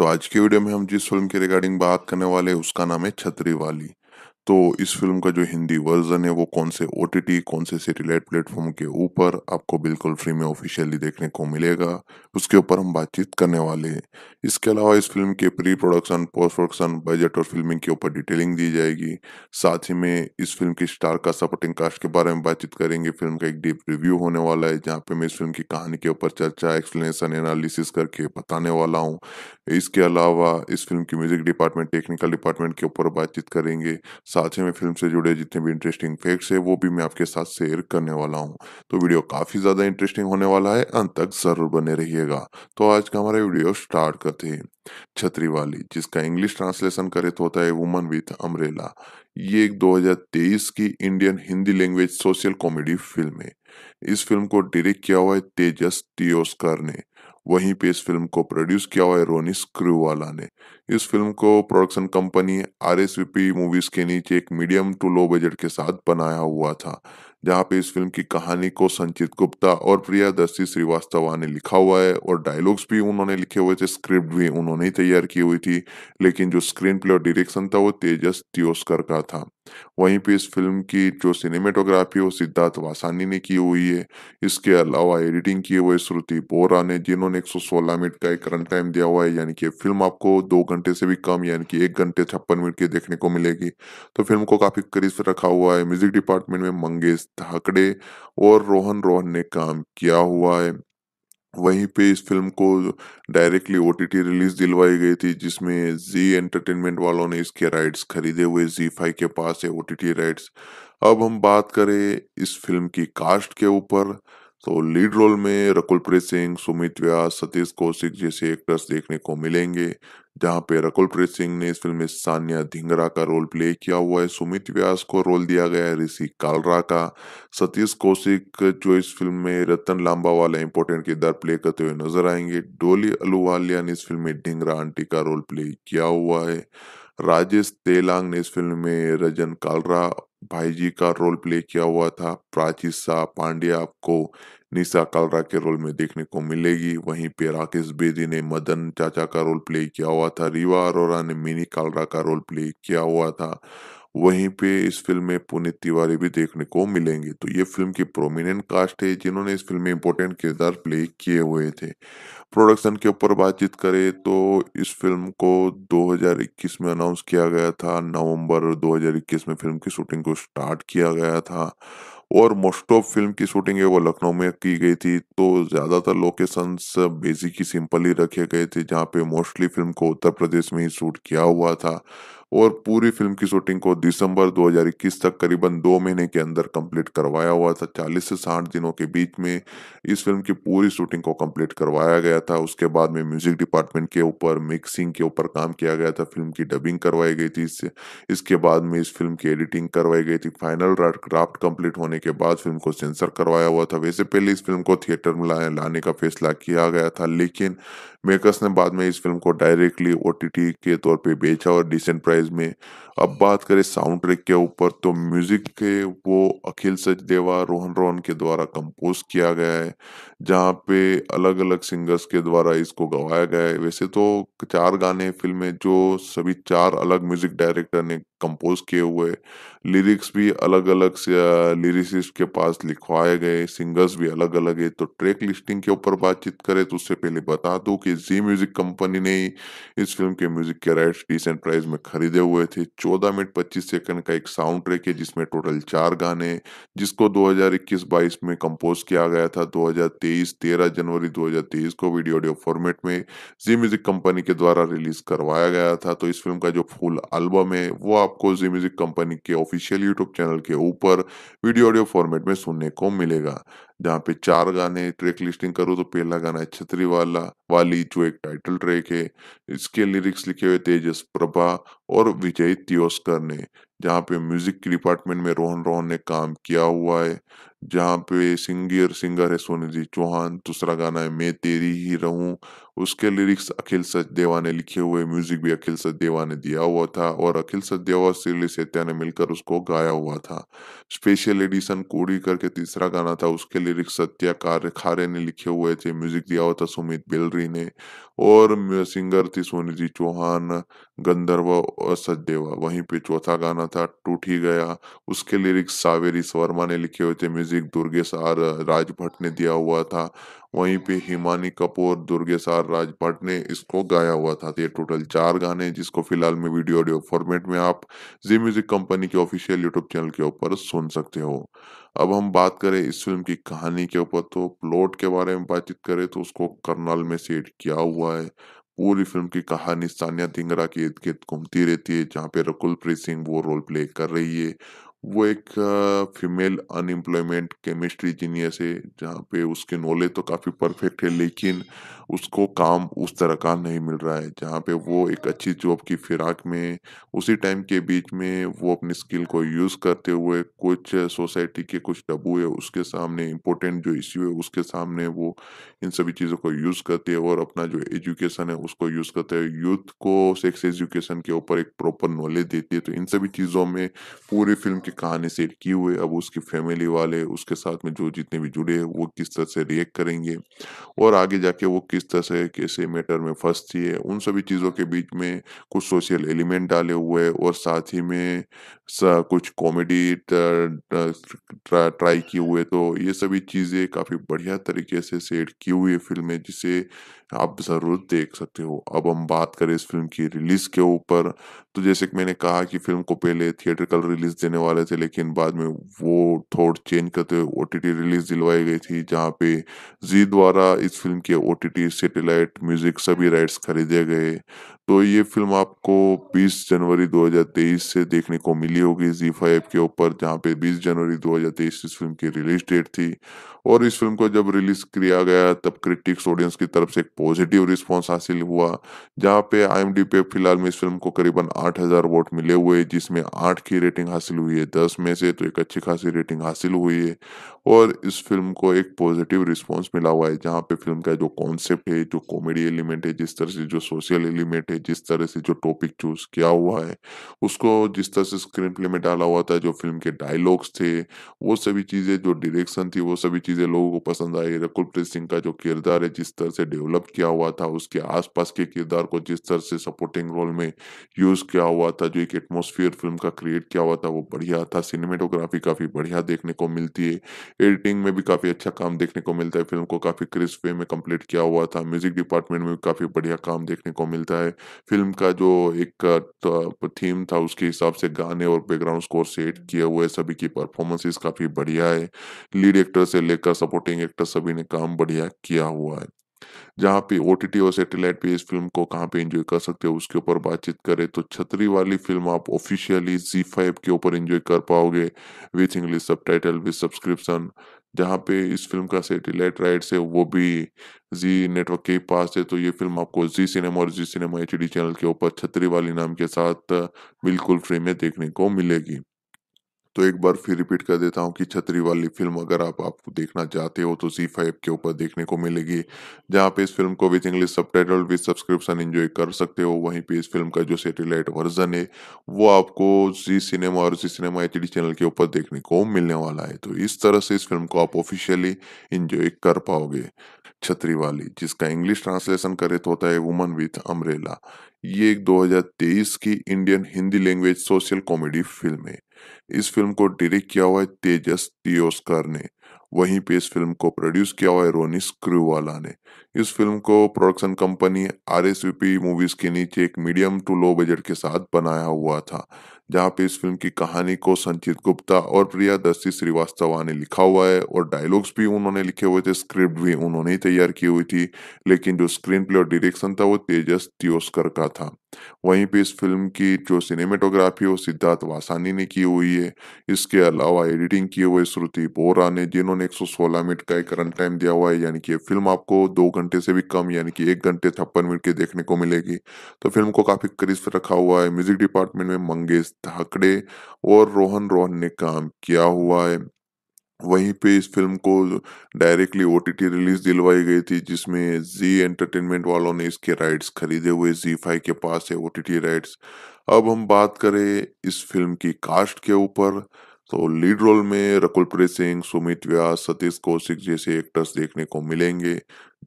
तो आज के वीडियो में हम जिस फिल्म के रिगार्डिंग बात करने वाले उसका नाम है छतरी वाली तो इस फिल्म का जो हिंदी वर्जन है वो कौन से ओ कौन से सेटेलाइट प्लेटफॉर्म के ऊपर आपको बिल्कुल फ्री में ऑफिशियली देखने को मिलेगा उसके ऊपर हम बातचीत करने वाले हैं इसके अलावा इस फिल्म के pre production post production budget और फिल्मिंग के ऊपर डिटेलिंग दी जाएगी साथ ही में इस फिल्म की स्टार का सपोर्टिंग कास्ट के बारे में बातचीत करेंगे फिल्म का एक डीप रिव्यू होने वाला है जहाँ पे मैं इस फिल्म की कहानी के ऊपर चर्चा एक्सप्लेनेशन एनालिसिस करके बताने वाला हूँ इसके अलावा इस फिल्म की म्यूजिक डिपार्टमेंट टेक्निकल डिपार्टमेंट के ऊपर बातचीत करेंगे साथ ही में फिल्म से जुड़े जितने भी इंटरेस्टिंग फैक्ट्स है वो भी मैं आपके साथ शेयर करने वाला हूँ तो वीडियो काफ़ी ज़्यादा इंटरेस्टिंग होने वाला है अंत तक ज़रूर बने रहिएगा तो आज का हमारा वीडियो स्टार्ट करते हैं छतरी वाली जिसका इंग्लिश ट्रांसलेशन करे तो होता है वुमन विथ अम्ब्रेला ये एक 2023 की Indian Hindi language social comedy film है इस फिल्म को डायरेक्ट किया हुआ है तेजस टीओस्कर ने वहीं पे इस फिल्म को प्रोड्यूस किया हुआ है रोनी स्क्रूवाला ने इस फिल्म को प्रोडक्शन कंपनी आर मूवीज के नीचे एक मीडियम टू लो बजट के साथ बनाया हुआ था जहाँ पे इस फिल्म की कहानी को संचित गुप्ता और प्रियादर्शी श्रीवास्तवा ने लिखा हुआ है और डायलॉग्स भी उन्होंने लिखे हुए थे स्क्रिप्ट भी उन्होंने ही तैयार की हुई थी लेकिन जो स्क्रीन प्ले और डायरेक्शन था वो तेजस तियोस्कर का था वहीं पे इस फिल्म की जो सिनेमेटोग्राफी वो सिद्धार्थ वासानी ने की हुई है इसके अलावा एडिटिंग की हुए श्रुति बोरा ने जिन्होंने 116 मिनट का एक रन टाइम दिया हुआ है यानी कि फिल्म आपको दो घंटे से भी कम यानी कि एक घंटे छप्पन मिनट की देखने को मिलेगी तो फिल्म को काफी करीब से रखा हुआ है म्यूजिक डिपार्टमेंट में मंगेश धाकड़े और रोहन रोहन ने काम किया हुआ है वहीं पे इस फिल्म को डायरेक्टली ओटीटी रिलीज दिलवाई गई थी जिसमें जी एंटरटेनमेंट वालों ने इसके राइट्स खरीदे हुए जी फाइव के पास है ओ राइट्स अब हम बात करें इस फिल्म की कास्ट के ऊपर तो लीड रोल में रकुल प्रीत सिंह सुमित व्यास सतीश कौशिक जैसे एक्टर्स देखने को मिलेंगे जहां पे रकुल प्रीत सिंह ने इस फिल्म में सानिया धिंगरा का रोल प्ले किया हुआ है सुमित व्यास को रोल दिया गया है ऋषि कालरा का सतीश कौशिक जो इस फिल्म में रतन लांबा वाला इंपोर्टेंट किरदार प्ले करते हुए नजर आएंगे डोली अलूवालिया ने इस फिल्म में ढिंगरा आंटी का रोल प्ले किया हुआ है राजेश तेलांग ने इस फिल्म में रजन कालरा भाई जी का रोल प्ले किया हुआ था प्राची शाह पांड्या आपको निशा कालरा के रोल में देखने को मिलेगी वहीं पे राकेश बेदी ने मदन चाचा का रोल प्ले किया हुआ था रीवा अरोरा ने मिनी कालरा का रोल प्ले किया हुआ था वहीं पे इस फिल्म में पुनीत तिवारी भी देखने को मिलेंगे तो ये फिल्म की प्रोमिनेंट कास्ट है जिन्होंने इस फिल्म में इम्पोर्टेंट किरदार प्ले किए हुए थे प्रोडक्शन के ऊपर बातचीत करें तो इस फिल्म को 2021 में अनाउंस किया गया था नवंबर 2021 में फिल्म की शूटिंग को स्टार्ट किया गया था और मोस्ट ऑफ फिल्म की शूटिंग है वो लखनऊ में की गई थी तो ज्यादातर लोकेशंस बेसिक ही सिंपल ही रखे गए थे जहाँ पे मोस्टली फिल्म को उत्तर प्रदेश में ही शूट किया हुआ था और पूरी फिल्म की शूटिंग को दिसंबर 2021 तक करीबन दो महीने के अंदर कंप्लीट करवाया हुआ था 40 से 60 दिनों के बीच में इस फिल्म की पूरी शूटिंग को कंप्लीट करवाया गया था उसके बाद में म्यूजिक डिपार्टमेंट के ऊपर मिक्सिंग के ऊपर काम किया गया था फिल्म की डबिंग करवाई गई थी इससे इसके बाद में इस फिल्म की एडिटिंग करवाई गई थी फाइनल क्राफ्ट कंप्लीट होने के बाद फिल्म को सेंसर करवाया हुआ था वैसे पहले इस फिल्म को थिएटर में लाने का फैसला किया गया था लेकिन मेकर्स ने बाद में इस फिल्म को डायरेक्टली ओ के तौर पर बेचा और डिसेंट प्राइस advertisement अब बात करें साउंड ट्रैक के ऊपर तो म्यूजिक के वो अखिल सचदेवा रोहन रोहन के द्वारा कंपोज किया गया है जहाँ पे अलग अलग सिंगर्स के द्वारा इसको गवाया गया है वैसे तो चार गाने फिल्म में जो सभी चार अलग म्यूजिक डायरेक्टर ने कंपोज किए हुए लिरिक्स भी अलग अलग लिरिसिस्ट के पास लिखवाए गए सिंगर्स भी अलग अलग है तो ट्रैक लिस्टिंग के ऊपर बातचीत करें तो उससे पहले बता दूं कि जी म्यूजिक कंपनी ने इस फिल्म के म्यूजिक के राइट्स डिसेंट प्राइस में खरीदे हुए थे 14 मिनट 25 सेकंड का एक साउंड ट्रैक है जिसमें टोटल चार गाने जिसको 2021-22 में कंपोज किया गया था 2023 13 जनवरी 2023 को वीडियो ऑडियो फॉर्मेट में जी म्यूजिक कंपनी के द्वारा रिलीज करवाया गया था तो इस फिल्म का जो फुल एल्बम है वो आपको जी म्यूजिक कंपनी के ऑफिशियल यूट्यूब चैनल के ऊपर वीडियो ऑडियो फॉर्मेट में सुनने को मिलेगा जहाँ पे चार गाने ट्रैक लिस्टिंग करूँ तो पहला गाना है छतरी वाला वाली जो एक टाइटल ट्रैक है इसके लिरिक्स लिखे हुए तेजस प्रभा और विजय ऑस्कर ने जहाँ पे म्यूजिक के डिपार्टमेंट में रोहन रोहन ने काम किया हुआ है जहाँ पे सिंगर सिंगर है सोनी जी चौहान दूसरा गाना है मैं तेरी ही रहूं उसके लिरिक्स अखिल सचदेवा ने लिखे हुए म्यूजिक भी अखिल सचदेवा ने दिया हुआ था और अखिल सचदेवा और सिरली सत्या ने मिलकर उसको गाया हुआ था स्पेशल एडिशन कोड़ी करके तीसरा गाना था उसके लिरिक्स सत्या कार्य खारे ने लिखे हुए थे म्यूजिक दिया हुआ था सुमित बेलरी ने और सिंगर थी सोनी जी चौहान गंधर्व और सचदेवा वहीं पे चौथा गाना था टूट ही गया उसके लिरिक्स सावेरी शर्मा ने लिखे हुए थे music music Durgesh R Rajbhatt ने दिया हुआ था वहीं पे हिमानी कपूर दुर्गेश आर राजभट्ट ने इसको गाया हुआ था तो ये टोटल चार गाने जिसको फिलहाल में वीडियो ऑडियो फॉर्मेट में आप जी म्यूजिक कंपनी के ऑफिशियल यूट्यूब चैनल के ऊपर सुन सकते हो अब हम बात करें इस फिल्म की कहानी के ऊपर तो प्लॉट के बारे में बातचीत करें तो उसको करनाल में सेट किया हुआ है पूरी फिल्म की कहानी सानिया धिंगरा के इर्द गिर्द घूमती रहती है जहाँ पे रकुल प्रीत सिंह वो रोल प्ले कर रही है वो एक फीमेल अनएम्प्लॉयमेंट केमिस्ट्री इंजीनियर है जहाँ पे उसके नॉलेज तो काफ़ी परफेक्ट है लेकिन उसको काम उस तरह का नहीं मिल रहा है जहाँ पे वो एक अच्छी जॉब की फिराक में उसी टाइम के बीच में वो अपनी स्किल को यूज़ करते हुए कुछ सोसाइटी के कुछ डबू है उसके सामने इम्पोर्टेंट जो इश्यू है उसके सामने वो इन सभी चीज़ों को यूज़ करते हैं और अपना जो एजुकेशन है उसको यूज़ करते हैं यूथ को सेक्स एजुकेशन के ऊपर एक प्रॉपर नॉलेज देती है तो इन सभी चीज़ों में पूरी फिल्म की कहानी से की हुई अब उसकी फैमिली वाले उसके साथ में जो जितने भी जुड़े हैं वो किस तरह से रिएक्ट करेंगे और आगे जाके वो किस तरह से कैसे मैटर में फंसती है उन सभी चीज़ों के बीच में कुछ सोशल एलिमेंट डाले हुए हैं और साथ ही में सा कुछ कॉमेडी ट्राई किए हुए तो ये सभी चीज़ें काफ़ी बढ़िया तरीके से सेट की हुई है फिल्म में जिसे आप जरूर देख सकते हो अब हम बात करें इस फिल्म की रिलीज के ऊपर तो जैसे कि मैंने कहा कि फिल्म को पहले थिएटरकल रिलीज देने वाले थे लेकिन बाद में वो थोड़ चेंज करते हुए ओ रिलीज दिलवाई गई थी जहाँ पे जी द्वारा इस फिल्म के ओ टी सैटेलाइट म्यूजिक सभी राइट्स खरीदे गए तो ये फिल्म आपको 20 जनवरी 2023 से देखने को मिली होगी जी फाइव के ऊपर जहाँ पे 20 जनवरी 2023 इस फिल्म की रिलीज डेट थी और इस फिल्म को जब रिलीज किया गया तब क्रिटिक्स ऑडियंस की तरफ से एक पॉजिटिव रिस्पांस हासिल हुआ जहाँ पे आई पे फिलहाल में इस फिल्म को करीबन 8000 वोट मिले हुए जिसमें आठ की रेटिंग हासिल हुई है दस में से तो एक अच्छी खासी रेटिंग हासिल हुई है और इस फिल्म को एक पॉजिटिव रिस्पॉन्स मिला हुआ है जहाँ पे फिल्म का जो कॉन्सेप्ट है जो कॉमेडी एलिमेंट है जिस तरह से जो सोशल एलिमेंट है जिस तरह से जो टॉपिक चूज किया हुआ है उसको जिस तरह से स्क्रीन प्ले में डाला हुआ था जो फिल्म के डायलॉग्स थे वो सभी चीज़ें जो डायरेक्शन थी वो सभी चीज़ें लोगों को पसंद आई रकुलप्रीत सिंह का जो किरदार है जिस तरह से डेवलप किया हुआ था उसके आसपास के किरदार को जिस तरह से सपोर्टिंग रोल में यूज़ किया हुआ था जो एक एटमोसफियर फिल्म का क्रिएट किया हुआ था वो बढ़िया था सिनेमेटोग्राफी काफ़ी बढ़िया देखने को मिलती है एडिटिंग में भी काफ़ी अच्छा काम देखने को मिलता है फिल्म को काफ़ी क्रिस्प वे में कंप्लीट किया हुआ था म्यूजिक डिपार्टमेंट में भी काफ़ी बढ़िया काम देखने को मिलता है फिल्म का जो एक थीम था उसके हिसाब से गाने और बैकग्राउंड स्कोर सेट किए हुए सभी की परफॉर्मेंसेस काफ़ी बढ़िया है लीड एक्टर से लेकर सपोर्टिंग एक्टर सभी ने काम बढ़िया किया हुआ है जहाँ पे ओ टी और सैटेलाइट पे इस फिल्म को कहाँ पे एंजॉय कर सकते हो उसके ऊपर बातचीत करें तो छतरी वाली फिल्म आप ऑफिशियली जी फाइव के ऊपर एंजॉय कर पाओगे with English subtitle with subscription जहाँ पे इस फिल्म का सेटेलाइट राइट है वो भी जी नेटवर्क के पास है तो ये फिल्म आपको जी सिनेमा और जी सिनेमा एच चैनल के ऊपर छतरी वाली नाम के साथ बिल्कुल फ्री में देखने को मिलेगी तो एक बार फिर रिपीट कर देता हूँ कि छतरी वाली फिल्म अगर आप आपको देखना चाहते हो तो जी फाइव के ऊपर देखने को मिलेगी जहाँ पे इस फिल्म को with English subtitle with subscription enjoy कर सकते हो वहीं पे इस फिल्म का जो सेटेलाइट वर्जन है वो आपको जी सिनेमा और जी सिनेमा एच चैनल के ऊपर देखने को मिलने वाला है तो इस तरह से इस फिल्म को आप ऑफिशियली इंजॉय कर पाओगे छतरी वाली जिसका इंग्लिश ट्रांसलेशन करे तो होता है वुमन विथ अम्ब्रेला ये एक 2023 की Indian Hindi language social comedy film है इस फिल्म को डायरेक्ट किया हुआ है तेजस तियोस्कर ने वहीं पे इस फिल्म को प्रोड्यूस किया हुआ है रोनिस क्रूवाला ने इस फिल्म को प्रोडक्शन कंपनी आर मूवीज के नीचे एक मीडियम टू लो बजट के साथ बनाया हुआ था जहाँ पे इस फिल्म की कहानी को संचित गुप्ता और प्रिया दस्ती श्रीवास्तव ने लिखा हुआ है और डायलॉग्स भी उन्होंने लिखे हुए थे स्क्रिप्ट भी उन्होंने ही तैयार की हुई थी लेकिन जो स्क्रीन प्ले और डायरेक्शन था वो तेजस त्योस्कर का था वहीं पे इस फिल्म की जो सिनेमेटोग्राफी वो सिद्धार्थ वासानी ने की हुई है इसके अलावा एडिटिंग की हुई श्रुति बोरा ने जिन्होंने एक मिनट का एक रन टाइम दिया हुआ है यानी कि फिल्म आपको दो घंटे से भी कम यानी कि एक घंटे छप्पन मिनट के देखने को मिलेगी तो फिल्म को काफी क्रिस्प रखा हुआ है म्यूजिक डिपार्टमेंट में मंगेश धाकड़े और रोहन रोहन ने काम किया हुआ है वहीं पे इस फिल्म को डायरेक्टली ओ रिलीज दिलवाई गई थी जिसमें जी एंटरटेनमेंट वालों ने इसके राइट्स खरीदे हुए जी फाइव के पास है ओ राइट्स अब हम बात करें इस फिल्म की कास्ट के ऊपर तो लीड रोल में रकुलप्रीत सिंह सुमित व्यास सतीश कौशिक जैसे एक्टर्स देखने को मिलेंगे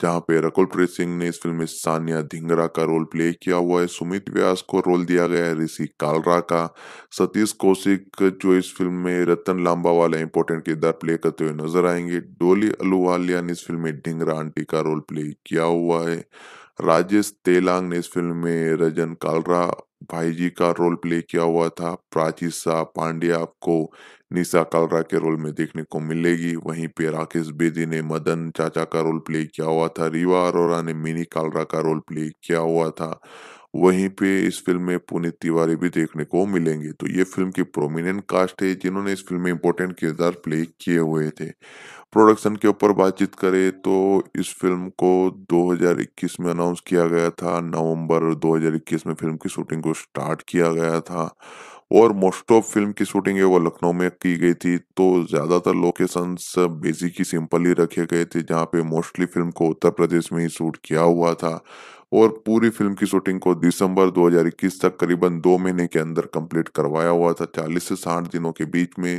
जहां पे रकुलप्रीत सिंह ने इस फिल्म में सानिया धिंगरा का रोल प्ले किया हुआ है सुमित व्यास को रोल दिया गया है ऋषि कालरा का सतीश कौशिक जो इस फिल्म में रतन लांबा वाला इंपोर्टेंट किरदार प्ले करते हुए नजर आएंगे डोली अलूवालिया ने इस फिल्म में ढिंगरा आंटी का रोल प्ले किया हुआ है राजेश तेलांग ने इस फिल्म में रजन कालरा भाई जी का रोल प्ले किया हुआ था प्राची शाह पांड्या आपको निशा कालरा के रोल में देखने को मिलेगी वहीं पे राकेश बेदी ने मदन चाचा का रोल प्ले किया हुआ था रीवा अरोरा ने मिनी कालरा का रोल प्ले किया हुआ था वहीं पे इस फिल्म में पुनीत तिवारी भी देखने को मिलेंगे तो ये फिल्म की प्रोमिनेंट कास्ट है जिन्होंने इस फिल्म में इम्पोर्टेंट किरदार प्ले किए हुए थे प्रोडक्शन के ऊपर बातचीत करें तो इस फिल्म को 2021 में अनाउंस किया गया था नवंबर 2021 में फिल्म की शूटिंग को स्टार्ट किया गया था और मोस्ट ऑफ फिल्म की शूटिंग है वो लखनऊ में की गई थी तो ज़्यादातर लोकेशंस बेसिक ही सिंपल ही रखे गए थे जहाँ पे मोस्टली फिल्म को उत्तर प्रदेश में ही शूट किया हुआ था और पूरी फिल्म की शूटिंग को दिसंबर 2021 तक करीबन दो महीने के अंदर कंप्लीट करवाया हुआ था 40 से 60 दिनों के बीच में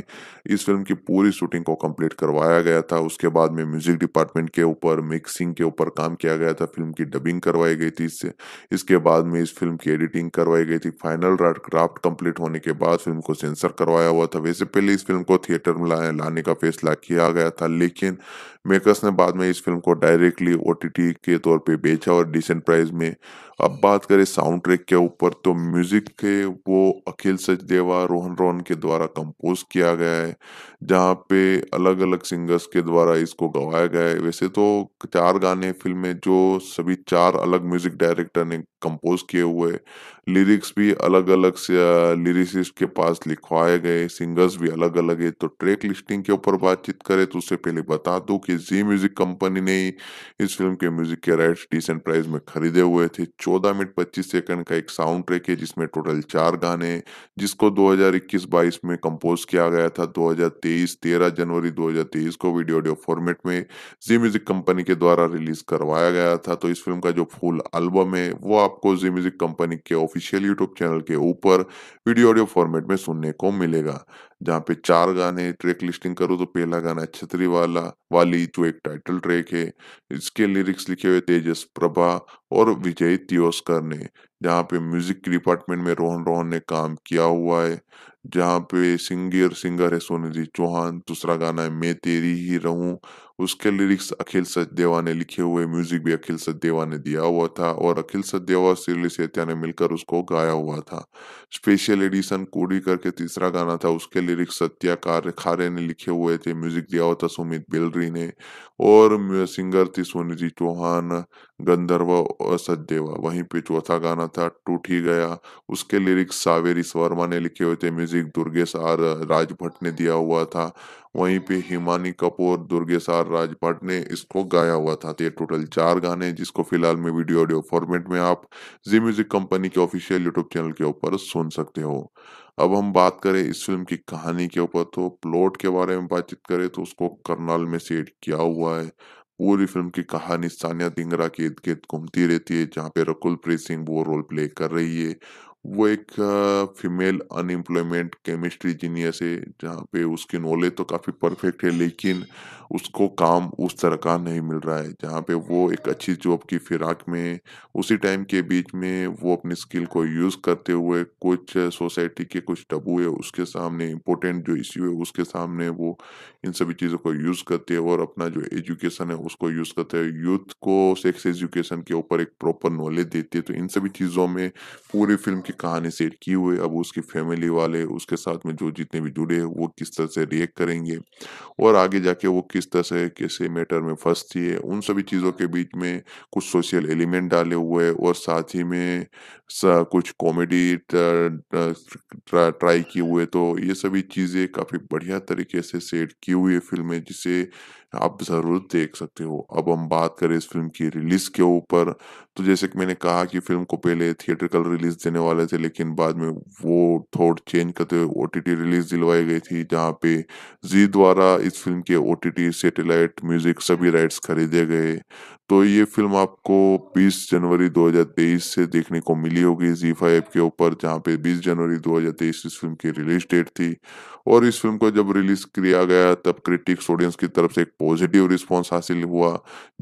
इस फिल्म की पूरी शूटिंग को कंप्लीट करवाया गया था उसके बाद में म्यूजिक डिपार्टमेंट के ऊपर मिक्सिंग के ऊपर काम किया गया था फिल्म की डबिंग करवाई गई थी इससे इसके बाद में इस फिल्म की एडिटिंग करवाई गई थी फाइनल क्राफ्ट कम्प्लीट होने के बाद फिल्म को सेंसर करवाया हुआ था वैसे पहले इस फिल्म को थिएटर में लाने का फैसला किया गया था लेकिन मेकर्स ने बाद में इस फिल्म को डायरेक्टली ओ के तौर पर बेचा और डिसेंट प्राइस Me. अब बात करें साउंड ट्रैक के ऊपर तो म्यूजिक के वो अखिल सचदेवा रोहन रोहन के द्वारा कंपोज किया गया है जहाँ पे अलग अलग सिंगर्स के द्वारा इसको गवाया गया है वैसे तो चार गाने फिल्म में जो सभी चार अलग म्यूजिक डायरेक्टर ने कंपोज किए हुए लिरिक्स भी अलग अलग लिरिसिस्ट के पास लिखवाए गए सिंगर्स भी अलग अलग है तो ट्रैक लिस्टिंग के ऊपर बातचीत करें तो उससे पहले बता दूं कि जी म्यूजिक कंपनी ने इस फिल्म के म्यूजिक के राइट्स डिसेंट प्राइस में खरीदे हुए थे चौदह मिनट पच्चीस सेकंड का एक साउंड ट्रैक है जिसमें टोटल चार गाने जिसको 2021-22 में कंपोज किया गया था 2023 13 जनवरी 2023 को वीडियो ऑडियो फॉर्मेट में जी म्यूजिक कंपनी के द्वारा रिलीज करवाया गया था तो इस फिल्म का जो फुल एल्बम है वो आपको जी म्यूजिक कंपनी के ऑफिशियल यूट्यूब चैनल के ऊपर वीडियो ऑडियो फॉर्मेट में सुनने को मिलेगा जहाँ पे चार गाने ट्रैक लिस्टिंग करो तो पहला गाना है छतरी वाला वाली तो एक टाइटल ट्रैक है इसके लिरिक्स लिखे हुए तेजस प्रभा और विजय तियोस्कर ने जहाँ पे म्यूजिक डिपार्टमेंट में रोहन रोहन ने काम किया हुआ है जहाँ पे सिंगर सिंगर है सोनिधि चौहान दूसरा गाना है मैं तेरी ही रहूं उसके लिरिक्स अखिल सचदेवा ने लिखे हुए म्यूजिक भी अखिल सचदेवा ने दिया हुआ था और अखिल सचदेवा और सिरली सेतिया ने मिलकर उसको गाया हुआ था स्पेशल एडिशन कोडी करके तीसरा गाना था उसके लिरिक्स सत्या खारे ने लिखे हुए थे म्यूजिक दिया हुआ था सुमित बिलरी ने और सिंगर थी सोनिधि चौहान गंधर्व और सददेवा वहीं पे चौथा गाना था टूट ही गया उसके लिरिक्स सावेरी वर्मा ने लिखे हुए थे म्यूजिक दुर्गेश आर राजभट्ट ने दिया हुआ था वहीं पे हिमानी कपूर दुर्गेश आर राजभट्ट ने इसको गाया हुआ था तो ये टोटल चार गाने जिसको फिलहाल में वीडियो ऑडियो फॉर्मेट में आप जी म्यूजिक कंपनी के ऑफिशियल यूट्यूब चैनल के ऊपर सुन सकते हो अब हम बात करें इस फिल्म की कहानी के ऊपर तो प्लॉट के बारे में बातचीत करें तो उसको करनाल में सेट किया हुआ है पूरी फिल्म की कहानी सानिया दिंगरा के इर्द गिर्द घूमती रहती है जहाँ पे रकुल प्रीत सिंह वो रोल प्ले कर रही है वो एक फीमेल अनएम्प्लॉयमेंट केमिस्ट्री जीनियस है जहाँ पे उसकी नॉलेज तो काफ़ी परफेक्ट है लेकिन उसको काम उस तरह का नहीं मिल रहा है जहाँ पे वो एक अच्छी जॉब की फिराक में उसी टाइम के बीच में वो अपनी स्किल को यूज़ करते हुए कुछ सोसाइटी के कुछ टबू है उसके सामने इम्पोर्टेंट जो इश्यू है उसके सामने वो इन सभी चीज़ों को यूज़ करते हैं और अपना जो एजुकेशन है उसको यूज़ करते हैं यूथ को सेक्स एजुकेशन के ऊपर एक प्रॉपर नॉलेज देती है तो इन सभी चीज़ों में पूरी फिल्म की कहानी सेट की हुई अब उसकी फैमिली वाले उसके साथ में जो जितने भी जुड़े हैं वो किस तरह से रिएक्ट करेंगे और आगे जाके वो किस तरह से कैसे मैटर में फंसती है उन सभी चीज़ों के बीच में कुछ सोशल एलिमेंट डाले हुए और साथ ही में सा कुछ कॉमेडी ट्राई किए हुए तो ये सभी चीज़ें काफ़ी बढ़िया तरीके से सेट की où il y a tu sais... आप जरूर देख सकते हो अब हम बात करें इस फिल्म की रिलीज के ऊपर तो जैसे कि मैंने कहा कि फिल्म को पहले थिएटरिकल रिलीज देने वाले थे लेकिन बाद में वो थोड़ चेंज करते हुए ओ रिलीज दिलवाई गई थी जहाँ पे जी द्वारा इस फिल्म के ओ सैटेलाइट म्यूजिक सभी राइट्स खरीदे गए तो ये फिल्म आपको 20 जनवरी 2023 से देखने को मिली होगी जी फाइव के ऊपर जहाँ पे 20 जनवरी 2023 इस फिल्म की रिलीज डेट थी और इस फिल्म को जब रिलीज किया गया तब क्रिटिक्स ऑडियंस की तरफ से एक पॉजिटिव रिस्पॉन्स हासिल हुआ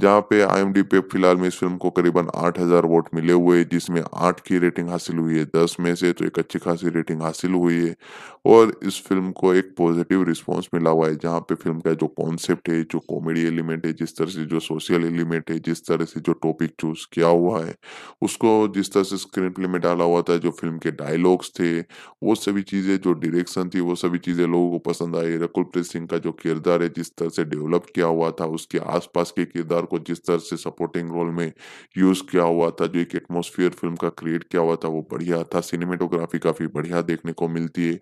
जहां पे आई पे फिलहाल में इस फिल्म को करीबन 8000 वोट मिले हुए जिसमें 8 की रेटिंग हासिल हुई है 10 में से तो एक अच्छी खासी रेटिंग हासिल हुई है और इस फिल्म को एक पॉजिटिव रिस्पॉन्स मिला हुआ है जहाँ पे फिल्म का जो कॉन्सेप्ट है जो कॉमेडी एलिमेंट है जिस तरह से जो सोशल एलिमेंट है जिस तरह से जो टॉपिक चूज किया हुआ है उसको जिस तरह से स्क्रीन प्ले में डाला हुआ था जो फिल्म के डायलॉग्स थे वो सभी चीजें जो डायरेक्शन थी वो सभी चीजें लोगों को पसंद आई रकुल प्रीत सिंह का जो किरदार है जिस तरह से डेवलप किया हुआ था उसके आसपास के किरदार को जिस तरह से सपोर्टिंग रोल में यूज किया हुआ था जो एक एटमोसफियर फिल्म का क्रिएट किया हुआ था वो बढ़िया था सिनेमेटोग्राफी काफी बढ़िया देखने को मिलती है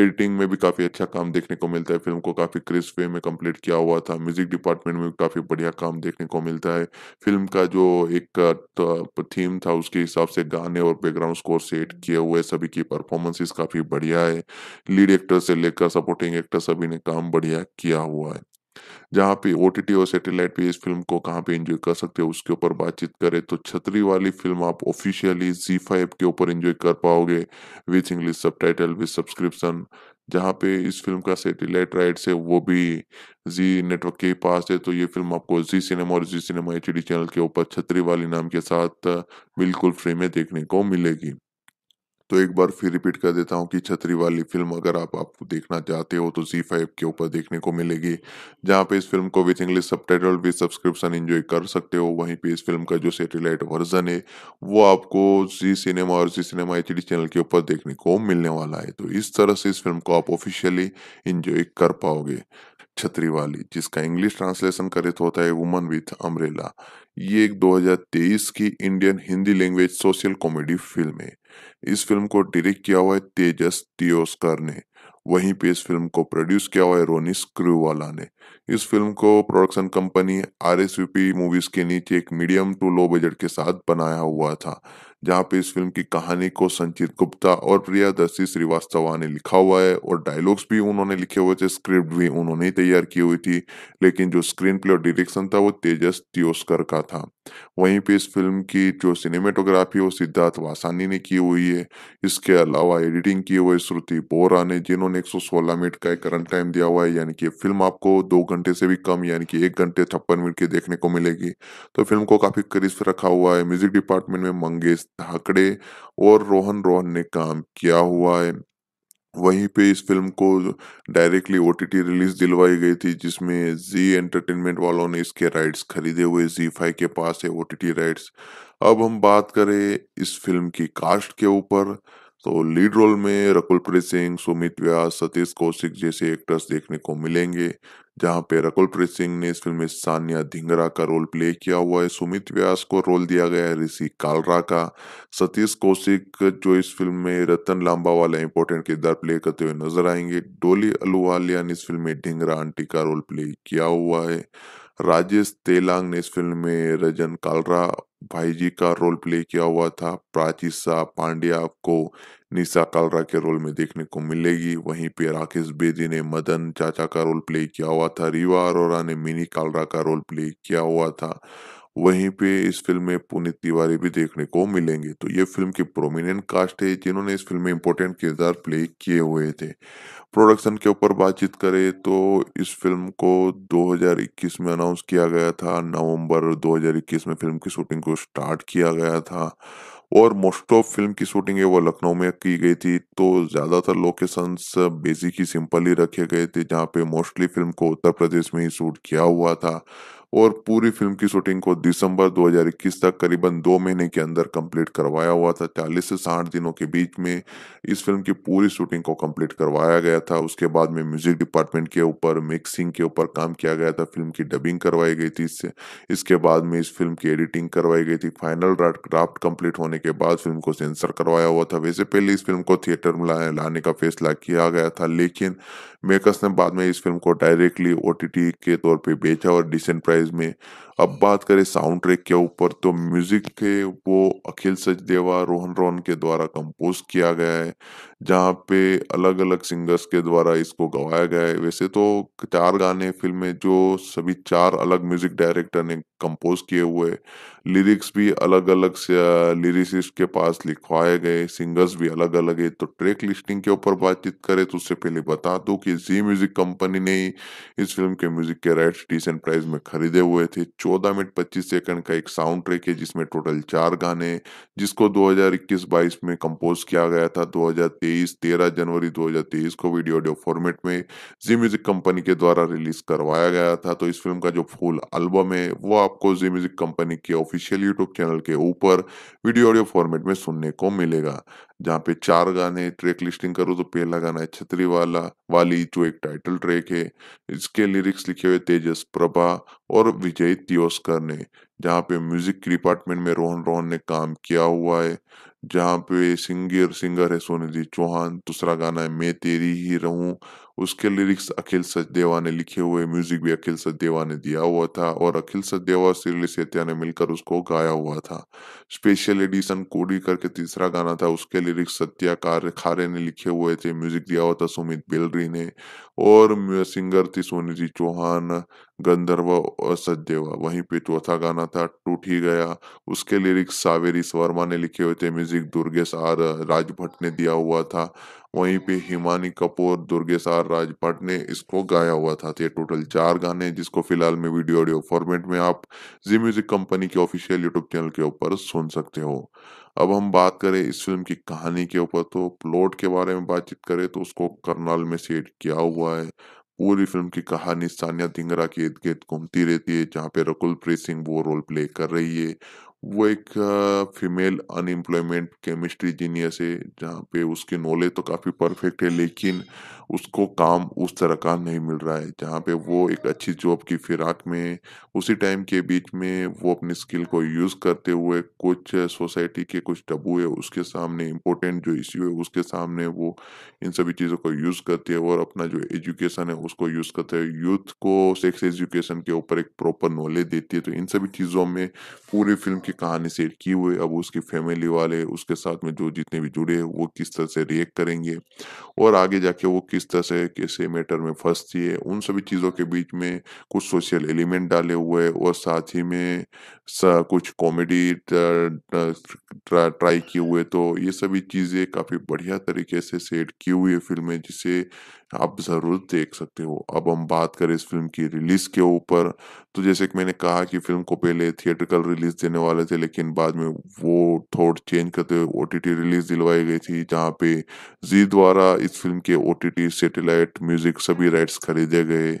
एडिटिंग में भी काफी अच्छा काम देखने को मिलता है फिल्म को काफी क्रिस्प वे में कम्प्लीट किया हुआ था म्यूजिक डिपार्टमेंट में काफी बढ़िया काम देखने को मिलता है फिल्म का जो एक थीम था उसके हिसाब से गाने और बैकग्राउंड स्कोर सेट किए हुए सभी की परफॉर्मेंसेस काफी बढ़िया है लीड एक्टर से लेकर सपोर्टिंग एक्टर सभी ने काम बढ़िया किया हुआ है जहाँ पे ओ और सैटेलाइट पे इस फिल्म को कहाँ पे एंजॉय कर सकते हो उसके ऊपर बातचीत करें तो छतरी वाली फिल्म आप ऑफिशियली जी फाइव के ऊपर एंजॉय कर पाओगे with English subtitle with subscription जहाँ पे इस फिल्म का सैटेलाइट राइट्स है वो भी जी नेटवर्क के पास है तो ये फिल्म आपको जी सिनेमा और जी सिनेमा एच चैनल के ऊपर छतरी वाली नाम के साथ बिल्कुल फ्री में देखने को मिलेगी तो एक बार फिर रिपीट कर देता हूँ कि छतरी वाली फिल्म अगर आप आपको देखना चाहते हो तो जी फाइव के ऊपर देखने को मिलेगी जहाँ पे इस फिल्म को with English subtitle with subscription enjoy कर सकते हो वहीं पे इस फिल्म का जो सेटेलाइट वर्जन है वो आपको जी सिनेमा और जी सिनेमा एच चैनल के ऊपर देखने को मिलने वाला है तो इस तरह से इस फिल्म को आप ऑफिशियली इंजॉय कर पाओगे छतरी वाली जिसका इंग्लिश ट्रांसलेशन करे तो होता है वुमन विथ अम्ब्रेला ये एक 2023 की Indian Hindi language social comedy film है इस फिल्म को डायरेक्ट किया हुआ है तेजस तियोस्कर ने वहीं पे इस फिल्म को प्रोड्यूस किया हुआ है रोनी स्क्रूवाला ने इस फिल्म को प्रोडक्शन कंपनी आर मूवीज के नीचे एक मीडियम टू लो बजट के साथ बनाया हुआ था जहां पे इस फिल्म की कहानी को संचित गुप्ता और प्रिया दर्शी श्रीवास्तव ने लिखा हुआ है और डायलॉग्स भी उन्होंने लिखे हुए थे स्क्रिप्ट भी उन्होंने तैयार की हुई थी लेकिन जो स्क्रीन प्ले और डिरेक्शन था वो तेजस तियोस्कर का था वहीं पे इस फिल्म की जो सिनेमेटोग्राफी वो सिद्धार्थ वासानी ने की हुई है इसके अलावा एडिटिंग की हुई श्रुति बोरा ने जिन्होंने 116 मिनट का एक रन टाइम दिया हुआ है यानी कि फिल्म आपको दो घंटे से भी कम यानी कि एक घंटे छप्पन मिनट की देखने को मिलेगी तो फिल्म को काफ़ी करीब से रखा हुआ है म्यूजिक डिपार्टमेंट में मंगेश धाकड़े और रोहन रोहन ने काम किया हुआ है वहीं पे इस फिल्म को डायरेक्टली ओ रिलीज दिलवाई गई थी जिसमें जी एंटरटेनमेंट वालों ने इसके राइट्स खरीदे हुए जी फाइव के पास है ओ राइट्स अब हम बात करें इस फिल्म की कास्ट के ऊपर तो लीड रोल में रकुल प्रीत सिंह सुमित व्यास सतीश कौशिक जैसे एक्टर्स देखने को मिलेंगे जहां पे रकुल प्रीत सिंह ने इस फिल्म में सानिया धिंगरा का रोल प्ले किया हुआ है सुमित व्यास को रोल दिया गया है ऋषि कालरा का सतीश कौशिक जो इस फिल्म में रतन लांबा वाला इंपोर्टेंट किरदार प्ले करते हुए नजर आएंगे डोली अलुवालिया ने इस फिल्म में ढिंगरा आंटी का रोल प्ले किया हुआ है राजेश तेलांग ने इस फिल्म में रजन कालरा भाई जी का रोल प्ले किया हुआ था प्राची शाह पांड्या को निशा कालरा के रोल में देखने को मिलेगी वहीं पे राकेश बेदी ने मदन चाचा का रोल प्ले किया हुआ था रीवा अरोरा ने मिनी कालरा का रोल प्ले किया हुआ था वहीं पे इस फिल्म में पुनीत तिवारी भी देखने को मिलेंगे तो ये फिल्म के प्रोमिनेंट कास्ट है जिन्होंने इस फिल्म में इम्पोर्टेंट किरदार प्ले किए हुए थे प्रोडक्शन के ऊपर बातचीत करें तो इस फिल्म को 2021 में अनाउंस किया गया था नवंबर 2021 में फिल्म की शूटिंग को स्टार्ट किया गया था और मोस्ट ऑफ फिल्म की शूटिंग है वो लखनऊ में की गई थी तो ज्यादातर लोकेशंस बेसिक ही सिंपल ही रखे गए थे जहाँ पे मोस्टली फिल्म को उत्तर प्रदेश में ही शूट किया हुआ था और पूरी फिल्म की शूटिंग को दिसंबर 2021 तक करीबन दो महीने के अंदर कंप्लीट करवाया हुआ था 40 से 60 दिनों के बीच में इस फिल्म की पूरी शूटिंग को कंप्लीट करवाया गया था उसके बाद में म्यूजिक डिपार्टमेंट के ऊपर मिक्सिंग के ऊपर काम किया गया था फिल्म की डबिंग करवाई गई थी इससे इसके बाद में इस फिल्म की एडिटिंग करवाई गई थी फाइनल ड्राफ्ट कंप्लीट होने के बाद फिल्म को सेंसर करवाया हुआ था वैसे पहले इस फिल्म को थिएटर में लाने का फैसला किया गया था लेकिन मेकर्स ने बाद में इस फिल्म को डायरेक्टली ओ के तौर पर बेचा और डिसेंट प्राइस surprise me अब बात करें साउंड ट्रैक के ऊपर तो म्यूजिक के वो अखिल सचदेवा रोहन रोहन के द्वारा कंपोज किया गया है जहाँ पे अलग अलग सिंगर्स के द्वारा इसको गवाया गया है वैसे तो चार गाने फिल्म में जो सभी चार अलग म्यूजिक डायरेक्टर ने कंपोज किए हुए लिरिक्स भी अलग अलग लिरिसिस्ट के पास लिखवाए गए सिंगर्स भी अलग अलग है तो ट्रैक लिस्टिंग के ऊपर बातचीत करें तो उससे पहले बता दो कि जी म्यूजिक कंपनी ने इस फिल्म के म्यूजिक के राइट्स डिसेंट प्राइस में खरीदे हुए थे 14 मिनट 25 सेकंड का एक साउंड ट्रैक है जिसमें टोटल चार गाने जिसको 2021-22 में कंपोज किया गया था 2023 13 जनवरी 2023 को वीडियो ऑडियो फॉर्मेट में जी म्यूजिक कंपनी के द्वारा रिलीज करवाया गया था तो इस फिल्म का जो फुल एल्बम है वो आपको जी म्यूजिक कंपनी के ऑफिशियल यूट्यूब चैनल के ऊपर वीडियो ऑडियो फॉर्मेट में सुनने को मिलेगा जहाँ पे चार गाने ट्रैक लिस्टिंग करो तो पहला गाना है छतरी वाला वाली जो एक टाइटल ट्रैक है इसके लिरिक्स लिखे हुए तेजस प्रभा और विजय तियोस्कर ने जहाँ पे म्यूजिक डिपार्टमेंट में रोहन रोहन ने काम किया हुआ है जहाँ पे सिंगर सिंगर है सोनिधि चौहान दूसरा गाना है मैं तेरी ही रहूं उसके लिरिक्स अखिल सचदेवा ने लिखे हुए म्यूजिक भी अखिल सचदेवा ने दिया हुआ था और अखिल सचदेवा सिरली सेतिया ने मिलकर उसको गाया हुआ था स्पेशल एडिशन कोडी करके तीसरा गाना था उसके लिरिक्स सत्या कार खारे ने लिखे हुए थे म्यूजिक दिया हुआ था सुमित बेलरी ने और सिंगर थी सोनिधि चौहान गंधर्व और सचदेवा वहीं पे चौथा गाना था टूट ही गया उसके लिरिक्स सावेरी वर्मा ने लिखे हुए थे म्यूजिक दुर्गेश आर राजभट्ट ने दिया हुआ था वहीं पे हिमानी कपूर दुर्गेसार राजपाट ने इसको गाया हुआ था ये टोटल चार गाने जिसको फिलहाल में वीडियो ऑडियो फॉर्मेट में आप जी म्यूजिक कंपनी के ऑफिशियल यूट्यूब चैनल के ऊपर सुन सकते हो अब हम बात करें इस फिल्म की कहानी के ऊपर तो प्लॉट के बारे में बातचीत करें तो उसको करनाल में सेट किया हुआ है पूरी फिल्म की कहानी सानिया धिंगरा के इर्द गिर्द घूमती रहती है जहाँ पे रकुल प्रीत सिंह वो रोल प्ले कर रही है वो एक फीमेल अनएम्प्लॉयमेंट केमिस्ट्री जीनियस है जहाँ पे उसकी नॉलेज तो काफ़ी परफेक्ट है लेकिन उसको काम उस तरह का नहीं मिल रहा है जहाँ पे वो एक अच्छी जॉब की फिराक में उसी टाइम के बीच में वो अपनी स्किल को यूज़ करते हुए कुछ सोसाइटी के कुछ टबू है उसके सामने इम्पोर्टेंट जो इश्यू है उसके सामने वो इन सभी चीज़ों को यूज़ करते हैं और अपना जो एजुकेशन है उसको यूज़ करते हैं यूथ को सेक्स एजुकेशन के ऊपर एक प्रॉपर नॉलेज देती है तो इन सभी चीज़ों में पूरी फिल्म की कहानी से की हुए अब उसकी फैमिली वाले उसके साथ में जो जितने भी जुड़े वो किस तरह से रिएक्ट करेंगे और आगे जाके वो किस तरह से कैसे मैटर में फंसती है उन सभी चीज़ों के बीच में कुछ सोशल एलिमेंट डाले हुए और साथ ही में सा कुछ कॉमेडी ट्राई किए हुए तो ये सभी चीज़ें काफ़ी बढ़िया तरीके से सेट की हुई है फिल्में जिसे आप जरूर देख सकते हो अब हम बात करें इस फिल्म की रिलीज के ऊपर तो जैसे कि मैंने कहा कि फिल्म को पहले थिएटरकल रिलीज देने वाले थे लेकिन बाद में वो थोड़ा चेंज करते हुए ओ रिलीज दिलवाई गई थी जहाँ पे जी द्वारा इस फिल्म के ओ सेटेलाइट म्यूजिक सभी राइट्स खरीदे गए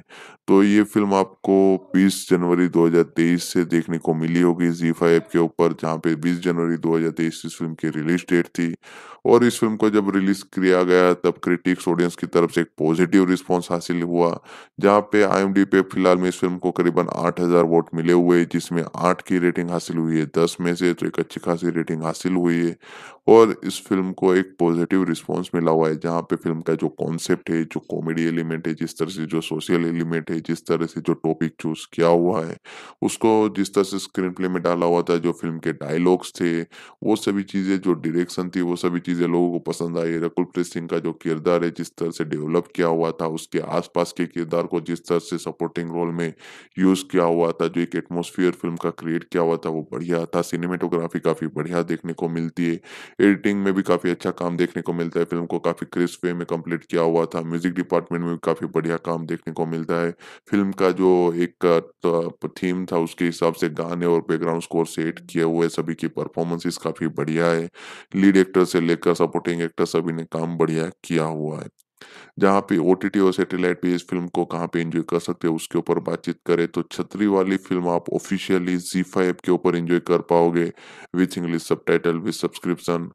तो ये फिल्म आपको 20 जनवरी 2023 से देखने को मिली होगी जी फाइव के ऊपर जहाँ पे 20 जनवरी 2023 इस फिल्म की रिलीज डेट थी और इस फिल्म को जब रिलीज किया गया तब क्रिटिक्स ऑडियंस की तरफ से एक पॉजिटिव रिस्पांस हासिल हुआ जहाँ पे आई पे फिलहाल में इस फिल्म को करीबन 8000 वोट मिले हुए जिसमें आठ की रेटिंग हासिल हुई है दस में से तो एक अच्छी खासी रेटिंग हासिल हुई है और इस फिल्म को एक पॉजिटिव रिस्पॉन्स मिला हुआ है जहाँ पे फिल्म का जो कॉन्सेप्ट है जो कॉमेडी एलिमेंट है जिस तरह से जो सोशल एलिमेंट है जिस तरह से जो टॉपिक चूज किया हुआ है उसको जिस तरह से स्क्रीन प्ले में डाला हुआ था जो फिल्म के डायलॉग्स थे वो सभी चीज़ें जो डायरेक्शन थी वो सभी चीज़ें लोगों को पसंद आई रकुल प्रीत सिंह का जो किरदार है जिस तरह से डेवलप किया हुआ था उसके आसपास के किरदार को जिस तरह से सपोर्टिंग रोल में यूज़ किया हुआ था जो एक एटमोसफियर फिल्म का क्रिएट किया हुआ था वो बढ़िया था सिनेमेटोग्राफी काफ़ी बढ़िया देखने को मिलती है एडिटिंग में भी काफ़ी अच्छा काम देखने को मिलता है फिल्म को काफ़ी क्रिस्प वे में कंप्लीट किया हुआ था म्यूजिक डिपार्टमेंट में भी काफ़ी बढ़िया काम देखने को मिलता है फिल्म का जो एक थीम था उसके हिसाब से गाने और बैकग्राउंड स्कोर सेट किए हुए सभी की परफॉर्मेंसेस काफ़ी बढ़िया है लीड एक्टर से लेकर सपोर्टिंग एक्टर सभी ने काम बढ़िया किया हुआ है जहाँ पे ओ और सेटेलाइट पे इस फिल्म को कहाँ पे एंजॉय कर सकते हो उसके ऊपर बातचीत करें तो छतरी वाली फिल्म आप ऑफिशियली जी फाइव के ऊपर एंजॉय कर पाओगे with English subtitle with subscription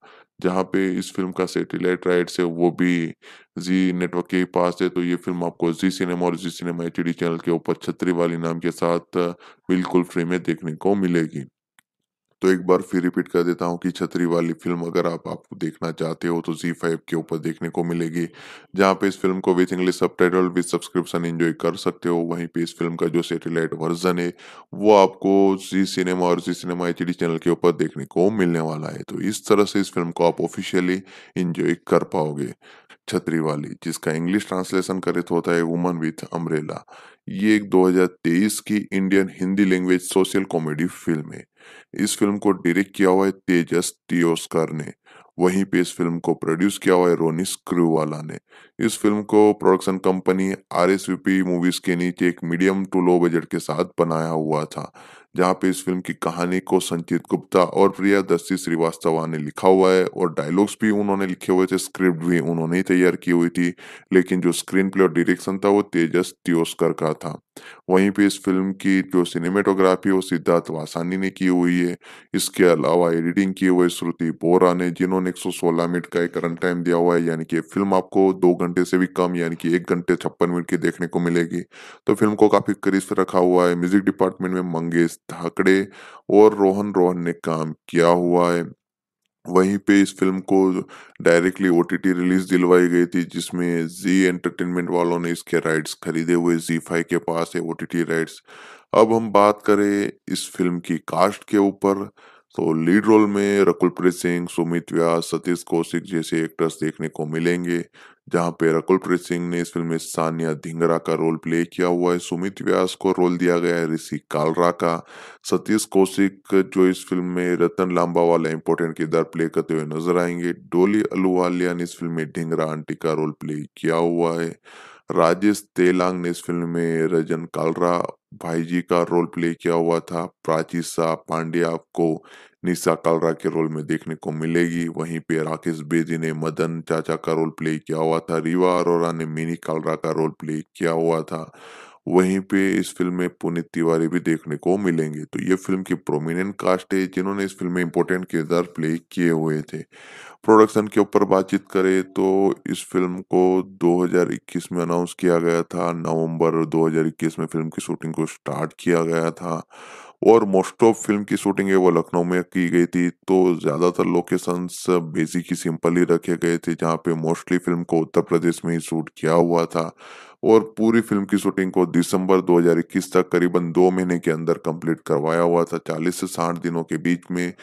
जहाँ पे इस फिल्म का सेटेलाइट राइट है से वो भी जी नेटवर्क के पास है तो ये फिल्म आपको जी सिनेमा और जी सिनेमा एच चैनल के ऊपर छतरी वाली नाम के साथ बिल्कुल फ्री में देखने को मिलेगी तो एक बार फिर रिपीट कर देता हूँ कि छतरी वाली फिल्म अगर आप आपको देखना चाहते हो तो जी फाइव के ऊपर देखने को मिलेगी जहाँ पे इस फिल्म को with English subtitle with subscription enjoy कर सकते हो वहीं पे इस फिल्म का जो सेटेलाइट वर्जन है वो आपको जी सिनेमा और जी सिनेमा एच चैनल के ऊपर देखने को मिलने वाला है तो इस तरह से इस फिल्म को आप ऑफिशियली इंजॉय कर पाओगे छतरी वाली जिसका इंग्लिश ट्रांसलेशन करे तो होता है वुमन विथ अम्ब्रेला ये एक 2023 की Indian Hindi language social comedy film है इस फिल्म को डायरेक्ट किया हुआ है तेजस टीओस्कर ने वहीं पे इस फिल्म को प्रोड्यूस किया हुआ है रोनी स्क्रूवाला ने इस फिल्म को प्रोडक्शन कंपनी आर मूवीज के नीचे एक मीडियम टू लो बजट के साथ बनाया हुआ था जहां पे इस फिल्म की कहानी को संचित गुप्ता और प्रिया दस्ती श्रीवास्तव ने लिखा हुआ है और डायलॉग्स भी उन्होंने लिखे हुए थे स्क्रिप्ट भी उन्होंने ही तैयार की हुई थी लेकिन जो स्क्रीन प्ले और डिरेक्शन था वो तेजस त्योस्कर का था वहीं पे इस फिल्म की जो सिनेमेटोग्राफी वो सिद्धार्थ वासानी ने की हुई है इसके अलावा एडिटिंग की हुई श्रुति बोरा ने जिन्होंने 116 मिनट का एक रन टाइम दिया हुआ है यानी कि फिल्म आपको दो घंटे से भी कम यानी कि एक घंटे छप्पन मिनट की देखने को मिलेगी तो फिल्म को काफी करीब से रखा हुआ है म्यूजिक डिपार्टमेंट में मंगेश धाकड़े और रोहन रोहन ने काम किया हुआ है वहीं पे इस फिल्म को डायरेक्टली ओटीटी रिलीज दिलवाई गई थी जिसमें जी एंटरटेनमेंट वालों ने इसके राइट्स खरीदे हुए जी फाइव के पास है ओ राइट्स अब हम बात करें इस फिल्म की कास्ट के ऊपर तो लीड रोल में रकुलप्रीत सिंह सुमित व्यास सतीश कौशिक जैसे एक्टर्स देखने को मिलेंगे जहां पे रकुल प्रीत सिंह ने इस फिल्म में सानिया धिंगरा का रोल प्ले किया हुआ है सुमित व्यास को रोल दिया गया है ऋषि कालरा का सतीश कौशिक जो इस फिल्म में रतन लांबा वाला इंपोर्टेंट किरदार प्ले करते हुए नजर आएंगे डोली अलूवालिया ने इस फिल्म में ढिंगरा आंटी का रोल प्ले किया हुआ है राजेश तेलांग ने इस फिल्म में रजन कालरा भाई जी का रोल प्ले किया हुआ था प्राची शाह पांडे आपको निशा कालरा के रोल में देखने को मिलेगी वहीं पे राकेश बेदी ने मदन चाचा का रोल प्ले किया हुआ था रीवा अरोरा ने मिनी कालरा का रोल प्ले किया हुआ था वहीं पे इस फिल्म में पुनित तिवारी भी देखने को मिलेंगे तो ये फिल्म की प्रोमिनेंट कास्ट है जिन्होंने इस फिल्म में इम्पोर्टेंट किरदार प्ले किए हुए थे प्रोडक्शन के ऊपर बातचीत करें तो इस फिल्म को 2021 में अनाउंस किया गया था नवंबर 2021 में फिल्म की शूटिंग को स्टार्ट किया गया था और मोस्ट ऑफ फिल्म की शूटिंग है वो लखनऊ में की गई थी तो ज़्यादातर लोकेशंस बेसिक ही सिंपल ही रखे गए थे जहाँ पे मोस्टली फिल्म को उत्तर प्रदेश में ही शूट किया हुआ था और पूरी फिल्म की शूटिंग को दिसंबर 2021 तक करीबन दो महीने के अंदर कंप्लीट करवाया हुआ था 40 से 60 दिनों के बीच में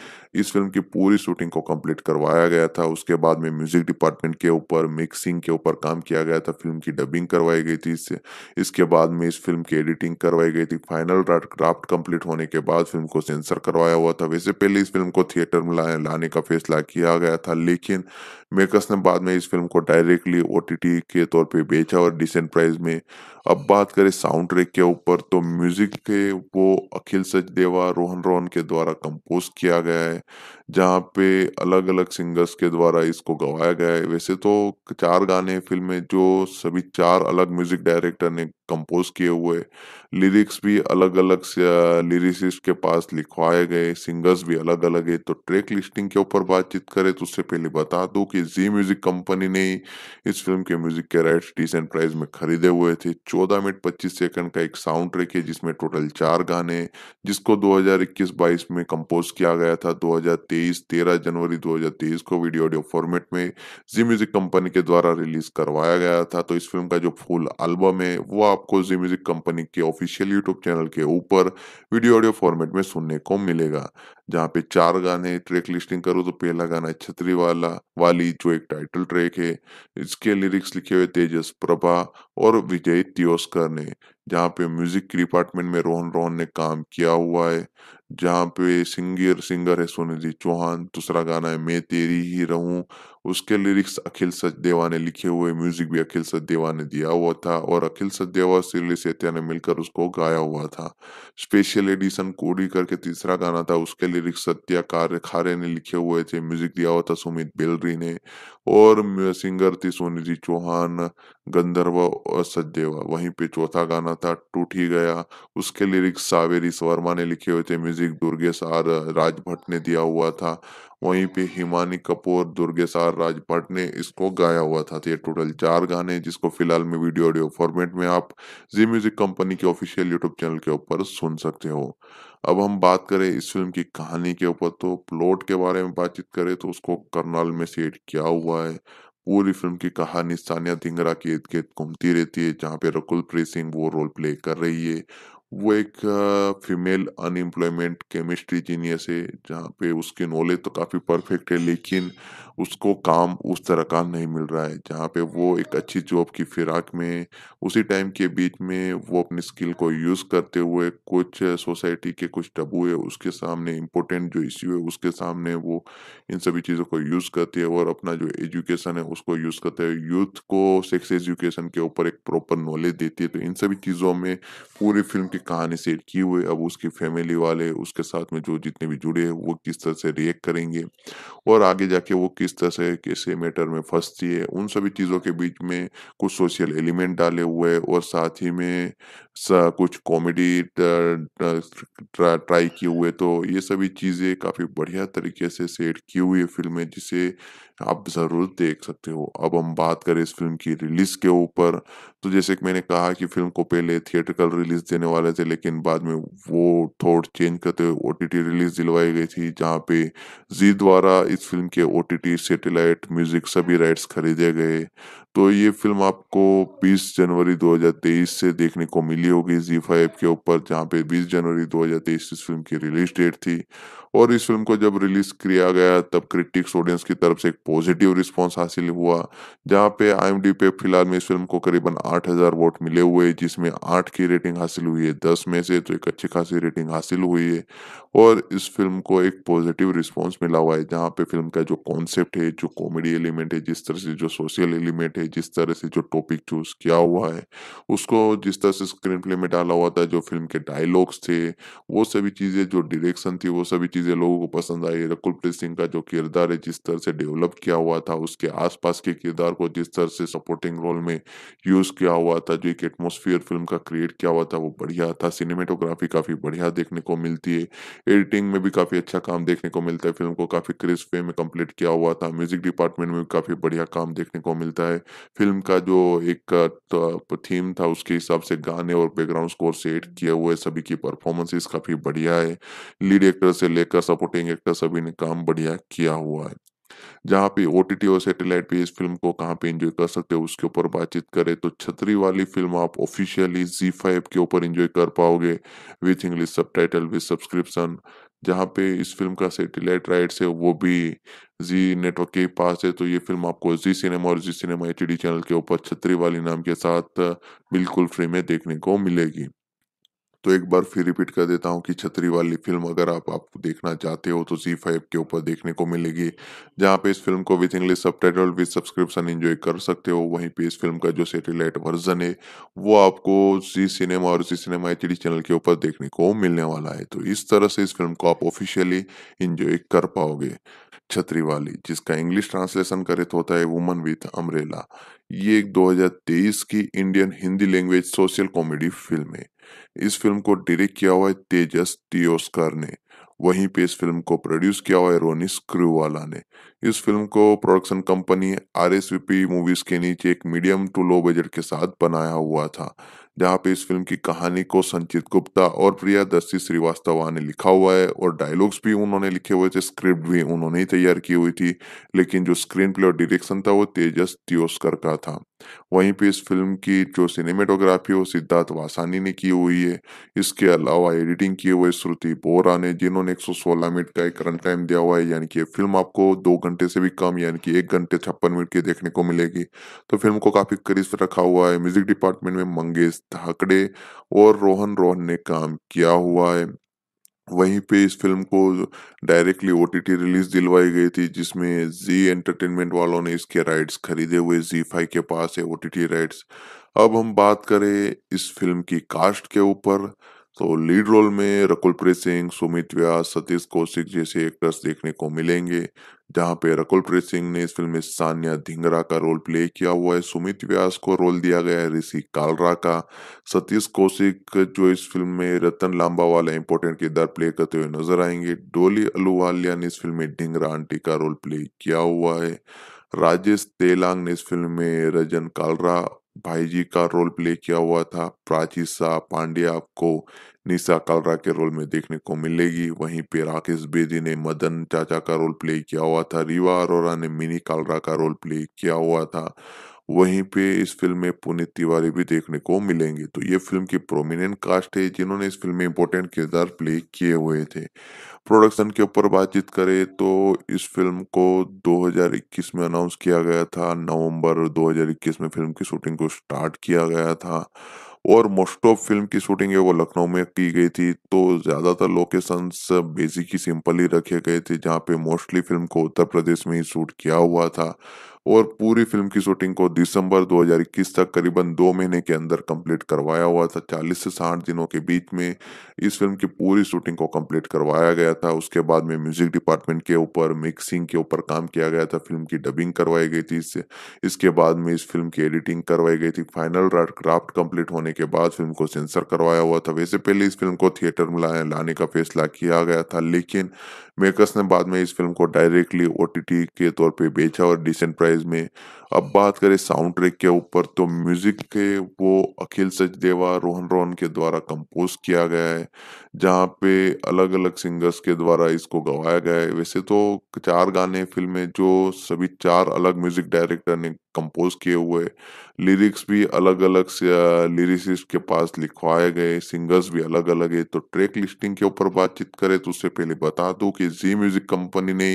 इस फिल्म की पूरी शूटिंग को कंप्लीट करवाया गया था उसके बाद में म्यूजिक डिपार्टमेंट के ऊपर मिक्सिंग के ऊपर काम किया गया था फिल्म की डबिंग करवाई गई थी इससे इसके बाद में इस फिल्म की एडिटिंग करवाई गई थी फाइनल ड्राफ्ट कंप्लीट होने के बाद फिल्म को सेंसर करवाया हुआ था वैसे पहले इस फिल्म को थिएटर में लाने का फैसला किया गया था लेकिन मेकर्स ने बाद में इस फिल्म को डायरेक्टली ओ के तौर पे बेचा और डिसेंट प्राइस में अब बात करें साउंड ट्रैक के ऊपर तो म्यूजिक के वो अखिल सचदेवा रोहन रोहन के द्वारा कंपोज किया गया है जहाँ पे अलग अलग सिंगर्स के द्वारा इसको गवाया गया है वैसे तो चार गाने फिल्म में जो सभी चार अलग म्यूजिक डायरेक्टर ने कंपोज किए हुए लिरिक्स भी अलग अलग लिरिसिस्ट के पास लिखवाए गए सिंगर्स भी अलग अलग है तो ट्रैक लिस्टिंग के ऊपर बातचीत करें तो उससे पहले बता दूं कि जी म्यूजिक कंपनी ने इस फिल्म के म्यूजिक के राइट्स डिसेंट प्राइस में खरीदे हुए थे चौदह मिनट पच्चीस सेकंड का एक साउंड ट्रैक है जिसमें टोटल चार गाने जिसको 2021-22 में कंपोज किया गया था 2023 13 जनवरी 2023 को वीडियो ऑडियो फॉर्मेट में जी म्यूजिक कंपनी के द्वारा रिलीज करवाया गया था तो इस फिल्म का जो फुल एल्बम है वो आपको जी म्यूजिक कंपनी के ऑफिशियल यूट्यूब चैनल के ऊपर वीडियो ऑडियो फॉर्मेट में सुनने को मिलेगा जहाँ पे चार गाने ट्रैक लिस्टिंग करूँ तो पहला गाना है छतरी वाला वाली जो एक टाइटल ट्रैक है इसके लिरिक्स लिखे हुए तेजस प्रभा और विजय त्योस्कर ने जहाँ पे म्यूजिक डिपार्टमेंट में रोहन रोहन ने काम किया हुआ है जहाँ पे सिंगर सिंगर है सोनिधि चौहान दूसरा गाना है मैं तेरी ही रहूं उसके लिरिक्स अखिल सचदेवा ने लिखे हुए म्यूजिक भी अखिल सचदेवा ने दिया हुआ था और अखिल सचदेवा और सिरली सेतिया ने मिलकर उसको गाया हुआ था स्पेशल एडिशन कोडी करके तीसरा गाना था उसके लिरिक्स सत्या कार्य खारे ने लिखे हुए थे म्यूजिक दिया हुआ था सुमित बेलरी ने और सिंगर थी सोनिधि चौहान गंधर्व और सचदेवा वहीं पे चौथा गाना था टूट ही गया उसके लिरिक्स सावेरी वर्मा ने लिखे हुए थे म्यूजिक दुर्गेश आर राजभट्ट ने दिया हुआ था वहीं पे हिमानी कपूर दुर्गेसार राजपाट ने इसको गाया हुआ था ये टोटल चार गाने जिसको फिलहाल में वीडियो ऑडियो फॉर्मेट में आप जी म्यूजिक कंपनी के ऑफिशियल यूट्यूब चैनल के ऊपर सुन सकते हो अब हम बात करें इस फिल्म की कहानी के ऊपर तो प्लॉट के बारे में बातचीत करें तो उसको करनाल में सेट किया हुआ है पूरी फिल्म की कहानी सानिया धिंगरा के इर्द गिर्द घूमती रहती है जहाँ पे रकुल प्रीत सिंह वो रोल प्ले कर रही है वो एक फीमेल अनएम्प्लॉयमेंट केमिस्ट्री जीनियस है जहाँ पे उसकी नॉलेज तो काफ़ी परफेक्ट है लेकिन उसको काम उस तरह का नहीं मिल रहा है जहाँ पे वो एक अच्छी जॉब की फिराक में उसी टाइम के बीच में वो अपनी स्किल को यूज़ करते हुए कुछ सोसाइटी के कुछ टबू है उसके सामने इम्पोर्टेंट जो इश्यू है उसके सामने वो इन सभी चीज़ों को यूज़ करती है और अपना जो एजुकेशन है उसको यूज़ करते हुए यूथ को सेक्स एजुकेशन के ऊपर एक प्रॉपर नॉलेज देती है तो इन सभी चीज़ों में पूरी फिल्म की कहानी सेट की हुई अब उसकी फैमिली वाले उसके साथ में जो जितने भी जुड़े वो किस तरह से रिएक्ट करेंगे और आगे जाके वो किस तरह से कैसे मैटर में फंसती है उन सभी चीज़ों के बीच में कुछ सोशल एलिमेंट डाले हुए और साथ ही में सा कुछ कॉमेडी ट्राई किए हुए तो ये सभी चीज़ें काफ़ी बढ़िया तरीके से सेट की हुई है फिल्म में जिसे आप ज़रूर देख सकते हो अब हम बात करें इस फिल्म की रिलीज़ के ऊपर तो जैसे कि मैंने कहा कि फिल्म को पहले थिएटरकल रिलीज देने वाले रहे थे लेकिन बाद में वो थोड़ चेंज करते हुए ओ रिलीज दिलवाई गई थी जहाँ पे जी द्वारा इस फिल्म के ओ सैटेलाइट म्यूजिक सभी राइट्स खरीदे गए तो ये फिल्म आपको 20 जनवरी 2023 से देखने को मिली होगी जी फाइव के ऊपर जहाँ पे 20 जनवरी 2023 इस फिल्म की रिलीज डेट थी और इस फिल्म को जब रिलीज किया गया तब क्रिटिक्स ऑडियंस की तरफ से एक पॉजिटिव रिस्पॉन्स हासिल हुआ जहाँ पे आई पे फिलहाल में इस फिल्म को करीबन आठ हजार वोट मिले हुए जिसमें आठ की रेटिंग हासिल हुई है दस में से तो एक अच्छी खासी रेटिंग हासिल हुई है और इस फिल्म को एक पॉजिटिव रिस्पॉन्स मिला हुआ है जहाँ पे फिल्म का जो कॉन्सेप्ट है जो कॉमेडी एलिमेंट है जिस तरह से जो सोशल एलिमेंट है जिस तरह से जो टॉपिक चूज किया हुआ है उसको जिस तरह से स्क्रीन प्ले में डाला हुआ था जो फिल्म के डायलॉग्स थे वो सभी चीजें जो डिरेक्शन थी वो सभी चीज़ें लोगों को पसंद आई कुलप्रीत सिंह का जो किरदार है जिस तरह से डेवलप किया हुआ था उसके आसपास के किरदार को जिस तरह से सपोर्टिंग रोल में यूज़ किया हुआ था जो एक एटमोसफियर फिल्म का क्रिएट किया हुआ था वो बढ़िया था सिनेमेटोग्राफी काफ़ी बढ़िया देखने को मिलती है एडिटिंग में भी काफ़ी अच्छा काम देखने को मिलता है फिल्म को काफ़ी क्रिस्प वे में कम्प्लीट किया हुआ था म्यूजिक डिपार्टमेंट में काफ़ी बढ़िया काम देखने को मिलता है फिल्म का जो एक थीम था उसके हिसाब से गाने और बैकग्राउंड स्कोर से एड किए हुए सभी की परफॉर्मेंसेस काफ़ी बढ़िया है लीड एक्टर से लेकर का सपोर्टिंग एक्टर सभी ने काम बढ़िया किया हुआ है जहाँ पे ओटीटी और सैटेलाइट पे इस फिल्म को कहाँ पे एंजॉय कर सकते हो उसके ऊपर बातचीत करें तो छतरी वाली फिल्म आप ऑफिशियली जी फाइव के ऊपर एंजॉय कर पाओगे with English subtitle with subscription जहाँ पे इस फिल्म का सैटेलाइट राइट्स है वो भी जी नेटवर्क के पास है तो ये फिल्म आपको जी सिनेमा और जी सिनेमा एच चैनल के ऊपर छतरी वाली नाम के साथ बिल्कुल फ्री में देखने को मिलेगी तो एक बार फिर रिपीट कर देता हूँ कि छतरी वाली फिल्म अगर आप आप देखना चाहते हो तो जी फाइव के ऊपर देखने को मिलेगी जहाँ पे इस फिल्म को with English subtitle with subscription enjoy कर सकते हो वहीं पे इस फिल्म का जो सेटेलाइट वर्जन है वो आपको जी सिनेमा और जी सिनेमा एच चैनल के ऊपर देखने को मिलने वाला है तो इस तरह से इस फिल्म को आप ऑफिशियली इंजॉय कर पाओगे छतरी वाली जिसका इंग्लिश ट्रांसलेशन करे तो होता है वुमन विथ अमरेला ये एक 2023 की Indian Hindi language social comedy film है इस फिल्म को डायरेक्ट किया हुआ है तेजस टीओस्कर ने वहीं पे इस फिल्म को प्रोड्यूस किया हुआ है रोनी स्क्रूवाला ने इस फिल्म को production company R S movies के नीचे एक मीडियम टू लो बजट के साथ बनाया हुआ था जहां पे इस फिल्म की कहानी को संचित गुप्ता और प्रिया दर्शी श्रीवास्तवा ने लिखा हुआ है और डायलॉग्स भी उन्होंने लिखे हुए थे स्क्रिप्ट भी उन्होंने ही तैयार की हुई थी लेकिन जो स्क्रीन प्ले और डिरेक्शन था वो तेजस तियोस्कर का था वहीं पे इस फिल्म की जो सिनेमेटोग्राफी वो सिद्धार्थ वासानी ने की हुई है इसके अलावा एडिटिंग की हुई श्रुति बोरा ने जिन्होंने 116 मिनट का एक रन टाइम दिया हुआ है यानी कि फिल्म आपको दो घंटे से भी कम यानी कि एक घंटे छप्पन मिनट की देखने को मिलेगी तो फिल्म को काफी करीब रखा हुआ है म्यूजिक डिपार्टमेंट में मंगेश धाकड़े और रोहन रोहन ने काम किया हुआ है वहीं पे इस फिल्म को डायरेक्टली ओ रिलीज दिलवाई गई थी जिसमें जी एंटरटेनमेंट वालों ने इसके राइट्स खरीदे हुए जी फाइव के पास है ओ राइट्स अब हम बात करें इस फिल्म की कास्ट के ऊपर तो लीड रोल में रकुलप्रीत सिंह सुमित व्यास सतीश कौशिक जैसे एक्टर्स देखने को मिलेंगे जहां पे रकुलप्रीत सिंह ने इस फिल्म में सानिया धिंगरा का रोल प्ले किया हुआ है सुमित व्यास को रोल दिया गया है ऋषि कालरा का सतीश कौशिक जो इस फिल्म में रतन लांबा वाला इंपोर्टेंट किरदार प्ले करते हुए नजर आएंगे डोली अलूवालिया ने इस फिल्म में ढिंगरा आंटी का रोल प्ले किया हुआ है राजेश तेलांग ने इस फिल्म में रजन कालरा भाई जी का रोल प्ले किया हुआ था प्राची शाह पांडे आपको निशा कालरा के रोल में देखने को मिलेगी वहीं पे राकेश बेदी ने मदन चाचा का रोल प्ले किया हुआ था रीवा अरोरा ने मिनी कालरा का रोल प्ले किया हुआ था वहीं पे इस फिल्म में पुनीत तिवारी भी देखने को मिलेंगे तो ये फिल्म की प्रोमिनेंट कास्ट है जिन्होंने इस फिल्म में इंपॉर्टेंट किरदार प्ले किए हुए थे प्रोडक्शन के ऊपर बातचीत करें तो इस फिल्म को 2021 में अनाउंस किया गया था नवंबर 2021 में फिल्म की शूटिंग को स्टार्ट किया गया था और मोस्ट ऑफ फिल्म की शूटिंग है वो लखनऊ में की गई थी तो ज़्यादातर लोकेशंस बेसिक ही सिंपल ही रखे गए थे जहाँ पे मोस्टली फिल्म को उत्तर प्रदेश में ही शूट किया हुआ था और पूरी फिल्म की शूटिंग को दिसंबर 2021 तक करीबन दो महीने के अंदर कंप्लीट करवाया हुआ था 40 से 60 दिनों के बीच में इस फिल्म की पूरी शूटिंग को कंप्लीट करवाया गया था उसके बाद में म्यूजिक डिपार्टमेंट के ऊपर मिक्सिंग के ऊपर काम किया गया था फिल्म की डबिंग करवाई गई थी इससे इसके बाद में इस फिल्म की एडिटिंग करवाई गई थी फाइनल क्राफ्ट कंप्लीट होने के बाद फिल्म को सेंसर करवाया हुआ था वैसे पहले इस फिल्म को थिएटर में लाने का फैसला किया गया था लेकिन मेकर्स ने बाद में इस फिल्म को डायरेक्टली ओ के तौर पर बेचा और डिसेंट प्राइस me अब बात करें साउंड ट्रैक के ऊपर तो म्यूजिक के वो अखिल सचदेवा रोहन रोहन के द्वारा कंपोज किया गया है जहाँ पे अलग अलग सिंगर्स के द्वारा इसको गवाया गया है वैसे तो चार गाने फिल्म में जो सभी चार अलग म्यूजिक डायरेक्टर ने कंपोज किए हुए लिरिक्स भी अलग अलग लिरिसिस्ट के पास लिखवाए गए सिंगर्स भी अलग अलग है तो ट्रैक लिस्टिंग के ऊपर बातचीत करें तो उससे पहले बता दूं कि जी म्यूजिक कंपनी ने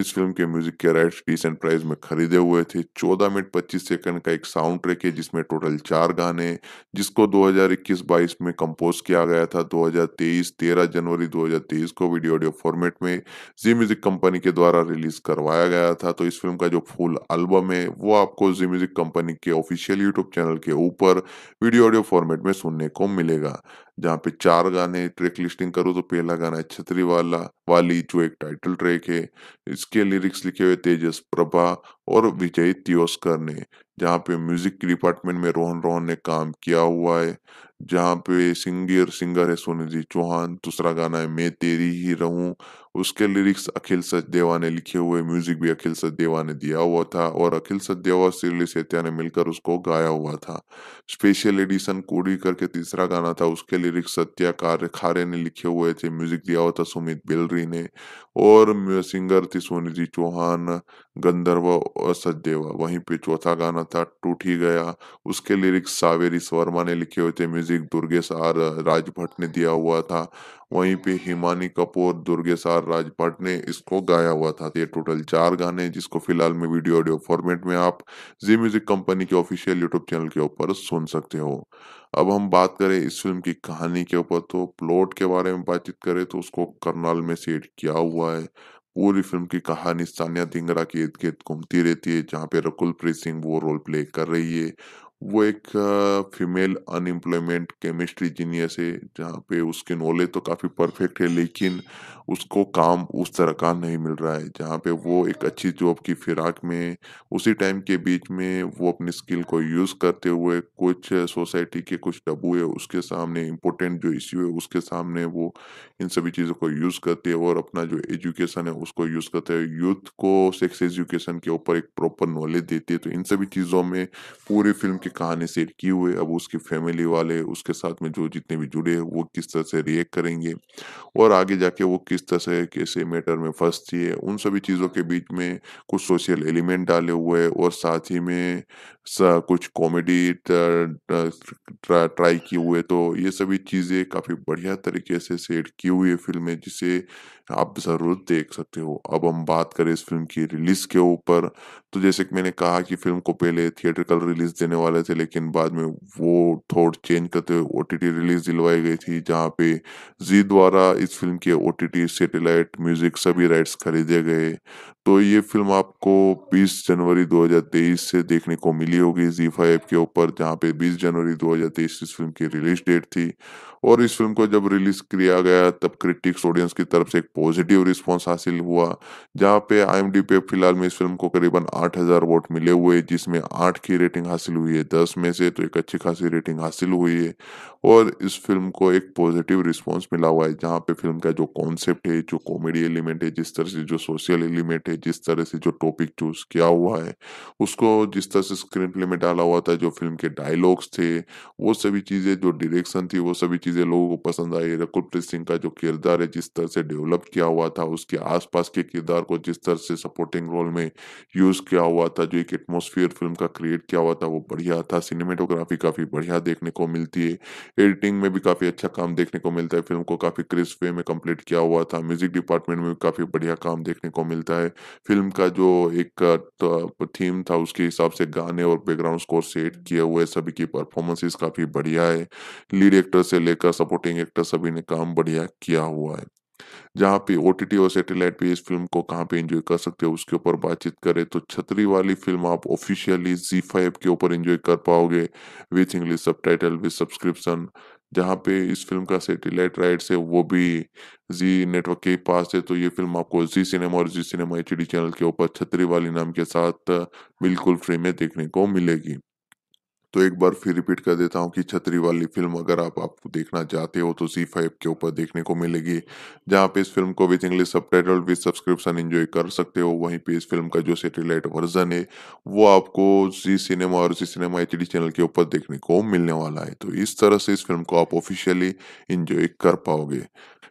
इस फिल्म के म्यूजिक के राइट्स डिसेंट प्राइस में खरीदे हुए थे 14 मिनट 25 सेकंड का एक साउंड ट्रैक है जिसमें टोटल चार गाने जिसको 2021-22 में कंपोज किया गया था 2023 13 जनवरी 2023 को वीडियो ऑडियो फॉर्मेट में जी म्यूजिक कंपनी के द्वारा रिलीज करवाया गया था तो इस फिल्म का जो फुल एल्बम है वो आपको जी म्यूजिक कंपनी के ऑफिशियल यूट्यूब चैनल के ऊपर वीडियो ऑडियो फॉर्मेट में सुनने को मिलेगा जहाँ पे चार गाने ट्रैक लिस्टिंग करो तो पहला गाना है छतरी वाला वाली जो एक टाइटल ट्रैक है इसके लिरिक्स लिखे हुए तेजस प्रभा और विजय त्योस्कर ने जहाँ पे म्यूजिक डिपार्टमेंट में रोहन रोहन ने काम किया हुआ है जहाँ पे सिंगर सिंगर है सोनिधि चौहान दूसरा गाना है मैं तेरी ही रहूं उसके लिरिक्स अखिल सचदेवा ने लिखे हुए म्यूजिक भी अखिल सचदेवा ने दिया हुआ था और अखिल सचदेवा और सिरली सेतिया ने मिलकर उसको गाया हुआ था स्पेशल एडिशन कोडी करके तीसरा गाना था उसके लिरिक्स सत्या कार्य खारे ने लिखे हुए थे म्यूजिक दिया हुआ था सुमित बिलरी ने और सिंगर थी सोनिधि चौहान गंधर्व और सचदेवा वहीं पे चौथा गाना था टूट ही गया उसके लिरिक्स सावेरी शर्मा ने लिखे हुए थे म्यूजिक दुर्गेश आर राजभट्ट ने दिया हुआ था वहीं पे हिमानी कपूर दुर्गेश आर राजभट्ट ने इसको गाया हुआ था ये टोटल चार गाने जिसको फिलहाल में वीडियो ऑडियो फॉर्मेट में आप जी म्यूजिक कंपनी के ऑफिशियल यूट्यूब चैनल के ऊपर सुन सकते हो अब हम बात करें इस फिल्म की कहानी के ऊपर तो प्लॉट के बारे में बातचीत करें तो उसको करनाल में सेट किया हुआ है पूरी फिल्म की कहानी सानिया धिंगरा की इर्द गिर्द घूमती रहती है जहाँ पे रकुल प्रीत सिंह वो रोल प्ले कर रही है वो एक फीमेल अनएम्प्लॉयमेंट केमिस्ट्री जीनियस है जहाँ पे उसके नॉलेज तो काफ़ी परफेक्ट है लेकिन उसको काम उस तरह का नहीं मिल रहा है जहाँ पे वो एक अच्छी जॉब की फिराक में उसी टाइम के बीच में वो अपनी स्किल को यूज़ करते हुए कुछ सोसाइटी के कुछ डबू है उसके सामने इम्पोर्टेंट जो इश्यू है उसके सामने वो इन सभी चीज़ों को यूज़ करते हैं और अपना जो एजुकेशन है उसको यूज़ करते हैं यूथ को सेक्स एजुकेशन के ऊपर एक प्रॉपर नॉलेज देती है तो इन सभी चीज़ों में पूरी फिल्म के कहानी सेट हुई है अब उसकी फैमिली वाले उसके साथ में जो जितने भी जुड़े हैं वो किस तरह से रिएक्ट करेंगे और आगे जाके वो किस तरह से कैसे मैटर में फंसती है उन सभी चीज़ों के बीच में कुछ सोशल एलिमेंट डाले हुए हैं और साथ ही में सा कुछ कॉमेडी ट्राई किए हुए तो ये सभी चीज़ें काफ़ी बढ़िया तरीके से सेट की हुई है फिल्म में जिसे आप ज़रूर देख सकते हो अब हम बात करें इस फिल्म की रिलीज़ के ऊपर तो जैसे कि मैंने कहा कि फिल्म को पहले थिएटर कल रिलीज देने वाला वाले थे लेकिन बाद में वो थोड़ चेंज करते हुए ओ रिलीज दिलवाई गई थी जहाँ पे जी द्वारा इस फिल्म के ओ टी सेटेलाइट म्यूजिक सभी राइट्स खरीदे गए तो ये फिल्म आपको 20 जनवरी 2023 से देखने को मिली होगी जी फाइव के ऊपर जहाँ पे 20 जनवरी 2023 इस फिल्म की रिलीज डेट थी और इस फिल्म को जब रिलीज किया गया तब क्रिटिक्स ऑडियंस की तरफ से एक पॉजिटिव रिस्पॉन्स हासिल हुआ जहां पे आई पे फिलहाल में इस फिल्म को करीबन 8000 वोट मिले हुए जिसमें आठ की रेटिंग हासिल हुई है दस में से तो एक अच्छी खासी रेटिंग हासिल हुई है और इस फिल्म को एक पॉजिटिव रिस्पॉन्स मिला हुआ है जहाँ पे फिल्म का जो कॉन्सेप्ट है जो कॉमेडी एलिमेंट है जिस तरह से जो सोशल एलिमेंट है जिस तरह से जो टॉपिक चूज किया हुआ है उसको जिस तरह से स्क्रीन प्ले में डाला हुआ था जो फिल्म के डायलॉग्स थे वो सभी चीजें जो डिरेक्शन थी वो सभी चीज चीज़ें लोगों को पसंद आई रकुलप्रीत सिंह का जो किरदार है जिस तरह से डेवलप किया हुआ था उसके आसपास के किरदार को जिस तरह से सपोर्टिंग रोल में यूज़ किया हुआ था जो एक एटमोसफियर फिल्म का क्रिएट किया हुआ था वो बढ़िया था सिनेमेटोग्राफी काफ़ी बढ़िया देखने को मिलती है एडिटिंग में भी काफ़ी अच्छा काम देखने को मिलता है फिल्म को काफ़ी क्रिस्प वे में कम्प्लीट किया हुआ था म्यूजिक डिपार्टमेंट में भी काफ़ी बढ़िया काम देखने को मिलता है फिल्म का जो एक थीम तो, था उसके हिसाब से गाने और बैकग्राउंड स्कोर सेट किए हुए सभी की परफॉर्मेंसेस काफ़ी बढ़िया है लीड एक्टर से लेकर का सपोर्टिंग एक्टर सभी ने काम बढ़िया किया हुआ है जहाँ पे ओ और सैटेलाइट पे इस फिल्म को कहाँ पे एंजॉय कर सकते हो उसके ऊपर बातचीत करें तो छतरी वाली फिल्म आप ऑफिशियली जी फाइव के ऊपर एंजॉय कर पाओगे with English subtitle with subscription जहाँ पे इस फिल्म का सैटेलाइट राइट्स है वो भी जी नेटवर्क के पास है तो ये फिल्म आपको जी सिनेमा और जी सिनेमा एच चैनल के ऊपर छतरी वाली नाम के साथ बिल्कुल फ्री में देखने को मिलेगी तो एक बार फिर रिपीट कर देता हूँ कि छतरी वाली फिल्म अगर आप आपको देखना चाहते हो तो सी फाइव के ऊपर देखने को मिलेगी जहाँ पे इस फिल्म को with English subtitle with subscription enjoy कर सकते हो वहीं पे इस फिल्म का जो सेटेलाइट वर्जन है वो आपको जी सिनेमा और जी सिनेमा एच चैनल के ऊपर देखने को मिलने वाला है तो इस तरह से इस फिल्म को आप ऑफिशियली इंजॉय कर पाओगे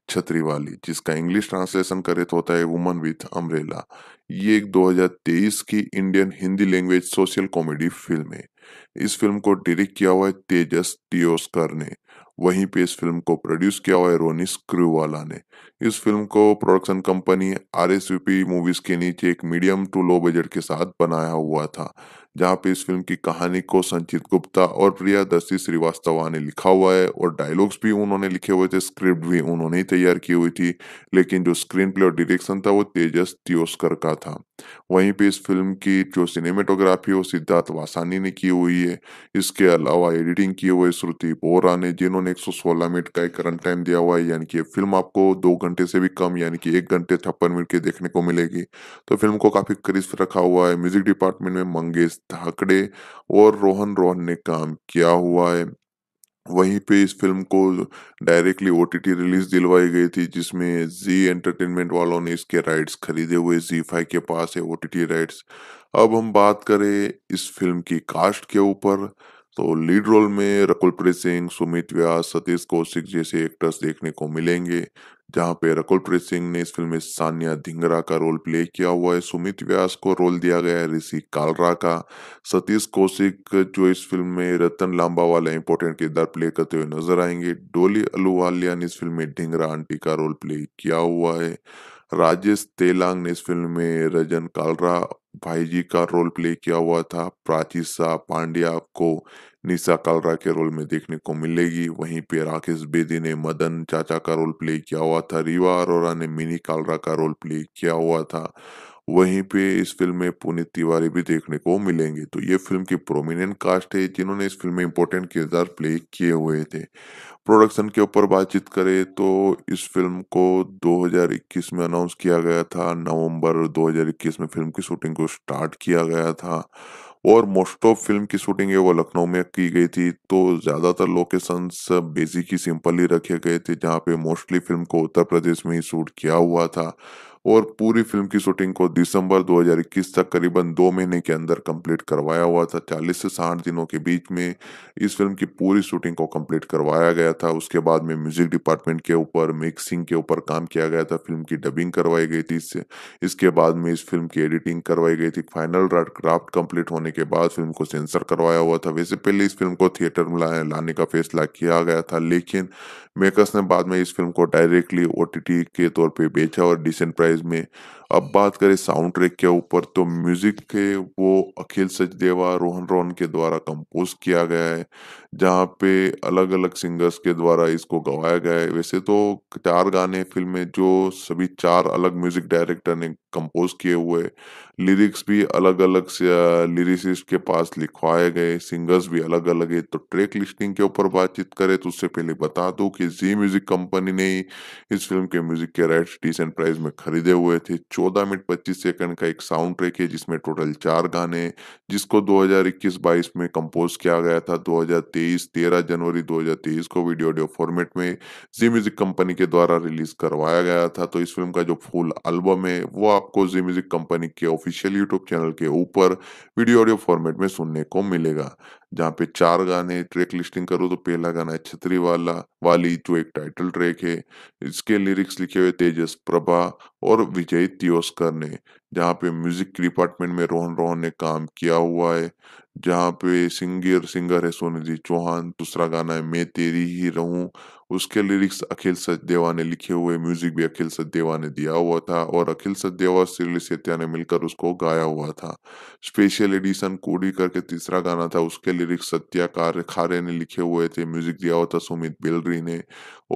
छतरी वाली जिसका इंग्लिश ट्रांसलेशन करे तो होता है वुमन विथ अम्ब्रेला ये एक 2023 की Indian Hindi language social comedy film है इस फिल्म को डायरेक्ट किया हुआ है तेजस तियोस्कर ने वहीं पे इस फिल्म को प्रोड्यूस किया हुआ है रोनी स्क्रूवाला ने इस फिल्म को प्रोडक्शन कंपनी आर मूवीज के नीचे एक मीडियम टू लो बजट के साथ बनाया हुआ था जहां पे इस फिल्म की कहानी को संचित गुप्ता और प्रिया दर्शी श्रीवास्तवा ने लिखा हुआ है और डायलॉग्स भी उन्होंने लिखे हुए थे स्क्रिप्ट भी उन्होंने ही तैयार की हुई थी लेकिन जो स्क्रीन प्ले और डिरेक्शन था वो तेजस तियोस्कर का था वहीं पे इस फिल्म की जो सिनेमेटोग्राफी वो सिद्धार्थ वासानी ने की हुई है इसके अलावा एडिटिंग की हुई श्रुति बोरा ने जिन्होंने 116 मिनट का एक रन टाइम दिया हुआ है यानी कि फिल्म आपको दो घंटे से भी कम यानी कि एक घंटे छप्पन मिनट के देखने को मिलेगी तो फिल्म को काफी क्रिस्प रखा हुआ है म्यूजिक डिपार्टमेंट में मंगेश धाकड़े और रोहन रोहन ने काम किया हुआ है वहीं पे इस फिल्म को डायरेक्टली ओटीटी रिलीज दिलवाई गई थी जिसमें जी एंटरटेनमेंट वालों ने इसके राइट्स खरीदे हुए जी फाइव के पास है ओ राइट्स अब हम बात करें इस फिल्म की कास्ट के ऊपर तो लीड रोल में रकुल प्रीत सिंह सुमित व्यास सतीश कौशिक जैसे एक्टर्स देखने को मिलेंगे जहां पे रकुल सिंह ने इस फिल्म में सानिया धिंगरा का रोल प्ले किया हुआ है सुमित व्यास को रोल दिया गया है ऋषि कालरा का सतीश कौशिक जो इस फिल्म में रतन लांबा वाला इंपोर्टेंट किरदार प्ले करते हुए नजर आएंगे डोली अलूवालिया ने इस फिल्म में ढिंगरा आंटी का रोल प्ले किया हुआ है राजेश तेलांग ने इस फिल्म में रजन कालरा भाई जी का रोल प्ले किया हुआ था प्राची शाह पांड्या को निशा कालरा के रोल में देखने को मिलेगी वहीं पे राकेश बेदी ने मदन चाचा का रोल प्ले किया हुआ था रीवा अरोरा ने मिनी कालरा का रोल प्ले किया हुआ था वहीं पे इस फिल्म में पुनीत तिवारी भी देखने को मिलेंगे तो ये फिल्म की प्रोमिनेंट कास्ट है जिन्होंने इस फिल्म में इम्पोर्टेंट किरदार प्ले किए हुए थे प्रोडक्शन के ऊपर बातचीत करें तो इस फिल्म को 2021 में अनाउंस किया गया था नवंबर 2021 में फिल्म की शूटिंग को स्टार्ट किया गया था और मोस्ट ऑफ फिल्म की शूटिंग है वो लखनऊ में की गई थी तो ज्यादातर लोकेशंस बेसिक ही सिंपल ही रखे गए थे जहाँ पे मोस्टली फिल्म को उत्तर प्रदेश में ही शूट किया हुआ था और पूरी फिल्म की शूटिंग को दिसंबर 2021 तक करीबन दो महीने के अंदर कंप्लीट करवाया हुआ था 40 से साठ दिनों के बीच में इस फिल्म की पूरी शूटिंग को कंप्लीट करवाया गया था उसके बाद में म्यूजिक डिपार्टमेंट के ऊपर मिक्सिंग के ऊपर काम किया गया था फिल्म की डबिंग करवाई गई थी इससे इसके बाद में इस फिल्म की एडिटिंग करवाई गई थी फाइनल क्राफ्ट कंप्लीट होने के बाद फिल्म को सेंसर करवाया हुआ था वैसे पहले इस फिल्म को थिएटर में लाने का फैसला किया गया था लेकिन मेकर्स ने बाद में इस फिल्म को डायरेक्टली ओ के तौर पे बेचा और डिसेंट प्राइस में अब बात करें साउंड ट्रैक के ऊपर तो म्यूजिक के वो अखिल सचदेवा रोहन रोहन के द्वारा कंपोज किया गया है जहाँ पे अलग अलग सिंगर्स के द्वारा इसको गवाया गया है वैसे तो चार गाने फिल्म में जो सभी चार अलग म्यूजिक डायरेक्टर ने कंपोज किए हुए लिरिक्स भी अलग अलग लिरिसिस्ट के पास लिखवाए गए सिंगर्स भी अलग अलग है तो ट्रैक लिस्टिंग के ऊपर बातचीत करें तो उससे पहले बता दो कि जी म्यूजिक कंपनी ने इस फिल्म के म्यूजिक के राइट्स डिसेंट प्राइस में खरीदे हुए थे 14 मिनट 25 सेकंड का एक साउंड ट्रैक है जिसमें टोटल चार गाने जिसको 2021-22 में कंपोज किया गया था 2023 13 जनवरी 2023 को वीडियो ऑडियो फॉर्मेट में जी म्यूजिक कंपनी के द्वारा रिलीज करवाया गया था तो इस फिल्म का जो फुल एल्बम है वो आपको जी म्यूजिक कंपनी के ऑफिशियल यूट्यूब चैनल के ऊपर वीडियो ऑडियो फॉर्मेट में सुनने को मिलेगा जहाँ पे चार गाने ट्रैक लिस्टिंग करो तो पहला गाना है छतरी वाला वाली जो एक टाइटल ट्रैक है इसके लिरिक्स लिखे हुए तेजस प्रभा और विजय तियोस्कर ने जहाँ पे म्यूजिक डिपार्टमेंट में रोहन रोहन ने काम किया हुआ है जहाँ पे सिंगर सिंगर है सोनिधि चौहान दूसरा गाना है मैं तेरी ही रहूं उसके लिरिक्स अखिल सचदेवा ने लिखे हुए म्यूजिक भी अखिल सचदेवा ने दिया हुआ था और अखिल सचदेवा सिरली सेत्या ने मिलकर उसको गाया हुआ था स्पेशल एडिशन कोडी करके तीसरा गाना था उसके लिरिक्स सत्या खारे ने लिखे हुए थे म्यूजिक दिया हुआ था सुमित बेलरी ने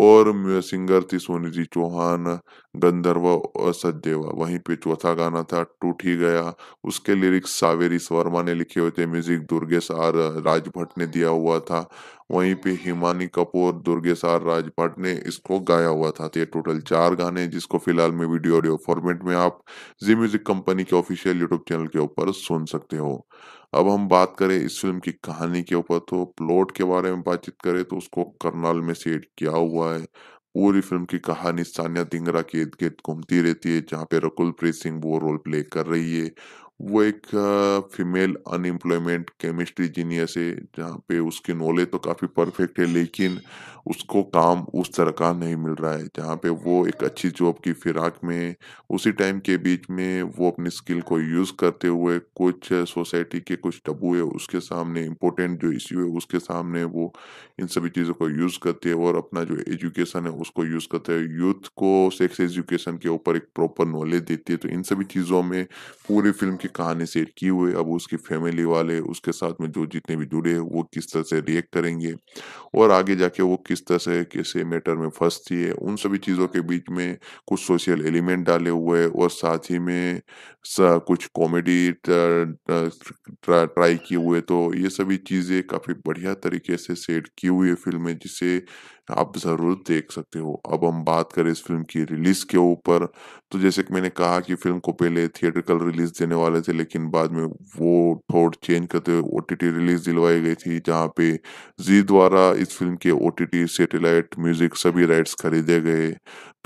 और सिंगर थी सोनिधि चौहान गंधर्व और सचदेवा वहीं पे चौथा गाना था टूट ही गया उसके लिरिक्स सावेरी वर्मा ने लिखे हुए थे music music Durgesh R Rajbhatt ने दिया हुआ था वहीं पे हिमानी कपूर दुर्गेश आर राजभट्ट ने इसको गाया हुआ था तो ये टोटल चार गाने जिसको फिलहाल में वीडियो ऑडियो फॉर्मेट में आप जी म्यूजिक कंपनी के ऑफिशियल यूट्यूब चैनल के ऊपर सुन सकते हो अब हम बात करें इस फिल्म की कहानी के ऊपर तो प्लॉट के बारे में बातचीत करें तो उसको करनाल में सेट किया हुआ है पूरी फिल्म की कहानी सानिया दिंगरा के इर्द गिर्द घूमती रहती है जहाँ पे रकुल प्रीत सिंह वो रोल प्ले कर रही है वो एक फीमेल अनएम्प्लॉयमेंट केमिस्ट्री जीनियस है जहाँ पे उसकी नॉलेज तो काफ़ी परफेक्ट है लेकिन उसको काम उस तरह का नहीं मिल रहा है जहाँ पे वो एक अच्छी जॉब की फिराक में उसी टाइम के बीच में वो अपनी स्किल को यूज़ करते हुए कुछ सोसाइटी के कुछ टबू है उसके सामने इम्पोर्टेंट जो इश्यू है उसके सामने वो इन सभी चीज़ों को यूज़ करते हैं और अपना जो एजुकेशन है उसको यूज़ करते हैं यूथ को सेक्स एजुकेशन के ऊपर एक प्रॉपर नॉलेज देती है तो इन सभी चीज़ों में पूरी फिल्म की की कहानी शेयर की हुई अब उसकी फैमिली वाले उसके साथ में जो जितने भी जुड़े हैं वो किस तरह से रिएक्ट करेंगे और आगे जाके वो किस तरह से कैसे मैटर में फंसती है उन सभी चीज़ों के बीच में कुछ सोशल एलिमेंट डाले हुए हैं और साथ ही में सा कुछ कॉमेडी ट्राई किए हुए तो ये सभी चीज़ें काफ़ी बढ़िया तरीके से सेट की हुई है फिल्म में जिससे आप ज़रूर देख सकते हो अब हम बात करें इस फिल्म की रिलीज़ के ऊपर तो जैसे कि मैंने कहा कि फिल्म को पहले थिएट्रिकल रिलीज़ देने वाले थे लेकिन बाद में वो थोड़ चेंज करते हुए ओ रिलीज़ दिलवाई गई थी जहाँ पे जी द्वारा इस फिल्म के ओ टी म्यूज़िक सभी राइट्स खरीदे गए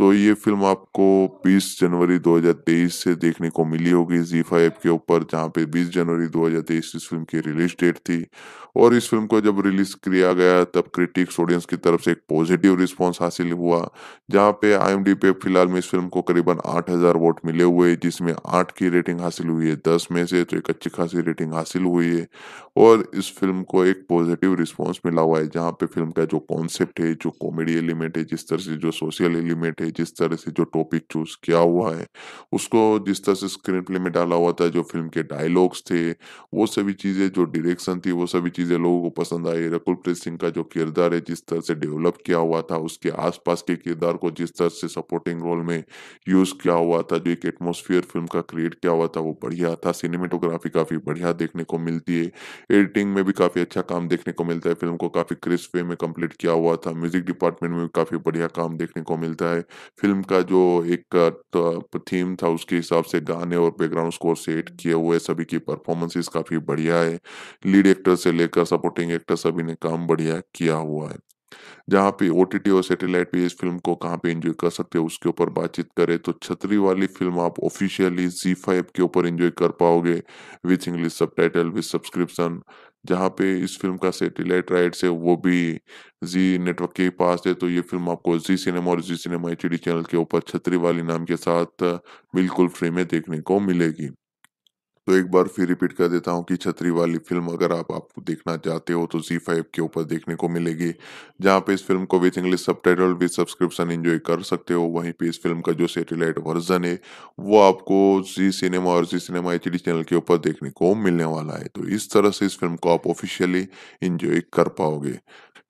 तो ये फिल्म आपको 20 जनवरी 2023 से देखने को मिली होगी जी फाइव के ऊपर जहाँ पे 20 जनवरी 2023 इस फिल्म की रिलीज डेट थी और इस फिल्म को जब रिलीज किया गया तब क्रिटिक्स ऑडियंस की तरफ से एक पॉजिटिव रिस्पांस हासिल हुआ जहाँ पे आई पे फिलहाल में इस फिल्म को करीबन 8000 वोट मिले हुए जिसमें आठ की रेटिंग हासिल हुई है दस में से तो एक अच्छी खासी रेटिंग हासिल हुई है और इस फिल्म को एक पॉजिटिव रिस्पॉन्स मिला हुआ है जहाँ पे फिल्म का जो कॉन्सेप्ट है जो कॉमेडी एलिमेंट है जिस तरह से जो सोशल एलिमेंट है जिस तरह से जो टॉपिक चूज किया हुआ है उसको जिस तरह से स्क्रीन प्ले में डाला हुआ था जो फिल्म के डायलॉग्स थे वो सभी चीज़ें जो डायरेक्शन थी वो सभी चीज़ें लोगों को पसंद आई रकुल प्रीत सिंह का जो किरदार है जिस तरह से डेवलप किया हुआ था उसके आसपास के किरदार को जिस तरह से सपोर्टिंग रोल में यूज़ किया हुआ था जो एक एटमोसफियर फिल्म का क्रिएट किया हुआ था वो बढ़िया था सिनेमेटोग्राफी काफ़ी बढ़िया देखने को मिलती है एडिटिंग में भी काफ़ी अच्छा काम देखने को मिलता है फिल्म को काफ़ी क्रिस्प वे में कंप्लीट किया हुआ था म्यूजिक डिपार्टमेंट में भी काफ़ी बढ़िया काम देखने को मिलता है फिल्म का जो एक थीम था उसके हिसाब से गाने और बैकग्राउंड स्कोर सेट किए हुए सभी की परफॉर्मेंसेस काफ़ी बढ़िया है लीड एक्टर से लेकर सपोर्टिंग एक्टर सभी ने काम बढ़िया किया हुआ है जहाँ पे ओटीटी और सैटेलाइट पे इस फिल्म को कहाँ पे एंजॉय कर सकते हैं उसके ऊपर बातचीत करें तो छतरी वाली फिल्म आप ऑफिशियली जी फाइव के ऊपर एंजॉय कर पाओगे with English subtitle with subscription जहाँ पे इस फिल्म का सेटेलाइट राइट से है वो भी जी नेटवर्क के पास है तो ये फिल्म आपको जी सिनेमा और जी सिनेमा एच चैनल के ऊपर छतरी वाली नाम के साथ बिल्कुल फ्री में देखने को मिलेगी तो एक बार फिर रिपीट कर देता हूँ कि छतरी वाली फिल्म अगर आप आपको देखना चाहते हो तो जी फाइव के ऊपर देखने को मिलेगी जहाँ पे इस फिल्म को with English subtitle with subscription enjoy कर सकते हो वहीं पे इस फिल्म का जो सेटेलाइट वर्जन है वो आपको जी सिनेमा और जी सिनेमा एच चैनल के ऊपर देखने को मिलने वाला है तो इस तरह से इस फिल्म को आप ऑफिशियली इंजॉय कर पाओगे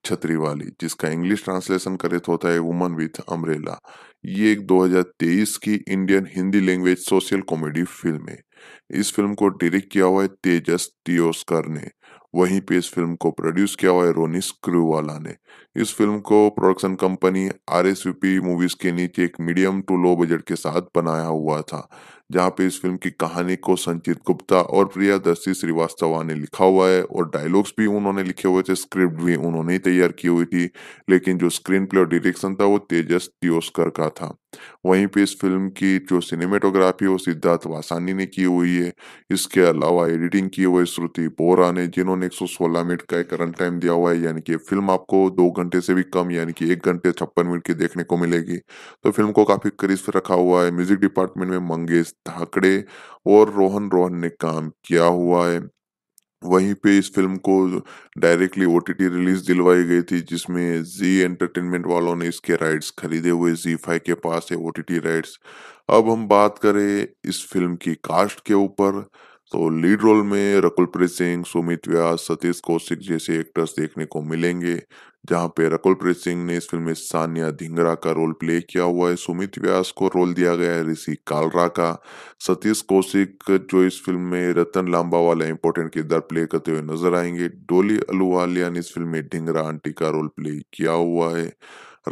छतरी वाली जिसका इंग्लिश ट्रांसलेशन करे तो होता है वुमन विथ अम्ब्रेला ये एक 2023 की Indian Hindi language social comedy film है इस फिल्म को डायरेक्ट किया हुआ है तेजस टीओस्कर ने वहीं पे इस फिल्म को प्रोड्यूस किया हुआ है रोनिस क्रूवाला ने इस फिल्म को production company R S movies के नीचे एक मीडियम टू लो बजट के साथ बनाया हुआ था जहाँ पे इस फिल्म की कहानी को संचित गुप्ता और प्रियादर्शी श्रीवास्तव ने लिखा हुआ है और डायलॉग्स भी उन्होंने लिखे हुए थे स्क्रिप्ट भी उन्होंने ही तैयार की हुई थी लेकिन जो स्क्रीन प्ले और डिरेक्शन था वो तेजस टीओस्कर का था वहीं पे इस फिल्म की जो सिनेमेटोग्राफी वो सिद्धार्थ वासानी ने की हुई है इसके अलावा एडिटिंग की हुई श्रुति बोरा ने जिन्होंने 116 मिनट का एक रन टाइम दिया हुआ है यानी कि फिल्म आपको दो घंटे से भी कम यानी कि एक घंटे छप्पन मिनट की देखने को मिलेगी तो फिल्म को काफी करीब रखा हुआ है म्यूजिक डिपार्टमेंट में मंगेश धाकड़े और रोहन रोहन ने काम किया हुआ है वहीं पे इस फिल्म को डायरेक्टली ओ रिलीज दिलवाई गई थी जिसमें जी एंटरटेनमेंट वालों ने इसके राइट्स खरीदे हुए जी फाइव के पास है ओ राइट्स अब हम बात करें इस फिल्म की कास्ट के ऊपर तो लीड रोल में रकुलप्रीत सिंह सुमित व्यास सतीश कौशिक जैसे एक्टर्स देखने को मिलेंगे जहां पे रकुलप्रीत सिंह ने इस फिल्म में सानिया धिंगरा का रोल प्ले किया हुआ है सुमित व्यास को रोल दिया गया है ऋषि कालरा का सतीश कौशिक जो इस फिल्म में रतन लांबा वाला इंपॉर्टेंट किरदार प्ले करते हुए नजर आएंगे डोली अलूवालिया ने इस फिल्म में ढिंगरा आंटी का रोल प्ले किया हुआ है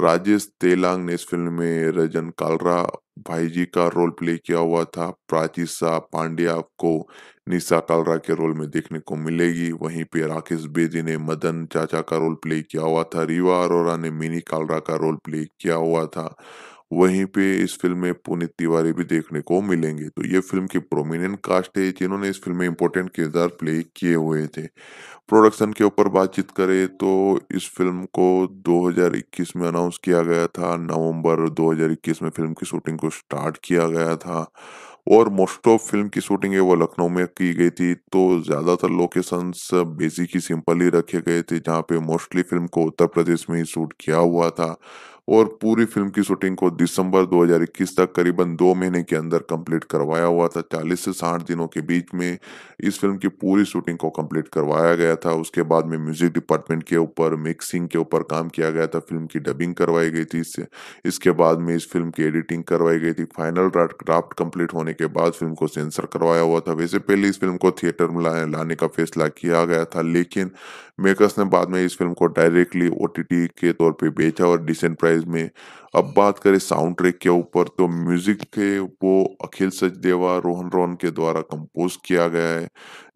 राजेश तेलांग ने इस फिल्म में रजन कालरा भाई जी का रोल प्ले किया हुआ था प्राची प्राचीसा पांडे आपको निशा कालरा के रोल में देखने को मिलेगी वहीं पे राकेश बेदी ने मदन चाचा का रोल प्ले किया हुआ था रीवा अरोरा ने मिनी कालरा का रोल प्ले किया हुआ था वहीं पे इस फिल्म में पुनीत तिवारी भी देखने को मिलेंगे तो ये फिल्म की प्रोमिनेंट कास्ट है जिन्होंने इस फिल्म में इम्पोर्टेंट किरदार प्ले किए हुए थे प्रोडक्शन के ऊपर बातचीत करें तो इस फिल्म को 2021 में अनाउंस किया गया था नवंबर 2021 में फिल्म की शूटिंग को स्टार्ट किया गया था और मोस्ट ऑफ फिल्म की शूटिंग है वो लखनऊ में की गई थी तो ज़्यादातर लोकेशंस बेसिक ही सिंपल ही रखे गए थे जहाँ पे मोस्टली फिल्म को उत्तर प्रदेश में ही शूट किया हुआ था और पूरी फिल्म की शूटिंग को दिसंबर 2021 तक करीबन दो महीने के अंदर कंप्लीट करवाया हुआ था 40 से 60 दिनों के बीच में इस फिल्म की पूरी शूटिंग को कंप्लीट करवाया गया था उसके बाद में म्यूजिक डिपार्टमेंट के ऊपर मिक्सिंग के ऊपर काम किया गया था फिल्म की डबिंग करवाई गई थी इससे इसके बाद में इस फिल्म की एडिटिंग करवाई गई थी फाइनल ड्राफ्ट कंप्लीट होने के बाद फिल्म को सेंसर करवाया हुआ था वैसे पहले इस फिल्म को थिएटर में लाने का फैसला किया गया था लेकिन मेकर्स ने बाद में इस फिल्म को डायरेक्टली ओ के तौर पे बेचा और डिसेंट प्राइस में अब बात करें साउंड ट्रैक के ऊपर तो म्यूजिक के वो अखिल सचदेवा रोहन रोहन के द्वारा कंपोज किया गया है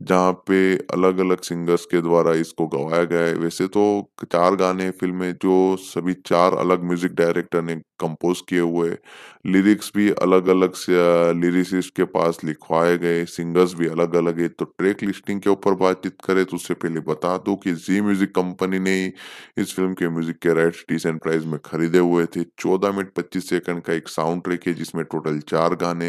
जहाँ पे अलग अलग सिंगर्स के द्वारा इसको गवाया गया है वैसे तो चार गाने फिल्म में जो सभी चार अलग म्यूजिक डायरेक्टर ने कंपोज किए हुए लिरिक्स भी अलग अलग लिरिसिस्ट के पास लिखवाए गए सिंगर्स भी अलग अलग है तो ट्रैक लिस्टिंग के ऊपर बातचीत करें तो उससे पहले बता दो कि जी म्यूजिक कंपनी ने इस फिल्म के म्यूजिक के राइट्स डिसेंट प्राइस में खरीदे हुए थे चौदह मिनट पच्चीस सेकंड का एक साउंड ट्रैक है जिसमें टोटल चार गाने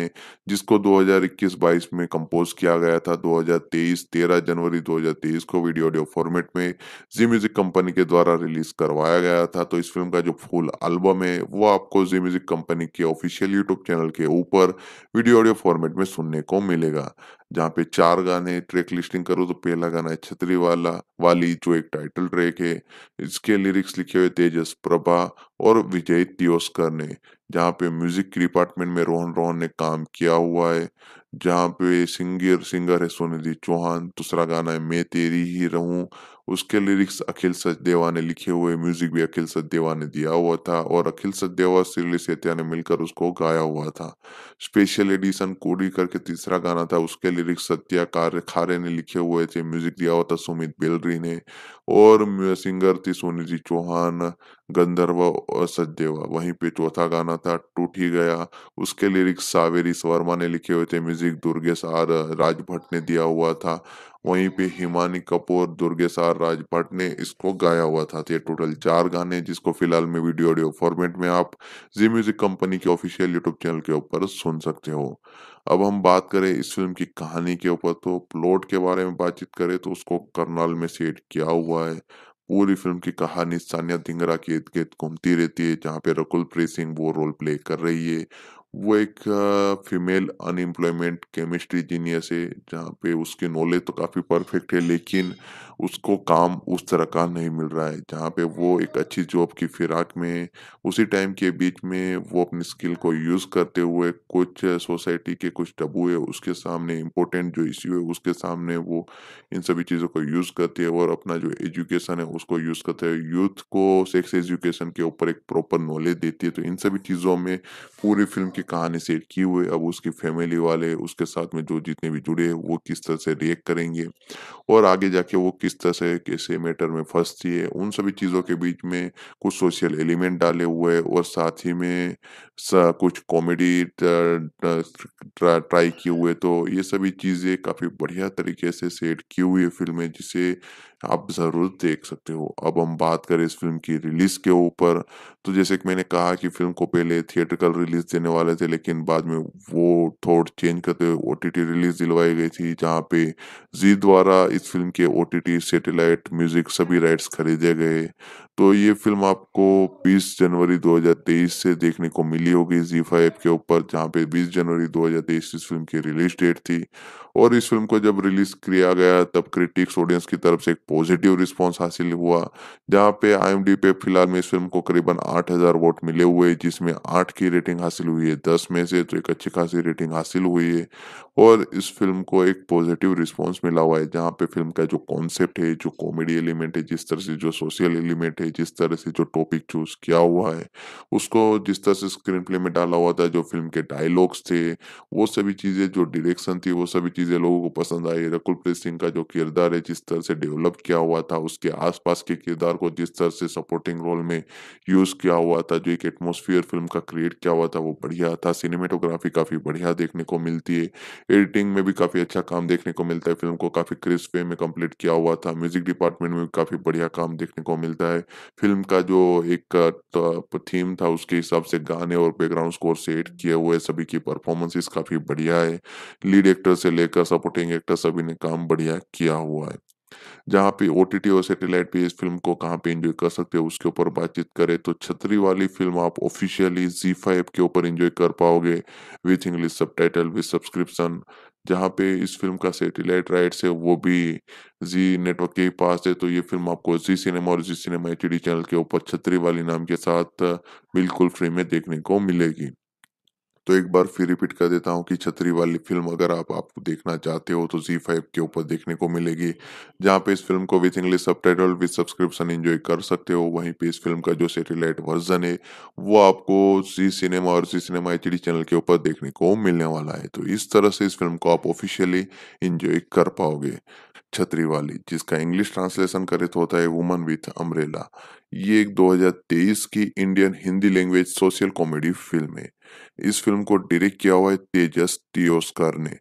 जिसको 2021-22 में कंपोज किया गया था 2023 13 जनवरी 2023 को वीडियो ऑडियो फॉर्मेट में जी म्यूजिक कंपनी के द्वारा रिलीज करवाया गया था तो इस फिल्म का जो फुल एल्बम है वो आपको जी म्यूजिक कंपनी के ऑफिशियल यूट्यूब चैनल के ऊपर वीडियो ऑडियो फॉर्मेट में सुनने को मिलेगा जहाँ पे चार गाने ट्रैक लिस्टिंग करो तो पहला गाना है छतरी वाला वाली जो एक टाइटल ट्रैक है इसके लिरिक्स लिखे हुए तेजस प्रभा और विजय तियोस्कर ने जहाँ पे म्यूजिक डिपार्टमेंट में रोहन रोहन ने काम किया हुआ है जहाँ पे सिंगर सिंगर है सोनिधि चौहान दूसरा गाना है मैं तेरी ही रहूं उसके लिरिक्स अखिल सचदेवा ने लिखे हुए म्यूजिक भी अखिल सचदेवा ने दिया हुआ था और अखिल सचदेवा सिरली सेतिया ने मिलकर उसको गाया हुआ था स्पेशल एडिशन कोडी करके तीसरा गाना था उसके लिरिक्स सत्या खारे ने लिखे हुए थे म्यूजिक दिया हुआ था सुमित बेलरी ने और सिंगर थी जी चौहान गंधर्व और सचदेवा वहीं पे चौथा गाना था टूट ही गया उसके लिरिक्स सावेरी वर्मा ने लिखे हुए थे म्यूजिक दुर्गेश आर राजभट्ट ने दिया हुआ था वहीं पे हिमानी कपूर दुर्गेश आर राजभट्ट ने इसको गाया हुआ था ये टोटल चार गाने जिसको फिलहाल में वीडियो ऑडियो फॉर्मेट में आप जी म्यूजिक कंपनी के ऑफिशियल यूट्यूब चैनल के ऊपर सुन सकते हो अब हम बात करें इस फिल्म की कहानी के ऊपर तो प्लॉट के बारे में बातचीत करें तो उसको करनाल में सेट किया हुआ है पूरी फिल्म की कहानी सानिया धिंगरा के इर्द गिर्द घूमती रहती है जहाँ पे रकुल प्रीत सिंह वो रोल प्ले कर रही है वो एक फीमेल अनएम्प्लॉयमेंट केमिस्ट्री जीनियस है जहाँ पे उसकी नॉलेज तो काफ़ी परफेक्ट है लेकिन उसको काम उस तरह का नहीं मिल रहा है जहाँ पे वो एक अच्छी जॉब की फिराक में उसी टाइम के बीच में वो अपनी स्किल को यूज़ करते हुए कुछ सोसाइटी के कुछ टबू है उसके सामने इम्पोर्टेंट जो इश्यू है उसके सामने वो इन सभी चीज़ों को यूज़ करते हैं और अपना जो एजुकेशन है उसको यूज़ करते हैं यूथ को सेक्स एजुकेशन के ऊपर एक प्रॉपर नॉलेज देती है तो इन सभी चीज़ों में पूरी फिल्म की कहानी सेट की हुई अब उसकी फैमिली वाले उसके साथ में जो जितने भी जुड़े हैं वो किस तरह से रिएक्ट करेंगे और आगे जाके वो किस तरह से कैसे मैटर में फंसती है उन सभी चीज़ों के बीच में कुछ सोशल एलिमेंट डाले हुए हैं और साथ ही में सा कुछ कॉमेडी ट्राई किए हुए तो ये सभी चीज़ें काफ़ी बढ़िया तरीके से सेट की हुई है फिल्में जिसे आप जरूर देख सकते हो अब हम बात करें इस फिल्म की रिलीज के ऊपर तो जैसे कि मैंने कहा कि फिल्म को पहले थिएटरकल रिलीज देने वाले थे लेकिन बाद में वो थोड़ चेंज करते हुए ओ रिलीज दिलवाई गई थी जहाँ पे जी द्वारा इस फिल्म के ओ सैटेलाइट म्यूजिक सभी राइट्स खरीदे गए तो ये फिल्म आपको 20 जनवरी 2023 से देखने को मिली होगी जी फाइव के ऊपर जहाँ पे 20 जनवरी 2023 इस फिल्म की रिलीज डेट थी और इस फिल्म को जब रिलीज किया गया तब क्रिटिक्स ऑडियंस की तरफ से एक पॉजिटिव रिस्पांस हासिल हुआ जहाँ पे आई पे फिलहाल में इस फिल्म को करीबन 8000 वोट मिले हुए जिसमें आठ की रेटिंग हासिल हुई है दस में से तो एक अच्छी खासी रेटिंग हासिल हुई है और इस फिल्म को एक पॉजिटिव रिस्पॉन्स मिला हुआ है जहाँ पे फिल्म का जो कॉन्सेप्ट है जो कॉमेडी एलिमेंट है जिस तरह से जो सोशल एलिमेंट है है जिस तरह से जो टॉपिक चूज किया हुआ है उसको जिस तरह से स्क्रीन प्ले में डाला हुआ था जो फिल्म के डायलॉग्स थे वो सभी चीज़ें जो डायरेक्शन थी वो सभी चीज़ें लोगों को पसंद आई रकुल प्रीत सिंह का जो किरदार है जिस तरह से डेवलप किया हुआ था उसके आसपास के किरदार को जिस तरह से सपोर्टिंग रोल में यूज़ किया हुआ था जो एक एटमोसफियर फिल्म का क्रिएट किया हुआ था वो बढ़िया था सिनेमेटोग्राफी काफ़ी बढ़िया देखने को मिलती है एडिटिंग में भी काफ़ी अच्छा काम देखने को मिलता है फिल्म को काफ़ी क्रिस्प वे में कंप्लीट किया हुआ था म्यूजिक डिपार्टमेंट में भी काफ़ी बढ़िया काम देखने को मिलता है फिल्म का जो एक थीम था उसके हिसाब से गाने और बैकग्राउंड स्कोर सेट किए हुए सभी की परफॉर्मेंसेस काफी बढ़िया है लीड एक्टर से लेकर सपोर्टिंग एक्टर सभी ने काम बढ़िया किया हुआ है जहाँ पे ओ और सैटेलाइट पे इस फिल्म को कहाँ पे एंजॉय कर सकते हो उसके ऊपर बातचीत करें तो छतरी वाली फिल्म आप ऑफिशियली जी फाइव के ऊपर एंजॉय कर पाओगे with English subtitle with subscription जहाँ पे इस फिल्म का सेटेलाइट राइट्स है वो भी जी नेटवर्क के पास है तो ये फिल्म आपको जी सिनेमा और जी सिनेमा एच चैनल के ऊपर छतरी वाली नाम के साथ बिल्कुल फ्री में देखने को मिलेगी तो एक बार फिर रिपीट कर देता हूँ कि छतरी वाली फिल्म अगर आप आपको देखना चाहते हो तो जी फाइव के ऊपर देखने को मिलेगी जहाँ पे इस फिल्म को with English subtitle with subscription enjoy कर सकते हो वहीं पे इस फिल्म का जो सेटेलाइट वर्जन है वो आपको जी सिनेमा और जी सिनेमा एच चैनल के ऊपर देखने को मिलने वाला है तो इस तरह से इस फिल्म को आप ऑफिशियली इंजॉय कर पाओगे छतरी वाली जिसका इंग्लिश ट्रांसलेशन करे तो होता है वुमन विथ अम्ब्रेला ये एक 2023 की Indian Hindi language social comedy film है इस फिल्म को डायरेक्ट किया हुआ है तेजस टियोस्कर ने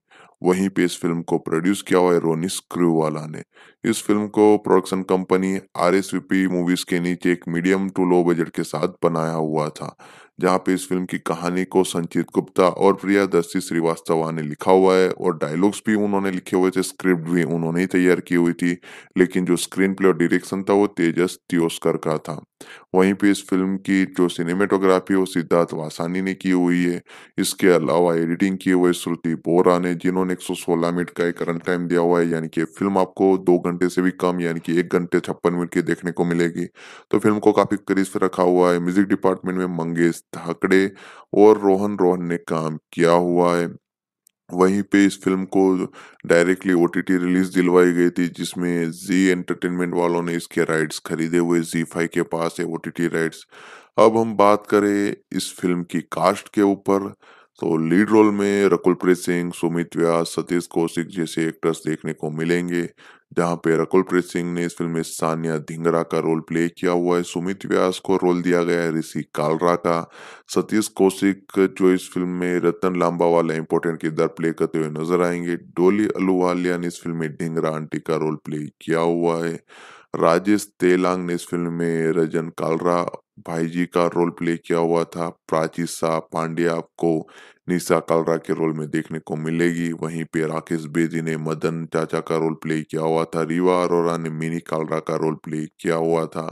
वहीं पे इस फिल्म को प्रोड्यूस किया हुआ है रोनी स्क्रूवाला ने इस फिल्म को प्रोडक्शन कंपनी आर मूवीज के नीचे एक मीडियम टू लो बजट के साथ बनाया हुआ था जहां पे इस फिल्म की कहानी को संचित गुप्ता और प्रियादर्शी श्रीवास्तव ने लिखा हुआ है और डायलॉग्स भी उन्होंने लिखे हुए थे स्क्रिप्ट भी उन्होंने ही तैयार की हुई थी लेकिन जो स्क्रीन प्ले और डायरेक्शन था वो तेजस तियोस्कर का था वहीं पे इस फिल्म की जो सिनेमेटोग्राफी वो सिद्धार्थ वासानी ने की हुई है इसके अलावा एडिटिंग किए हुए श्रुति बोरा ने जिन्होंने एक मिनट का एक रन टाइम दिया हुआ है यानी कि फिल्म आपको दो घंटे से भी कम यानी कि एक घंटे छप्पन मिनट की देखने को मिलेगी तो फिल्म को काफी करीब रखा हुआ है म्यूजिक डिपार्टमेंट में मंगेश धाकड़े और रोहन रोहन ने काम किया हुआ है वहीं पे इस फिल्म को डायरेक्टली ओटीटी रिलीज दिलवाई गई थी जिसमें जी एंटरटेनमेंट वालों ने इसके राइट्स खरीदे हुए जी फाइव के पास है ओटीटी राइट्स अब हम बात करें इस फिल्म की कास्ट के ऊपर तो लीड रोल में रकुलप्रीत सिंह सुमित व्यास सतीश कौशिक जैसे एक्टर्स देखने को मिलेंगे जहां पे रकुलप्रीत सिंह ने इस फिल्म में सानिया धिंगरा का रोल प्ले किया हुआ है सुमित व्यास को रोल दिया गया है ऋषि कालरा का सतीश कौशिक जो इस फिल्म में रतन लांबा वाला इंपोर्टेंट किरदार प्ले करते हुए नजर आएंगे डोली अलूवालिया ने इस फिल्म में ढिंगरा आंटी का रोल प्ले किया हुआ है राजेश तेलांग ने इस फिल्म में रजन कालरा भाई जी का रोल प्ले किया हुआ था प्राची शाह पांडे आपको निशा कालरा के रोल में देखने को मिलेगी वहीं पे राकेश बेदी ने मदन चाचा का रोल प्ले किया हुआ था रीवा अरोरा ने मिनी कालरा का रोल प्ले किया हुआ था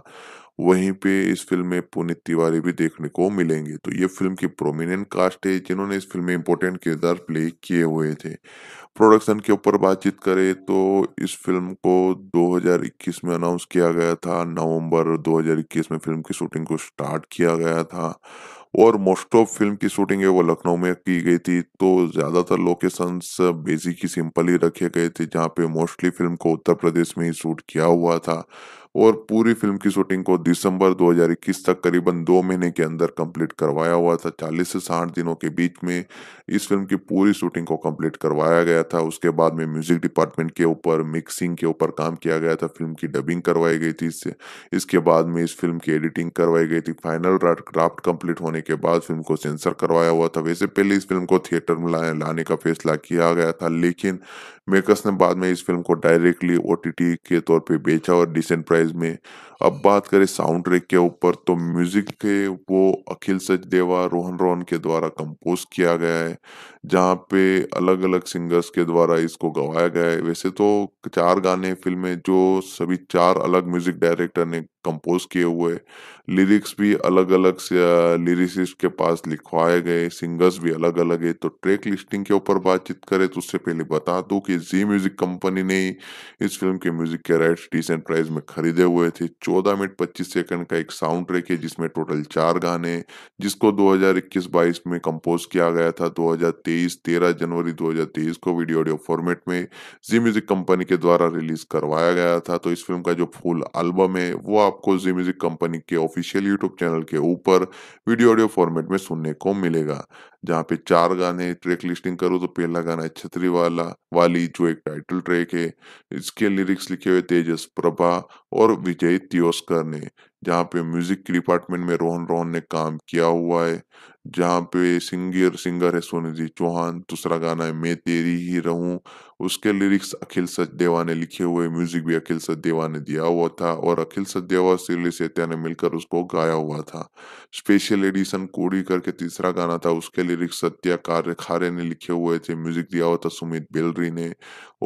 वहीं पे इस फिल्म में पुनित तिवारी भी देखने को मिलेंगे तो ये फिल्म की प्रोमिनेंट कास्ट है जिन्होंने इस फिल्म में इम्पोर्टेंट किरदार प्ले किए हुए थे प्रोडक्शन के ऊपर बातचीत करें तो इस फिल्म को 2021 में अनाउंस किया गया था नवंबर 2021 में फिल्म की शूटिंग को स्टार्ट किया गया था और मोस्ट ऑफ फिल्म की शूटिंग है वो लखनऊ में की गई थी तो ज़्यादातर लोकेशंस बेसिक ही सिंपल ही रखे गए थे जहाँ पे मोस्टली फिल्म को उत्तर प्रदेश में ही शूट किया हुआ था और पूरी फिल्म की शूटिंग को दिसंबर 2021 तक करीबन दो महीने के अंदर कंप्लीट करवाया हुआ था 40 से साठ दिनों के बीच में इस फिल्म की पूरी शूटिंग को कंप्लीट करवाया गया था उसके बाद में म्यूजिक डिपार्टमेंट के ऊपर मिक्सिंग के ऊपर काम किया गया था फिल्म की डबिंग करवाई गई थी इससे इसके बाद में इस फिल्म की एडिटिंग करवाई गई थी फाइनल क्राफ्ट कंप्लीट होने के बाद फिल्म को सेंसर करवाया हुआ था वैसे पहले इस फिल्म को थिएटर में लाने, लाने का फैसला किया गया था लेकिन मेकर्स ने बाद में इस फिल्म को डायरेक्टली ओ के तौर पर बेचा और डिसेंट प्राइस advertisement अब बात करें साउंड ट्रैक के ऊपर तो म्यूजिक के वो अखिल सचदेवा रोहन रोहन के द्वारा कंपोज किया गया है जहाँ पे अलग अलग सिंगर्स के द्वारा इसको गवाया गया है वैसे तो चार गाने फिल्म में जो सभी चार अलग म्यूजिक डायरेक्टर ने कंपोज किए हुए लिरिक्स भी अलग अलग लिरिसिस्ट के पास लिखवाए गए सिंगर्स भी अलग अलग है तो ट्रैक लिस्टिंग के ऊपर बातचीत करें तो उससे पहले बता दूं कि जी म्यूजिक कंपनी ने इस फिल्म के म्यूजिक के राइट्स डिसेंट प्राइस में खरीदे हुए थे 14 मिनट 25 सेकंड का एक साउंड ट्रैक है जिसमें टोटल चार गाने जिसको 2021-22 में कंपोज किया गया था 2023 13 जनवरी 2023 को वीडियो ऑडियो फॉर्मेट में जी म्यूजिक कंपनी के द्वारा रिलीज करवाया गया था तो इस फिल्म का जो फुल एल्बम है वो आपको जी म्यूजिक कंपनी के ऑफिशियल यूट्यूब चैनल के ऊपर वीडियो ऑडियो फॉर्मेट में सुनने को मिलेगा जहाँ पे चार गाने ट्रैक लिस्टिंग करो तो पहला गाना है छतरी वाला वाली जो एक टाइटल ट्रैक है इसके लिरिक्स लिखे हुए तेजस प्रभा और विजय तियोस्कर ने जहाँ पे म्यूजिक के डिपार्टमेंट में रोहन रोहन ने काम किया हुआ है जहाँ पे सिंगर सिंगर है सोनिधि चौहान दूसरा गाना है मैं तेरी ही रहूं उसके लिरिक्स अखिल सचदेवा ने लिखे हुए म्यूजिक भी अखिल सचदेवा ने दिया हुआ था और अखिल सचदेवा सिरली सेतिया ने मिलकर उसको गाया हुआ था स्पेशल एडिशन कोडी करके तीसरा गाना था उसके लिरिक्स सत्या कार्य खारे ने लिखे हुए थे म्यूजिक दिया हुआ था सुमित बेलरी ने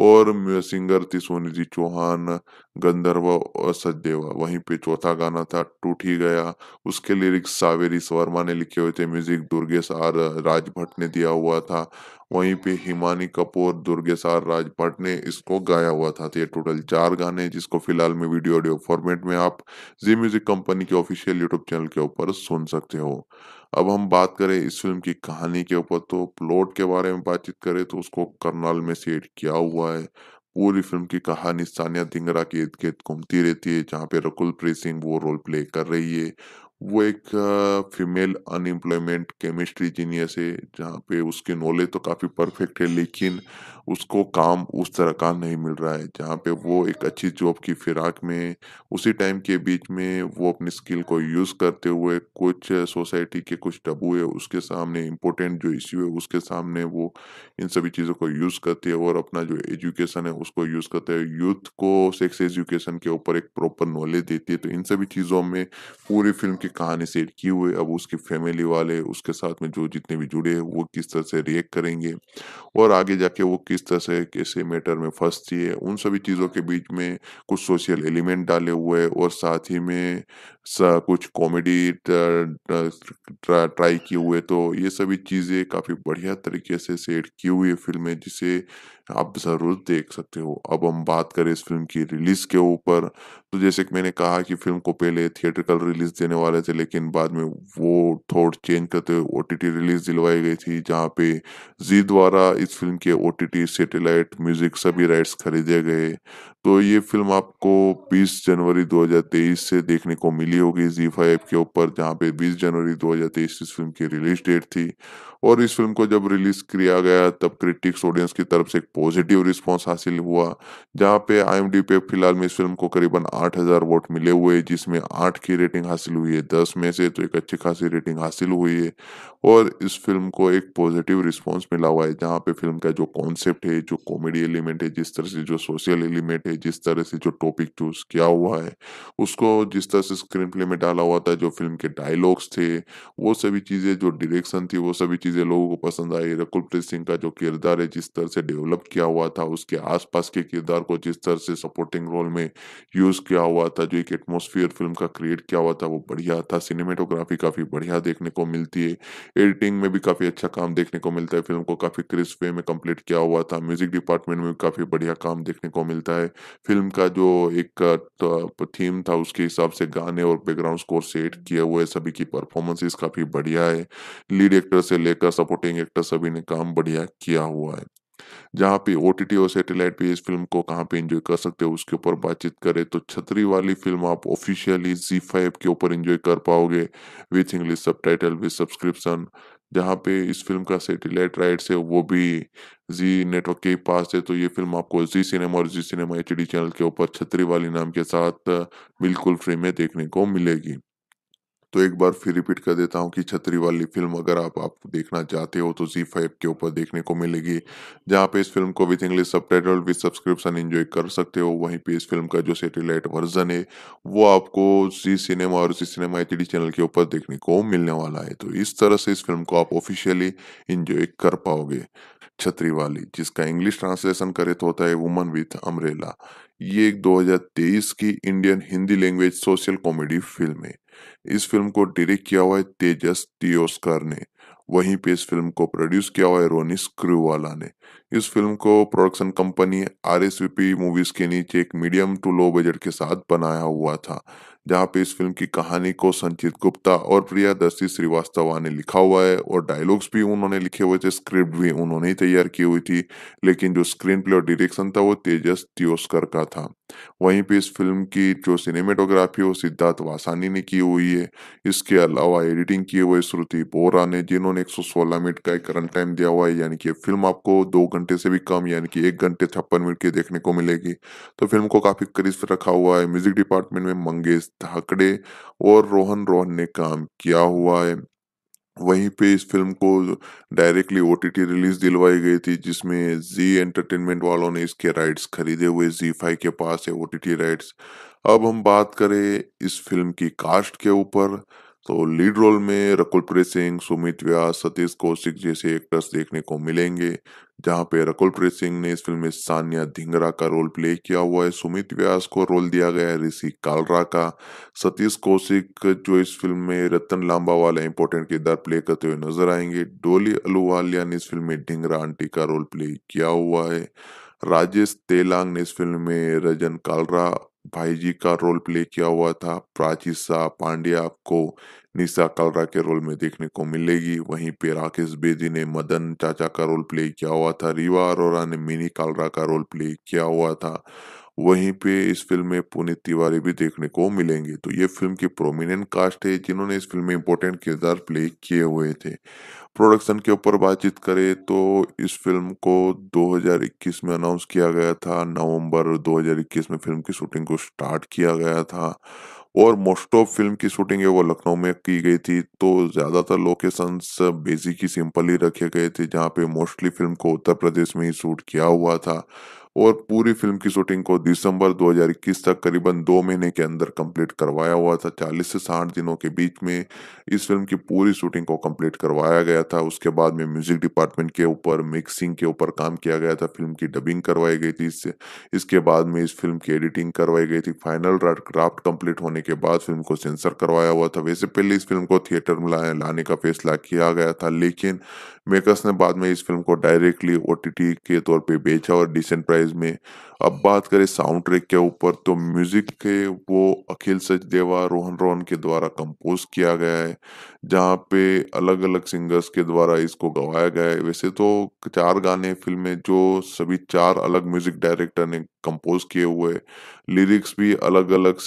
और सिंगर थी सोनिधि चौहान गंधर्व और सचदेवा वहीं पे चौथा गाना था टूट ही गया उसके लिरिक्स सावेरी शर्मा ने लिखे हुए थे म्यूजिक दुर्गेश आर राजभट्ट ने दिया हुआ था वहीं पे हिमानी कपूर दुर्गेसार राजपाट ने इसको गाया हुआ था तो ये टोटल चार गाने जिसको फिलहाल में वीडियो ऑडियो फॉर्मेट में आप जी म्यूजिक कंपनी के ऑफिशियल यूट्यूब चैनल के ऊपर सुन सकते हो अब हम बात करें इस फिल्म की कहानी के ऊपर तो प्लॉट के बारे में बातचीत करें तो उसको करनाल में सेट किया हुआ है पूरी फिल्म की कहानी सानिया धिंगरा के इर्द गिर्द घूमती रहती है जहाँ पे रकुल प्रीत सिंह वो रोल प्ले कर रही है वो एक फीमेल अनएम्प्लॉयमेंट केमिस्ट्री जीनियस है जहाँ पे उसके नॉलेज तो काफ़ी परफेक्ट है लेकिन उसको काम उस तरह का नहीं मिल रहा है जहाँ पे वो एक अच्छी जॉब की फिराक में उसी टाइम के बीच में वो अपनी स्किल को यूज़ करते हुए कुछ सोसाइटी के कुछ टबू है उसके सामने इम्पोर्टेंट जो इश्यू है उसके सामने वो इन सभी चीज़ों को यूज़ करते हैं और अपना जो एजुकेशन है उसको यूज़ करते हैं यूथ को सेक्स एजुकेशन के ऊपर एक प्रॉपर नॉलेज देती है तो इन सभी चीज़ों में पूरी फिल्म की कहानी सेट की हुई अब उसकी फैमिली वाले उसके साथ में जो जितने भी जुड़े हैं वो किस तरह से रिएक्ट करेंगे और आगे जाके वो किस किस तरह से कैसे मैटर में फंसती है उन सभी चीज़ों के बीच में कुछ सोशल एलिमेंट डाले हुए हैं और साथ ही में सा कुछ कॉमेडी ट्राई किए हुए तो ये सभी चीज़ें काफ़ी बढ़िया तरीके से सेट की हुई है फिल्म है जिसे आप ज़रूर देख सकते हो अब हम बात करें इस फिल्म की रिलीज़ के ऊपर तो जैसे कि मैंने कहा कि फिल्म को पहले थिएटरिकल रिलीज़ देने वाले थे लेकिन बाद में वो थोड़ा चेंज करते हुए ओ रिलीज़ दिलवाई गई थी जहाँ पे जी द्वारा इस फिल्म के O T satellite satellite music सभी राइट्स खरीदे गए तो ये फिल्म आपको 20 जनवरी 2023 से देखने को मिली होगी जी फाइव के ऊपर जहाँ पे 20 जनवरी 2023 इस फिल्म की रिलीज डेट थी और इस फिल्म को जब रिलीज किया गया तब क्रिटिक्स ऑडियंस की तरफ से एक पॉजिटिव रिस्पॉन्स हासिल हुआ जहां पे आई पे फिलहाल में इस फिल्म को करीबन 8000 वोट मिले हुए जिसमें आठ की रेटिंग हासिल हुई है दस में से तो एक अच्छी खासी रेटिंग हासिल हुई है और इस फिल्म को एक पॉजिटिव रिस्पॉन्स मिला हुआ है जहाँ पे फिल्म का जो कॉन्सेप्ट है जो कॉमेडी एलिमेंट है जिस तरह से जो सोशल एलिमेंट है जिस तरह से जो टॉपिक चूज किया हुआ है उसको जिस तरह से स्क्रीन प्ले में डाला हुआ था जो फिल्म के डायलॉग्स थे वो सभी चीजें जो डिरेक्शन थी वो सभी चीजें चीज़ें लोगों को पसंद आई रकुल प्रीत सिंह का जो किरदार है जिस तरह से डेवलप किया हुआ था उसके आसपास के किरदार को जिस तरह से सपोर्टिंग रोल में यूज़ किया हुआ था जो एक एटमोसफियर फिल्म का क्रिएट किया हुआ था वो बढ़िया था सिनेमेटोग्राफी काफ़ी बढ़िया देखने को मिलती है एडिटिंग में भी काफ़ी अच्छा काम देखने को मिलता है फिल्म को काफ़ी क्रिस्प वे में कम्प्लीट किया हुआ था म्यूजिक डिपार्टमेंट में भी काफ़ी बढ़िया काम देखने को मिलता है फिल्म का जो एक थीम तो, था उसके हिसाब से गाने और बैकग्राउंड स्कोर सेट किए हुए सभी की परफॉर्मेंसेस काफ़ी बढ़िया है लीड एक्टर से ले लेकर सपोर्टिंग एक्टर सभी ने काम बढ़िया किया हुआ है जहाँ पे ओ और सैटेलाइट पे इस फिल्म को कहाँ पे एंजॉय कर सकते हो उसके ऊपर बातचीत करें तो छतरी वाली फिल्म आप ऑफिशियली जी फाइव के ऊपर एंजॉय कर पाओगे with English subtitle with subscription जहाँ पे इस फिल्म का सैटेलाइट राइट है वो भी जी नेटवर्क के पास है तो ये फिल्म आपको जी सिनेमा और जी सिनेमा एच चैनल के ऊपर छतरी वाली नाम के साथ बिल्कुल फ्री में देखने को मिलेगी तो एक बार फिर रिपीट कर देता हूँ कि छतरी वाली फिल्म अगर आप आप देखना चाहते हो तो जी फाइव के ऊपर देखने को मिलेगी जहाँ पे इस फिल्म को with English subtitle with subscription enjoy कर सकते हो वहीं पे इस फिल्म का जो सेटेलाइट वर्जन है वो आपको जी सिनेमा और जी सिनेमा एच चैनल के ऊपर देखने को मिलने वाला है तो इस तरह से इस फिल्म को आप ऑफिशियली इंजॉय कर पाओगे छतरी वाली जिसका इंग्लिश ट्रांसलेशन करे तो होता है वुमन विथ अमरेला ये एक 2023 की Indian Hindi language social comedy film है इस फिल्म को डायरेक्ट किया हुआ है तेजस टी ने वहीं पे इस फिल्म को प्रोड्यूस किया हुआ है रोनिस क्रूवाला ने इस फिल्म को प्रोडक्शन कंपनी आर मूवीज के नीचे एक मीडियम टू लो बजट के साथ बनाया हुआ था जहाँ पे इस फिल्म की कहानी को संचित गुप्ता और प्रियादर्शी श्रीवास्तवा ने लिखा हुआ है और डायलॉग्स भी उन्होंने लिखे हुए थे स्क्रिप्ट भी उन्होंने ही तैयार की हुई थी लेकिन जो स्क्रीन प्ले और डायरेक्शन था वो तेजस त्योस्कर का था वहीं पे इस फिल्म की जो सिनेमेटोग्राफी वो सिद्धार्थ वासानी ने की हुई है इसके अलावा एडिटिंग किए हुए श्रुति बोरा ने जिन्होंने एक मिनट का एक रन टाइम दिया हुआ है यानी कि फिल्म आपको दो घंटे से भी कम यानी कि एक घंटे छप्पन मिनट की देखने को मिलेगी तो फिल्म को काफी करीब रखा हुआ है म्यूजिक डिपार्टमेंट में मंगेश धाकड़े और रोहन रोहन ने काम किया हुआ है वहीं पे इस फिल्म को डायरेक्टली ओ रिलीज दिलवाई गई थी जिसमें जी एंटरटेनमेंट वालों ने इसके राइट्स खरीदे हुए जी फाइव के पास है ओ राइट्स अब हम बात करें इस फिल्म की कास्ट के ऊपर तो लीड रोल में रकुलप्रीत सिंह सुमित व्यास सतीश कौशिक जैसे एक्टर्स देखने को मिलेंगे जहां पे रकुलप्रीत सिंह ने इस फिल्म में सानिया धिंगरा का रोल प्ले किया हुआ है सुमित व्यास को रोल दिया गया है ऋषि कालरा का सतीश कौशिक जो इस फिल्म में रतन लांबा वाला इंपोर्टेंट किरदार प्ले करते हुए नजर आएंगे डोली अलूवालिया ने इस फिल्म में ढिंगरा आंटी का रोल प्ले किया हुआ है राजेश तेलांग ने इस फिल्म में रजन कालरा भाई जी का रोल प्ले किया हुआ था प्राची शाह पांड्या आपको निशा कालरा के रोल में देखने को मिलेगी वहीं पे राकेश बेदी ने मदन चाचा का रोल प्ले किया हुआ था रीवा अरोरा ने मिनी कालरा का रोल प्ले किया हुआ था वहीं पे इस फिल्म में पुनीत तिवारी भी देखने को मिलेंगे तो ये फिल्म की प्रोमिनेंट कास्ट है जिन्होंने इस फिल्म में इम्पोर्टेंट किरदार प्ले किए हुए थे प्रोडक्शन के ऊपर बातचीत करें तो इस फिल्म को 2021 में अनाउंस किया गया था नवंबर 2021 में फिल्म की शूटिंग को स्टार्ट किया गया था और मोस्ट ऑफ फिल्म की शूटिंग है वो लखनऊ में की गई थी तो ज़्यादातर लोकेशंस बेसिक ही सिंपल ही रखे गए थे जहाँ पे मोस्टली फिल्म को उत्तर प्रदेश में ही शूट किया हुआ था और पूरी फिल्म की शूटिंग को दिसंबर 2021 तक करीबन दो महीने के अंदर कंप्लीट करवाया हुआ था 40 से 60 दिनों के बीच में इस फिल्म की पूरी शूटिंग को कंप्लीट करवाया गया था उसके बाद में म्यूजिक डिपार्टमेंट के ऊपर मिक्सिंग के ऊपर काम किया गया था फिल्म की डबिंग करवाई गई थी इससे इसके बाद में इस फिल्म की एडिटिंग करवाई गई थी फाइनल क्राफ्ट कंप्लीट होने के बाद फिल्म को सेंसर करवाया हुआ था वैसे पहले इस फिल्म को थिएटर में लाने का फैसला किया गया था लेकिन मेकर्स ने बाद में इस फिल्म को डायरेक्टली ओ के तौर पे बेचा और डिसेंट प्राइस में अब बात करें साउंड ट्रैक के ऊपर तो म्यूजिक के वो अखिल सचदेवा रोहन रोहन के द्वारा कंपोज किया गया है जहाँ पे अलग अलग सिंगर्स के द्वारा इसको गवाया गया है वैसे तो चार गाने फिल्म में जो सभी चार अलग म्यूजिक डायरेक्टर ने कंपोज किए हुए लिरिक्स भी अलग अलग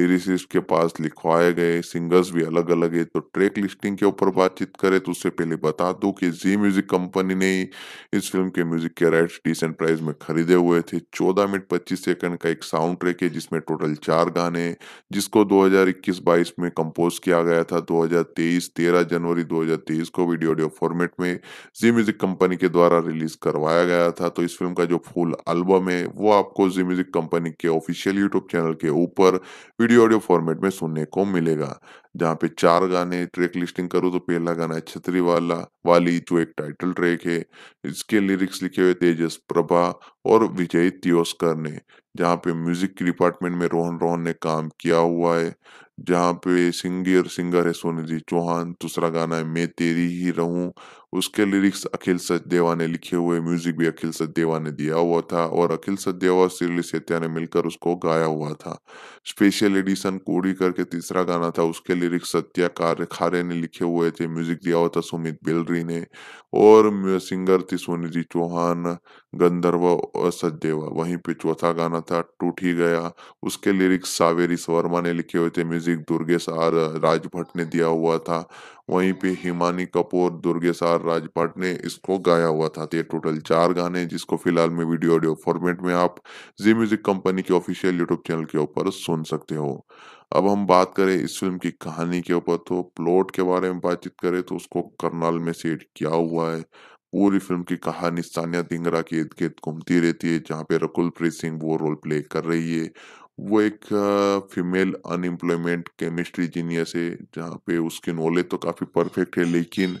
लिरिसिस्ट के पास लिखवाए गए सिंगर्स भी अलग अलग है तो ट्रैक लिस्टिंग के ऊपर बातचीत करें तो उससे पहले बता दूं कि जी म्यूजिक कंपनी ने इस फिल्म के म्यूजिक के राइट्स डिसेंट प्राइस में खरीदे हुए थे चौदह मिनट पच्चीस सेकंड का एक साउंड ट्रैक है जिसमें टोटल चार गाने जिसको दो हजार इक्कीस बाईस में कंपोज किया गया था दो हजार तेईस तेरह जनवरी 2023 को वीडियो ऑडियो फॉर्मेट में जी म्यूजिक कंपनी के द्वारा रिलीज करवाया गया था तो इस फिल्म का जो फुल एल्बम है वो आपको जी म्यूजिक कंपनी के ऑफिशियल यूट्यूब चैनल के ऊपर वीडियो ऑडियो फॉर्मेट में सुनने को मिलेगा जहाँ पे चार गाने ट्रैक लिस्टिंग करूँ तो पहला गाना है छतरी वाला वाली जो तो एक टाइटल ट्रैक है इसके लिरिक्स लिखे हुए तेजस प्रभा और विजय तियोस्कर ने जहाँ पे म्यूजिक डिपार्टमेंट में रोहन रोहन ने काम किया हुआ है जहाँ पे सिंगर सिंगर है सोनिधि चौहान दूसरा गाना है मैं तेरी ही रहूं उसके लिरिक्स अखिल सचदेवा ने लिखे हुए म्यूजिक भी अखिल सचदेवा ने दिया हुआ था और अखिल सचदेवा सिरली सेत्या ने मिलकर उसको गाया हुआ था स्पेशल एडिशन कोड़ी करके तीसरा गाना था उसके लिरिक्स सत्या कार्य खारे ने लिखे हुए थे म्यूजिक दिया हुआ था सुमित बेलरी ने और सिंगर थी सोनिधि चौहान गंधर्व और सचदेवा वहीं पे चौथा गाना था टूट ही गया उसके लिरिक्स सावेरी वर्मा ने लिखे हुए थे music music Durgesh R Rajbhatt ने दिया हुआ था वहीं पे हिमानी कपूर दुर्गेश आर राजभट्ट ने इसको गाया हुआ था तो ये टोटल चार गाने जिसको फिलहाल में वीडियो ऑडियो फॉर्मेट में आप जी म्यूजिक कंपनी के ऑफिशियल यूट्यूब चैनल के ऊपर सुन सकते हो अब हम बात करें इस फिल्म की कहानी के ऊपर तो प्लॉट के बारे में बातचीत करें तो उसको करनाल में सेट किया हुआ है पूरी फिल्म की कहानी सानिया दिंगरा के इर्द गिर्द घूमती रहती है जहाँ पे रकुल प्रीत सिंह वो रोल प्ले कर रही है वो एक फीमेल अनएम्प्लॉयमेंट केमिस्ट्री जीनियस है जहाँ पे उसकी नॉलेज तो काफ़ी परफेक्ट है लेकिन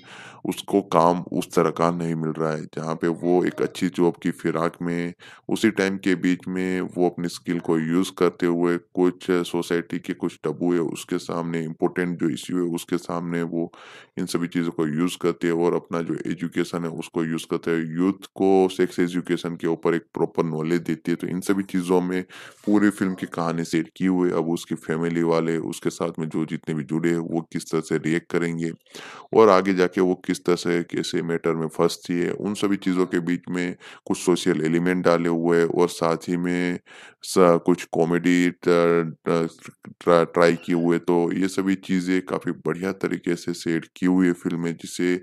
उसको काम उस तरह का नहीं मिल रहा है जहाँ पे वो एक अच्छी जॉब की फिराक में उसी टाइम के बीच में वो अपनी स्किल को यूज़ करते हुए कुछ सोसाइटी के कुछ टबू है उसके सामने इम्पोर्टेंट जो इश्यू है उसके सामने वो इन सभी चीज़ों को यूज़ करते हैं और अपना जो एजुकेशन है उसको यूज़ करते हैं यूथ को सेक्स एजुकेशन के ऊपर एक प्रॉपर नॉलेज देती है तो इन सभी चीज़ों में पूरी फिल्म की की कहानी सेट की हुई अब उसकी फैमिली वाले उसके साथ में जो जितने भी जुड़े हैं वो किस तरह से रिएक्ट करेंगे और आगे जाके वो किस तरह से कैसे मैटर में फंसती है उन सभी चीज़ों के बीच में कुछ सोशल एलिमेंट डाले हुए हैं और साथ ही में सा कुछ कॉमेडी ट्राई किए हुए तो ये सभी चीज़ें काफ़ी बढ़िया तरीके से सेट की हुई है फिल्म में जिसे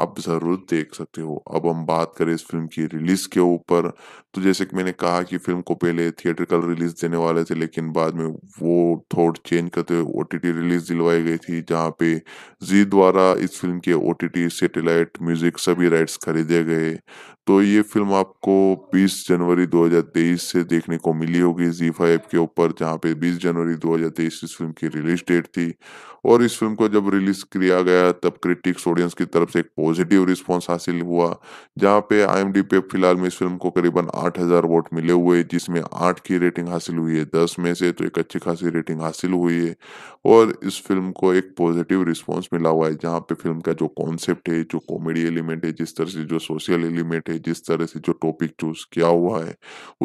आप जरूर देख सकते हो अब हम बात करें इस फिल्म की रिलीज के ऊपर तो जैसे कि मैंने कहा कि फिल्म को पहले थिएटरकल रिलीज देने वाले थे लेकिन बाद में वो थोड़ चेंज करते हुए ओ रिलीज दिलवाई गई थी जहां पे जी द्वारा इस फिल्म के ओ टी सैटेलाइट म्यूजिक सभी राइट्स खरीदे गए तो ये फिल्म आपको 20 जनवरी 2023 से देखने को मिली होगी जी फाइव के ऊपर जहाँ पे 20 जनवरी 2023 इस फिल्म की रिलीज डेट थी और इस फिल्म को जब रिलीज किया गया तब क्रिटिक्स ऑडियंस की तरफ से एक पॉजिटिव रिस्पांस हासिल हुआ जहाँ पे आई पे फिलहाल में इस फिल्म को करीबन 8000 वोट मिले हुए जिसमें आठ की रेटिंग हासिल हुई है दस में से तो एक अच्छी खासी रेटिंग हासिल हुई है और इस फिल्म को एक पॉजिटिव रिस्पॉन्स मिला हुआ है जहाँ पे फिल्म का जो कॉन्सेप्ट है जो कॉमेडी एलिमेंट है जिस तरह से जो सोशल एलिमेंट है पे जिस तरह से जो टॉपिक चूज किया हुआ है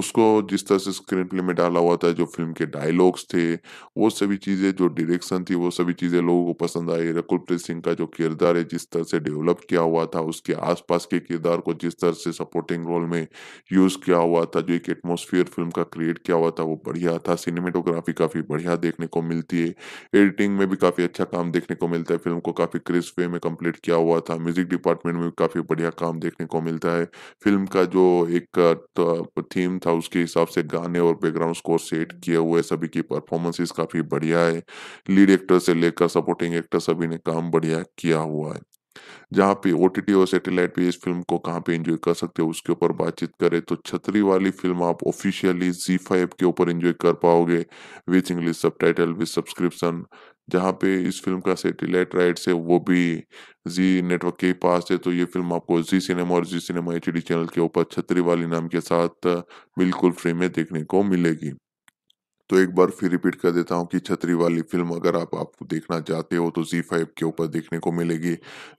उसको जिस तरह से स्क्रीन प्ले में डाला हुआ था जो फिल्म के डायलॉग्स थे वो सभी चीज़ें जो डायरेक्शन थी वो सभी चीज़ें लोगों को पसंद आई रकुलप्रीत सिंह का जो किरदार है जिस तरह से डेवलप किया हुआ था उसके आसपास के किरदार को जिस तरह से सपोर्टिंग रोल में यूज़ किया हुआ था जो एक एटमोसफियर फिल्म का क्रिएट किया हुआ था वो बढ़िया था सिनेमेटोग्राफी काफ़ी बढ़िया देखने को मिलती है एडिटिंग में भी काफ़ी अच्छा काम देखने को मिलता है फिल्म को काफ़ी क्रिस्प वे में कंप्लीट किया हुआ था म्यूजिक डिपार्टमेंट में भी काफ़ी बढ़िया काम देखने को मिलता है फिल्म का जो एक थीम था उसके हिसाब से गाने और बैकग्राउंड स्कोर सेट किए हुए सभी की परफॉर्मेंसेस काफ़ी बढ़िया है लीड एक्टर से लेकर सपोर्टिंग एक्टर सभी ने काम बढ़िया किया हुआ है जहाँ पे ओटीटी और सैटेलाइट पे इस फिल्म को कहाँ पे एंजॉय कर सकते हो उसके ऊपर बातचीत करें तो छतरी वाली फिल्म आप ऑफिशियली जी फाइव के ऊपर एंजॉय कर पाओगे with English subtitle with subscription जहाँ पे इस फिल्म का सेटेलाइट राइट्स है वो भी जी नेटवर्क के पास है तो ये फिल्म आपको जी सिनेमा और जी सिनेमा एच चैनल के ऊपर छतरी वाली नाम के साथ बिल्कुल फ्री में देखने को मिलेगी तो एक बार फिर रिपीट कर देता हूँ कि छतरी वाली फिल्म अगर आप आपको देखना चाहते हो तो जी फाइव के ऊपर देखने को मिलेगी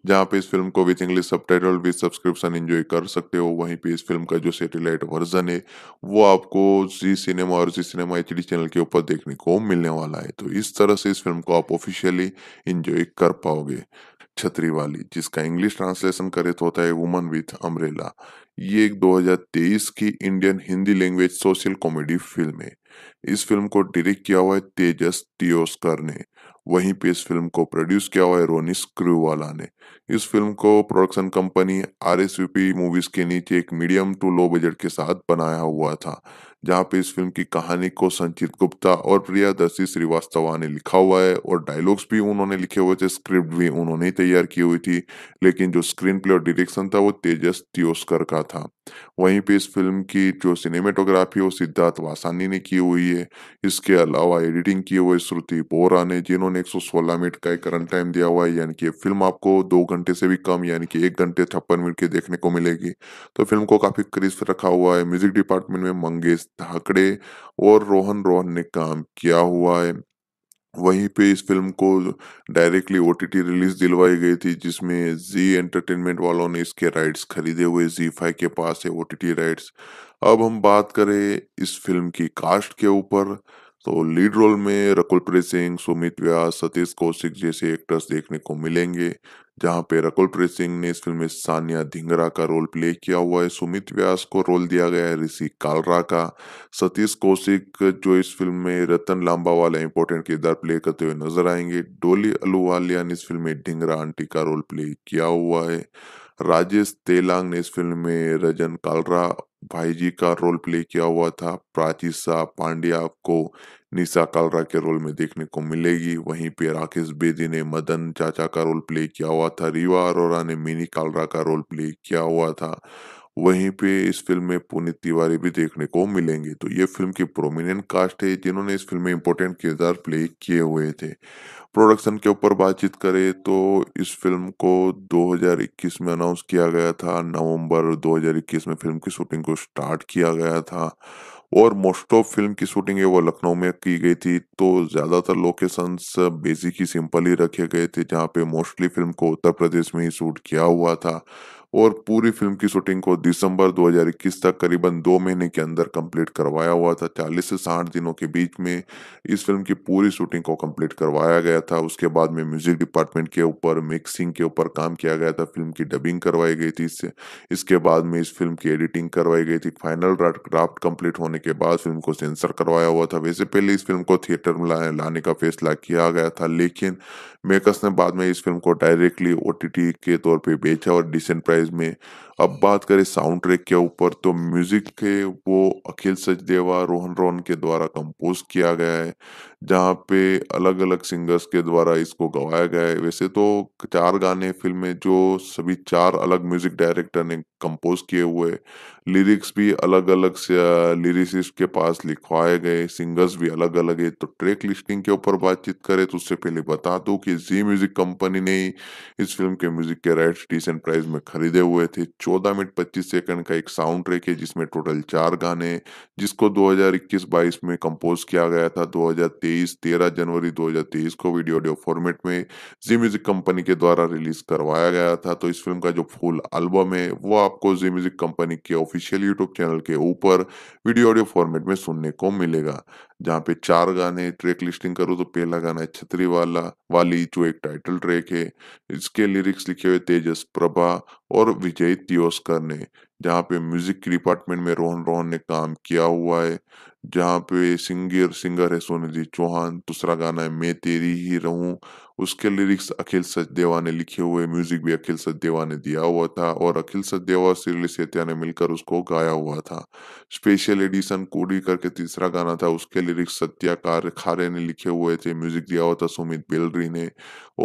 जहाँ पे इस फिल्म को with English subtitle with subscription enjoy कर सकते हो वहीं पे इस फिल्म का जो सेटेलाइट वर्जन है वो आपको जी सिनेमा और जी सिनेमा एच चैनल के ऊपर देखने को मिलने वाला है तो इस तरह से इस फिल्म को आप ऑफिशियली इंजॉय कर पाओगे छतरी वाली जिसका इंग्लिश ट्रांसलेशन करे तो होता है वुमन विथ अम्ब्रेला ये एक 2023 की Indian Hindi language social comedy film है इस फिल्म को डायरेक्ट किया हुआ है तेजस दियोस्कर ने वहीं पे इस फिल्म को प्रोड्यूस किया हुआ है रोनी स्क्रूवाला ने इस फिल्म को प्रोडक्शन कंपनी आर मूवीज के नीचे एक मीडियम टू लो बजट के साथ बनाया हुआ था जहां पे इस फिल्म की कहानी को संचित गुप्ता और प्रिया दर्शी श्रीवास्तव ने लिखा हुआ है और डायलॉग्स भी उन्होंने लिखे हुए थे स्क्रिप्ट भी उन्होंने तैयार की हुई थी लेकिन जो स्क्रीन प्ले और डिरेक्शन था वो तेजस दियोस्कर का था वहीं पे इस फिल्म की जो सिनेमेटोग्राफी वो सिद्धार्थ वासानी ने की हुई है इसके अलावा एडिटिंग की हुई श्रुति बोरा ने जिन्होंने 116 मिनट का एक रन टाइम दिया हुआ है यानी कि फिल्म आपको दो घंटे से भी कम यानी कि एक घंटे छप्पन मिनट के देखने को मिलेगी तो फिल्म को काफी क्रिस्प रखा हुआ है म्यूजिक डिपार्टमेंट में मंगेश धाकड़े और रोहन रोहन ने काम किया हुआ है वहीं पे इस फिल्म को डायरेक्टली ओ रिलीज दिलवाई गई थी जिसमें जी एंटरटेनमेंट वालों ने इसके राइट्स खरीदे हुए जी फाइव के पास है ओ राइट्स अब हम बात करें इस फिल्म की कास्ट के ऊपर तो लीड रोल में रकुल प्रीत सिंह सुमित व्यास सतीश कौशिक जैसे एक्टर्स देखने को मिलेंगे जहां पे रकुल प्रीत सिंह ने इस फिल्म में सानिया धिंगरा का रोल प्ले किया हुआ है सुमित व्यास को रोल दिया गया है ऋषि कालरा का सतीश कौशिक जो इस फिल्म में रतन लांबा वाला इंपॉर्टेंट किरदार प्ले करते हुए नजर आएंगे डोली अलूवालिया ने इस फिल्म में ढिंगरा आंटी का रोल प्ले किया हुआ है राजेश तेलांग ने इस फिल्म में रजन कालरा भाई जी का रोल प्ले किया हुआ था प्राची शाह पांड्या को निशा कालरा के रोल में देखने को मिलेगी वहीं पे राकेश बेदी ने मदन चाचा का रोल प्ले किया हुआ था रीवा अरोरा ने मिनी कालरा का रोल प्ले किया हुआ था वहीं पे इस फिल्म में पुनीत तिवारी भी देखने को मिलेंगे तो ये फिल्म की प्रोमिनेंट कास्ट है जिन्होंने इस फिल्म में इम्पोर्टेंट किरदार प्ले किए हुए थे प्रोडक्शन के ऊपर बातचीत करें तो इस फिल्म को 2021 में अनाउंस किया गया था नवंबर 2021 में फिल्म की शूटिंग को स्टार्ट किया गया था और मोस्ट ऑफ फिल्म की शूटिंग है वो लखनऊ में की गई थी तो ज्यादातर लोकेशंस बेसिक ही सिंपल ही रखे गए थे जहाँ पे मोस्टली फिल्म को उत्तर प्रदेश में ही शूट किया हुआ था और पूरी फिल्म की शूटिंग को दिसंबर 2021 तक करीबन दो महीने के अंदर कंप्लीट करवाया हुआ था 40 से 60 दिनों के बीच में इस फिल्म की पूरी शूटिंग को कंप्लीट करवाया गया था उसके बाद में म्यूजिक डिपार्टमेंट के ऊपर मिक्सिंग के ऊपर काम किया गया था फिल्म की डबिंग करवाई गई थी इससे इसके बाद में इस फिल्म की एडिटिंग करवाई गई थी फाइनल ड्राफ्ट कंप्लीट होने के बाद फिल्म को सेंसर करवाया हुआ था वैसे पहले इस फिल्म को थिएटर में लाने का फैसला किया गया था लेकिन मेकर्स ने बाद में इस फिल्म को डायरेक्टली ओ के तौर पे बेचा और डिसेंट प्राइस में अब बात करें साउंड ट्रैक के ऊपर तो म्यूजिक के वो अखिल सचदेवा रोहन रोहन के द्वारा कंपोज किया गया है जहाँ पे अलग अलग सिंगर्स के द्वारा इसको गवाया गया है वैसे तो चार गाने फिल्म में जो सभी चार अलग म्यूजिक डायरेक्टर ने कंपोज किए हुए लिरिक्स भी अलग अलग लिरिसिस्ट के पास लिखवाए गए सिंगर्स भी अलग अलग है तो ट्रैक लिस्टिंग के ऊपर बातचीत करें तो उससे पहले बता दो कि जी म्यूजिक कंपनी ने इस फिल्म के म्यूजिक के राइट्स डिसेंट प्राइस में खरीदे हुए थे 14 मिनट 25 सेकंड का एक साउंड ट्रैक है जिसमें टोटल चार गाने जिसको दो हजार में कंपोज किया गया था दो हजार जनवरी दो को वीडियो ऑडियो फॉर्मेट में जी म्यूजिक कंपनी के द्वारा रिलीज करवाया गया था तो इस फिल्म का जो फुल एल्बम है वो आपको जी म्यूजिक कंपनी के ऑफिस ऑफिशियल यूट्यूब चैनल के ऊपर वीडियो ऑडियो फॉर्मेट में सुनने को मिलेगा जहाँ पे चार गाने ट्रैक लिस्टिंग करो तो पहला गाना है छतरी वाला वाली जो एक टाइटल ट्रैक है इसके लिरिक्स लिखे हुए तेजस प्रभा और विजय तियोस्कर ने जहाँ पे म्यूजिक डिपार्टमेंट में रोहन रोहन ने काम किया हुआ है जहाँ पे सिंगर सिंगर है सोनिधि चौहान दूसरा गाना है मैं तेरी ही रहूं उसके लिरिक्स अखिल सचदेवा ने लिखे हुए म्यूजिक भी अखिल सचदेवा ने दिया हुआ था और अखिल सचदेवा सिरली सेतिया ने मिलकर उसको गाया हुआ था स्पेशल एडिशन कोडी करके तीसरा गाना था उसके लिरिक्स सत्या कार खारे ने लिखे हुए थे म्यूजिक दिया हुआ था सुमित बेलरी ने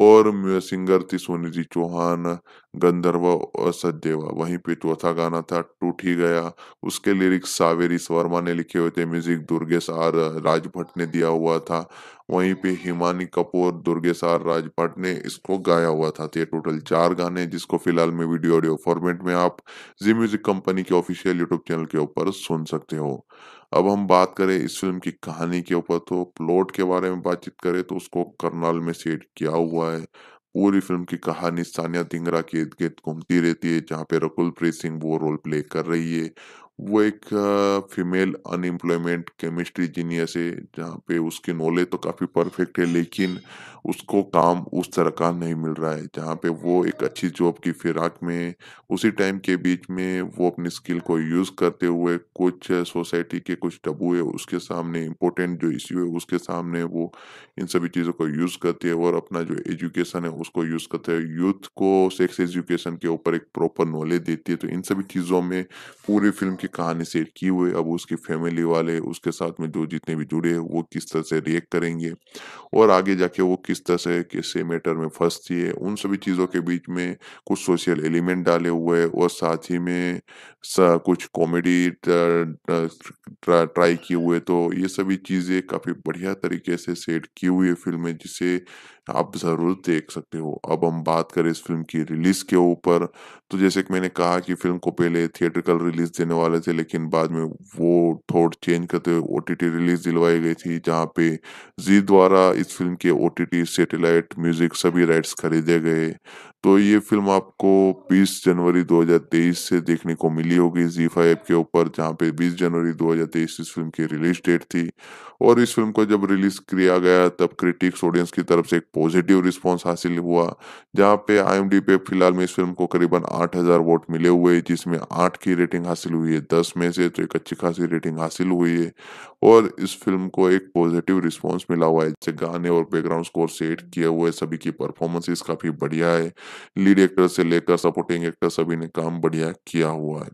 और सिंगर थी सुनिधि चौहान गंधर्व और सचदेवा वहीं पे चौथा गाना था टूट ही गया उसके लिरिक्स सावेरी शर्मा ने लिखे हुए थे म्यूजिक दुर्गेश आर राजभट्ट ने दिया हुआ था वहीं पे हिमानी कपूर दुर्गेसार राजपाट ने इसको गाया हुआ था तो ये टोटल चार गाने जिसको फिलहाल में वीडियो ऑडियो फॉर्मेट में आप जी म्यूजिक कंपनी के ऑफिशियल यूट्यूब चैनल के ऊपर सुन सकते हो अब हम बात करें इस फिल्म की कहानी के ऊपर तो प्लॉट के बारे में बातचीत करें तो उसको करनाल में सेट किया हुआ है पूरी फिल्म की कहानी सानिया धिंगरा के इर्द गिर्द घूमती रहती है जहाँ पे रकुल प्रीत सिंह वो रोल प्ले कर रही है वो एक फीमेल अनएम्प्लॉयमेंट केमिस्ट्री जीनियस है जहाँ पे उसकी नॉलेज तो काफ़ी परफेक्ट है लेकिन उसको काम उस तरह का नहीं मिल रहा है जहाँ पे वो एक अच्छी जॉब की फिराक में उसी टाइम के बीच में वो अपनी स्किल को यूज़ करते हुए कुछ सोसाइटी के कुछ टबू है उसके सामने इम्पोर्टेंट जो इश्यू है उसके सामने वो इन सभी चीज़ों को यूज़ करते हैं और अपना जो एजुकेशन है उसको यूज़ करते हैं यूथ को सेक्स एजुकेशन के ऊपर एक प्रॉपर नॉलेज देती है तो इन सभी चीज़ों में पूरी फिल्म की कहानी शेयर की हुई अब उसकी फैमिली वाले उसके साथ में जो जितने भी जुड़े वो किस तरह से रिएक्ट करेंगे और आगे जाके वो किस तरह से किसी मैटर में फंसती है उन सभी चीज़ों के बीच में कुछ सोशल एलिमेंट डाले हुए है और साथ ही में सा कुछ कॉमेडी ट्राई किए हुए तो ये सभी चीज़ें काफ़ी बढ़िया तरीके से सेट की हुई है फिल्म में जिसे आप जरूर देख सकते हो अब हम बात करें इस फिल्म की रिलीज के ऊपर तो जैसे कि मैंने कहा कि फिल्म को पहले थिएट्रिकल रिलीज देने वाले थे लेकिन बाद में वो थोड़ चेंज करते हुए ओ रिलीज दिलवाई गई थी जहाँ पे जी द्वारा इस फिल्म के ओ सेटेलाइट म्यूजिक सभी राइट्स खरीदे गए तो ये फिल्म आपको 20 जनवरी 2023 से देखने को मिली होगी जी फाइव के ऊपर जहाँ पे 20 जनवरी 2023 इस फिल्म की रिलीज डेट थी और इस फिल्म को जब रिलीज किया गया तब क्रिटिक्स ऑडियंस की तरफ से एक पॉजिटिव रिस्पॉन्स हासिल हुआ जहां पे आई पे फिलहाल में इस फिल्म को करीबन 8000 वोट मिले हुए जिसमें 8 की रेटिंग हासिल हुई है 10 में से तो एक अच्छी खासी रेटिंग हासिल हुई है और इस फिल्म को एक पॉजिटिव रिस्पॉन्स मिला हुआ है जैसे गाने और बैकग्राउंड स्कोर सेट किए हुए सभी की परफॉर्मेंसेस काफी बढ़िया है लीड एक्टर से लेकर सपोर्टिंग एक्टर सभी ने काम बढ़िया किया हुआ है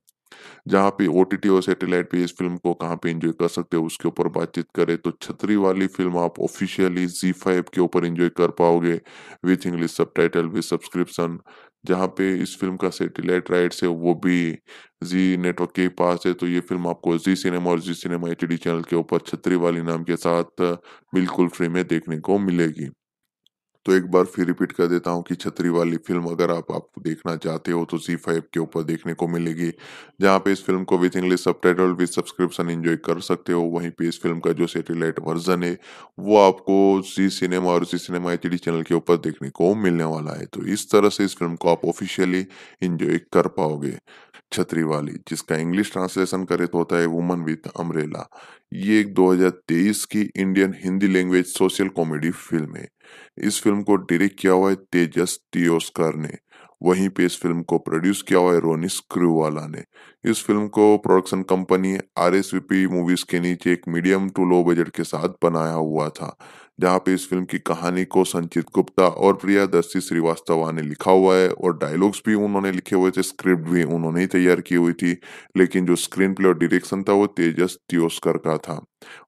जहाँ पे ओ और सैटेलाइट पे इस फिल्म को कहाँ पे एंजॉय कर सकते हो उसके ऊपर बातचीत करें तो छतरी वाली फिल्म आप ऑफिशियली जी फाइव के ऊपर एंजॉय कर पाओगे with English subtitle with subscription जहाँ पे इस फिल्म का सैटेलाइट राइट्स है वो भी जी नेटवर्क के पास है तो ये फिल्म आपको जी सिनेमा और जी सिनेमा एच चैनल के ऊपर छतरी वाली नाम के साथ बिल्कुल फ्री में देखने को मिलेगी तो एक बार फिर रिपीट कर देता हूँ कि छतरी वाली फिल्म अगर आप आप देखना चाहते हो तो जी फाइव के ऊपर देखने को मिलेगी जहाँ पे इस फिल्म को with English subtitle with subscription enjoy कर सकते हो वहीं पे इस फिल्म का जो सेटेलाइट वर्जन है वो आपको जी सिनेमा और जी सिनेमा एच चैनल के ऊपर देखने को मिलने वाला है तो इस तरह से इस फिल्म को आप ऑफिशियली इंजॉय कर पाओगे छतरी वाली जिसका इंग्लिश ट्रांसलेशन करे तो होता है वुमन विथ अमरेला ये एक 2023 की Indian Hindi language social comedy film है इस फिल्म को डायरेक्ट किया हुआ है तेजस टीओस्कर ने वहीं पे इस फिल्म को प्रोड्यूस किया हुआ है रोनिस क्रूवाला ने इस फिल्म को production company R S movies के नीचे एक मीडियम टू लो बजट के साथ बनाया हुआ था जहां पे इस फिल्म की कहानी को संचित गुप्ता और प्रिया दर्शी श्रीवास्तव ने लिखा हुआ है और डायलॉग्स भी उन्होंने लिखे हुए थे स्क्रिप्ट भी उन्होंने ही तैयार की हुई थी लेकिन जो स्क्रीन प्ले और डिरेक्शन था वो तेजस त्योस्कर का था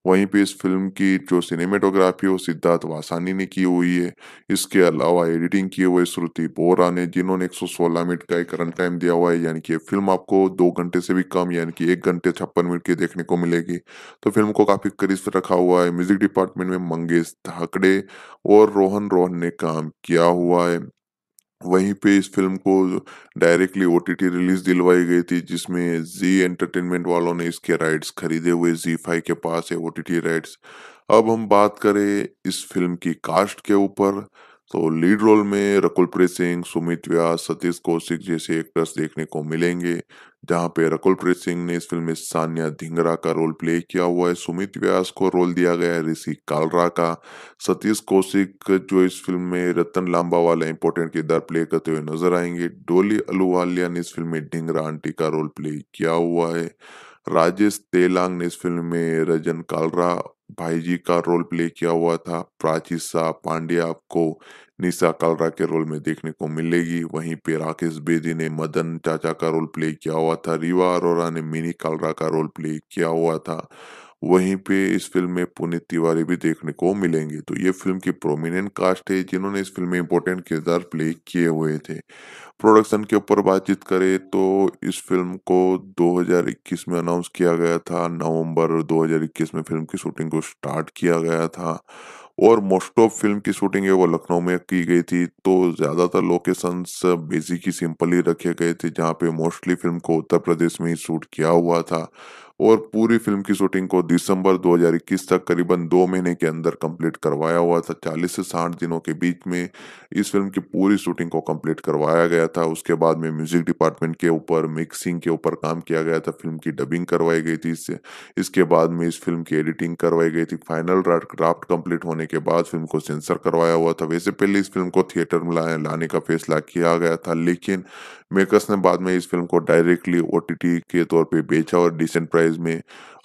वहीं पे इस फिल्म की जो सिनेमेटोग्राफी वो सिद्धार्थ वासानी ने की हुई है इसके अलावा एडिटिंग किए हुए श्रुति बोरा ने जिन्होंने 116 मिनट का एक रन टाइम दिया हुआ है यानी कि फिल्म आपको दो घंटे से भी कम यानी कि एक घंटे छप्पन मिनट की देखने को मिलेगी तो फिल्म को काफ़ी करीब रखा हुआ है म्यूजिक डिपार्टमेंट में मंगेश धाकड़े और रोहन रोहन ने काम किया हुआ है वहीं पे इस फिल्म को डायरेक्टली ओ रिलीज दिलवाई गई थी जिसमें जी एंटरटेनमेंट वालों ने इसके राइट्स खरीदे हुए जी फाइव के पास है ओ राइट्स अब हम बात करें इस फिल्म की कास्ट के ऊपर तो लीड रोल में रकुल प्रीत सिंह सुमित व्यास सतीश कौशिक जैसे एक्टर्स देखने को मिलेंगे जहां पे रकुल प्रीत सिंह ने इस फिल्म में सानिया धिंगरा का रोल प्ले किया हुआ है सुमित व्यास को रोल दिया गया है ऋषि कालरा का सतीश कौशिक जो इस फिल्म में रतन लांबा वाला इंपोर्टेंट किरदार प्ले करते हुए नजर आएंगे डोली अलूवालिया ने इस फिल्म में ढिंगरा आंटी का रोल प्ले किया हुआ है राजेश तेलांग ने इस फिल्म में रजन कालरा भाई जी का रोल प्ले किया हुआ था प्राची शाह पांड्या आपको निशा कालरा के रोल में देखने को मिलेगी वहीं पे राकेश बेदी ने मदन चाचा का रोल प्ले किया हुआ था रीवा अरोरा ने मिनी कालरा का रोल प्ले किया हुआ था वहीं पे इस फिल्म में पुनीत तिवारी भी देखने को मिलेंगे तो ये फिल्म की प्रोमिनेंट कास्ट है जिन्होंने इस फिल्म में इम्पोर्टेंट किरदार प्ले किए हुए थे प्रोडक्शन के ऊपर बातचीत करें तो इस फिल्म को 2021 में अनाउंस किया गया था नवंबर 2021 में फिल्म की शूटिंग को स्टार्ट किया गया था और मोस्ट ऑफ फिल्म की शूटिंग है वो लखनऊ में की गई थी तो ज़्यादातर लोकेशंस बेसिक ही सिंपल ही रखे गए थे जहाँ पे मोस्टली फिल्म को उत्तर प्रदेश में ही शूट किया हुआ था और पूरी फिल्म की शूटिंग को दिसंबर 2021 तक करीबन दो महीने के अंदर कंप्लीट करवाया हुआ था 40 से 60 दिनों के बीच में इस फिल्म की पूरी शूटिंग को कंप्लीट करवाया गया था उसके बाद में म्यूजिक डिपार्टमेंट के ऊपर मिक्सिंग के ऊपर काम किया गया था फिल्म की डबिंग करवाई गई थी इससे इसके बाद में इस फिल्म की एडिटिंग करवाई गई थी फाइनल ड्राफ्ट कंप्लीट होने के बाद फिल्म को सेंसर करवाया हुआ था वैसे पहले इस फिल्म को थिएटर में लाने का फैसला किया गया था लेकिन मेकर्स ने बाद में इस फिल्म को डायरेक्टली ओ के तौर पे बेचा और डिसेंट प्राइस में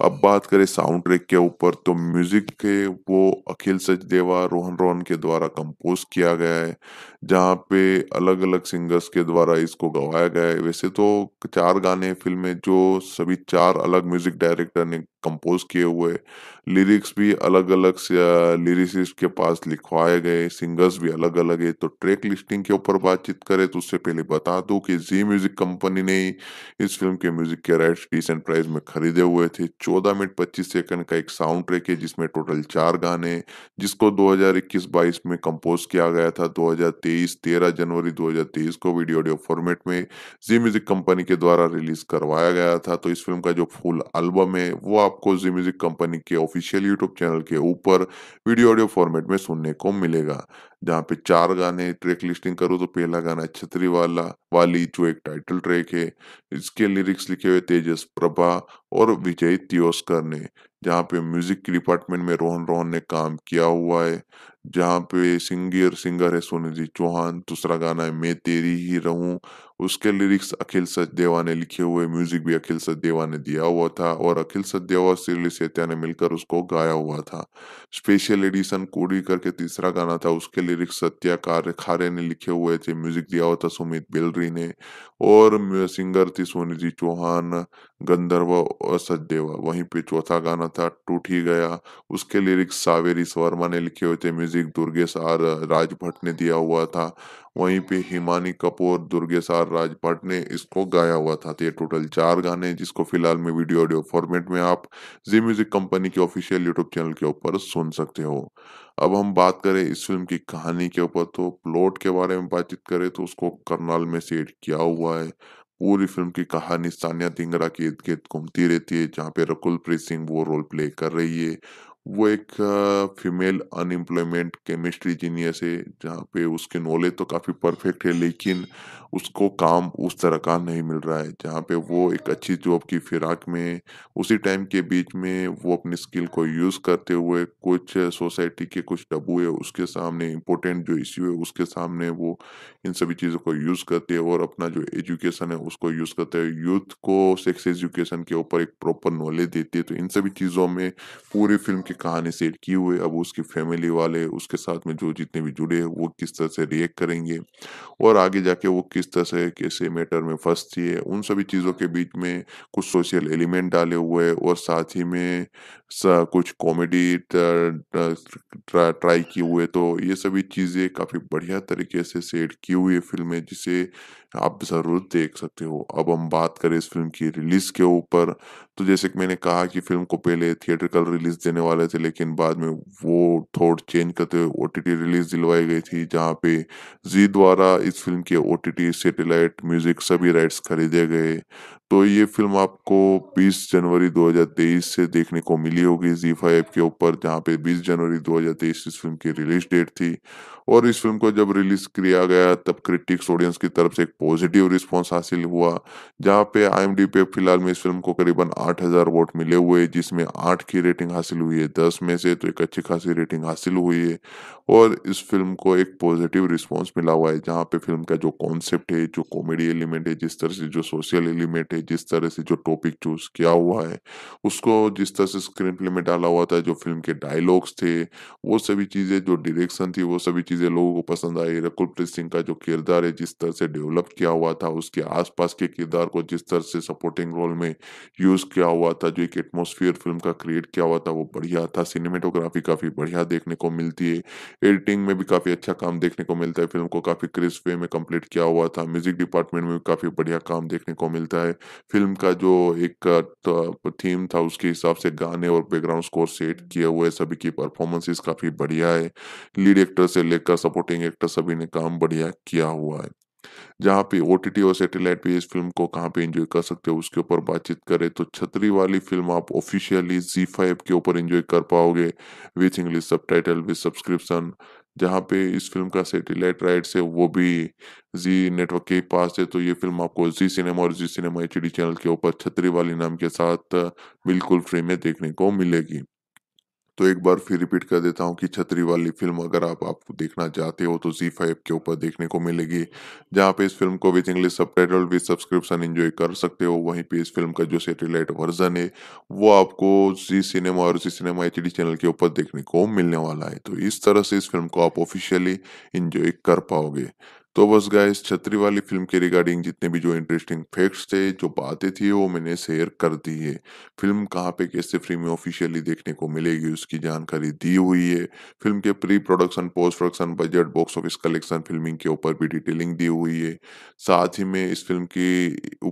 अब बात करें साउंड ट्रैक के ऊपर तो म्यूजिक के वो अखिल सचदेवा रोहन रोहन के द्वारा कंपोज किया गया है जहाँ पे अलग अलग सिंगर्स के द्वारा इसको गवाया गया है वैसे तो चार गाने फिल्म में जो सभी चार अलग म्यूजिक डायरेक्टर ने कंपोज किए हुए लिरिक्स भी अलग अलग लिरिसिस्ट के पास लिखवाए गए सिंगर्स भी अलग अलग है तो ट्रैक लिस्टिंग के ऊपर बातचीत करें तो उससे पहले बता दूं कि जी म्यूजिक कंपनी ने इस फिल्म के म्यूजिक के राइट्स डिसेंट प्राइस में खरीदे हुए थे चौदह मिनट पच्चीस सेकंड का एक साउंड ट्रैक है जिसमें टोटल चार गाने जिसको 2021-22 में कंपोज किया गया था 2023 13 जनवरी 2023 को वीडियो ऑडियो फॉर्मेट में जी म्यूजिक कंपनी के द्वारा रिलीज करवाया गया था तो इस फिल्म का जो फुल एल्बम है वो आपको जी म्यूजिक कंपनी के ऑफिशियल यूट्यूब चैनल के ऊपर वीडियो ऑडियो फॉर्मेट में सुनने को मिलेगा जहाँ पे चार गाने ट्रैक लिस्टिंग करूँ तो पहला गाना है छतरी वाला वाली जो एक टाइटल ट्रैक है इसके लिरिक्स लिखे हुए तेजस प्रभा और विजय तियोस्कर ने जहाँ पे म्यूजिक डिपार्टमेंट में रोहन रोहन ने काम किया हुआ है जहाँ पे सिंगर सिंगर है सोनिधि चौहान दूसरा गाना है मैं तेरी ही रहूं उसके लिरिक्स अखिल सचदेवा ने लिखे हुए म्यूजिक भी अखिल सचदेवा ने दिया हुआ था और अखिल सचदेवा सिरली सेत्या ने मिलकर उसको गाया हुआ था स्पेशल एडिशन कोडी करके तीसरा गाना था उसके लिरिक्स सत्या कार्य खारे ने लिखे हुए थे म्यूजिक दिया हुआ था सुमित बेलरी ने और सिंगर थी सोनिधि चौहान गंधर्व और सचदेवा वहीं पे चौथा गाना था टूट ही गया उसके लिरिक्स सावेरी स्वर्मा ने लिखे हुए थे music music Durgesh R Rajbhatt ने दिया हुआ था वहीं पे हिमानी कपूर दुर्गेश आर राजभट्ट ने इसको गाया हुआ था तो ये टोटल चार गाने जिसको फिलहाल में वीडियो ऑडियो फॉर्मेट में आप जी म्यूजिक कंपनी के ऑफिशियल यूट्यूब चैनल के ऊपर सुन सकते हो अब हम बात करें इस फिल्म की कहानी के ऊपर तो प्लॉट के बारे में बातचीत करें तो उसको करनाल में सेट किया हुआ है पूरी फिल्म की कहानी सानिया दिंगरा के इर्द गिर्द घूमती रहती है जहाँ पे रकुल प्रीत सिंह वो रोल प्ले कर रही है वो एक फीमेल अनएम्प्लॉयमेंट केमिस्ट्री जीनियस है जहाँ पे उसके नॉलेज तो काफ़ी परफेक्ट है लेकिन उसको काम उस तरह का नहीं मिल रहा है जहाँ पे वो एक अच्छी जॉब की फिराक में उसी टाइम के बीच में वो अपनी स्किल को यूज़ करते हुए कुछ सोसाइटी के कुछ डबू है उसके सामने इम्पोर्टेंट जो इश्यू है उसके सामने वो इन सभी चीज़ों को यूज़ करते हैं और अपना जो एजुकेशन है उसको यूज़ करते हैं यूथ को सेक्स एजुकेशन के ऊपर एक प्रॉपर नॉलेज देती है तो इन सभी चीज़ों में पूरी फिल्म के की कहानी सेट की हुई अब उसकी फैमिली वाले उसके साथ में जो जितने भी जुड़े हैं वो किस तरह से रिएक्ट करेंगे और आगे जाके वो किस तरह से कैसे मैटर में फंसती है उन सभी चीज़ों के बीच में कुछ सोशल एलिमेंट डाले हुए हैं और साथ ही में सा कुछ कॉमेडी ट्राई किए हुए तो ये सभी चीज़ें काफ़ी बढ़िया तरीके से सेट की हुई है फिल्में जिसे आप जरूर देख सकते हो अब हम बात करें इस फिल्म की रिलीज के ऊपर तो जैसे कि मैंने कहा कि फिल्म को पहले कल रिलीज देने वाले थे लेकिन बाद में वो थोड़ चेंज करते हुए ओ रिलीज दिलवाई गई थी जहाँ पे जी द्वारा इस फिल्म के ओ टी सैटेलाइट म्यूजिक सभी राइट्स खरीदे गए तो ये फिल्म आपको 20 जनवरी 2023 से देखने को मिली होगी जी फाइव के ऊपर जहाँ पे 20 जनवरी 2023 इस फिल्म की रिलीज डेट थी और इस फिल्म को जब रिलीज किया गया तब क्रिटिक्स ऑडियंस की तरफ से एक पॉजिटिव रिस्पांस हासिल हुआ जहाँ पे आई पे फिलहाल में इस फिल्म को करीबन 8000 वोट मिले हुए जिसमें आठ की रेटिंग हासिल हुई है दस में से तो एक अच्छी खासी रेटिंग हासिल हुई है और इस फिल्म को एक पॉजिटिव रिस्पॉन्स मिला हुआ है जहाँ पे फिल्म का जो कॉन्सेप्ट है जो कॉमेडी एलिमेंट है जिस तरह से जो सोशल एलिमेंट है आपने जिस तरह से जो टॉपिक चूज किया हुआ है उसको जिस तरह से स्क्रीन प्ले में डाला हुआ था जो फिल्म के डायलॉग्स थे वो सभी चीज़ें जो डायरेक्शन थी वो सभी चीज़ें लोगों को पसंद आई रकुलप्रीत सिंह का जो किरदार है जिस तरह से डेवलप किया हुआ था उसके आसपास के किरदार को जिस तरह से सपोर्टिंग रोल में यूज़ किया हुआ था जो एक एटमोसफियर फिल्म का क्रिएट किया हुआ था वो बढ़िया था सिनेमेटोग्राफी काफ़ी बढ़िया देखने को मिलती है एडिटिंग में भी काफ़ी अच्छा काम देखने को मिलता है फिल्म को काफ़ी क्रिस्प वे में कंप्लीट किया हुआ था म्यूजिक डिपार्टमेंट में भी काफ़ी बढ़िया काम देखने को मिलता है फिल्म का जो एक थीम था उसके हिसाब से गाने और बैकग्राउंड स्कोर सेट किया हुआ है सभी की परफॉर्मेंसेस काफ़ी बढ़िया है लीड एक्टर से लेकर सपोर्टिंग एक्टर सभी ने काम बढ़िया किया हुआ है जहाँ पे ओ और सैटेलाइट पे इस फिल्म को कहाँ पे एंजॉय कर सकते हो उसके ऊपर बातचीत करें तो छतरी वाली फिल्म आप ऑफिशियली जी फाइव के ऊपर एंजॉय कर पाओगे with English subtitle with subscription जहाँ पे इस फिल्म का सेटेलाइट राइट्स से है वो भी जी नेटवर्क के पास है तो ये फिल्म आपको जी सिनेमा और जी सिनेमा एच चैनल के ऊपर छतरी वाली नाम के साथ बिल्कुल फ्री में देखने को मिलेगी तो एक बार फिर रिपीट कर देता हूँ कि छतरी वाली फिल्म अगर आप आपको देखना चाहते हो तो जी फाइव के ऊपर देखने को मिलेगी जहाँ पे इस फिल्म को with English subtitle with subscription enjoy कर सकते हो वहीं पे इस फिल्म का जो सेटेलाइट वर्जन है वो आपको जी सिनेमा और जी सिनेमा एच चैनल के ऊपर देखने को मिलने वाला है तो इस तरह से इस फिल्म को आप ऑफिशियली इंजॉय कर पाओगे तो बस गाइस छतरी वाली फिल्म के रिगार्डिंग जितने भी जो इंटरेस्टिंग फैक्ट्स थे जो बातें थी वो मैंने शेयर कर दी है फिल्म कहाँ पे कैसे फ्री में ऑफिशियली देखने को मिलेगी उसकी जानकारी दी हुई है फिल्म के pre production post production budget box office collection filming के ऊपर भी डिटेलिंग दी हुई है साथ ही में इस फिल्म के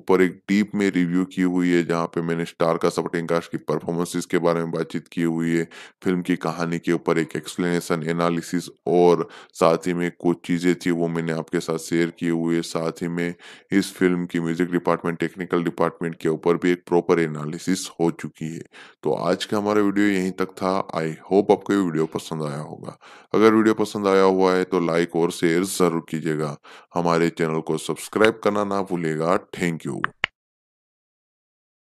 ऊपर एक डीप में रिव्यू की हुई है जहाँ पे मैंने स्टार का सपोर्टिंग कास्ट की परफॉर्मेंसेस के बारे में बातचीत की हुई है फिल्म की कहानी के ऊपर एक एक्सप्लेनेशन एनालिसिस और साथ ही में कुछ चीज़ें थी वो मैंने आपके आपके साथ शेयर किए हुए साथ ही में इस फिल्म की म्यूजिक डिपार्टमेंट टेक्निकल डिपार्टमेंट के ऊपर भी एक प्रॉपर एनालिसिस हो चुकी है तो आज का हमारा वीडियो यहीं तक था आई होप आपको ये वीडियो पसंद आया होगा अगर वीडियो पसंद आया हुआ है तो लाइक और शेयर जरूर कीजिएगा हमारे चैनल को सब्सक्राइब करना ना भूलेगा थैंक यू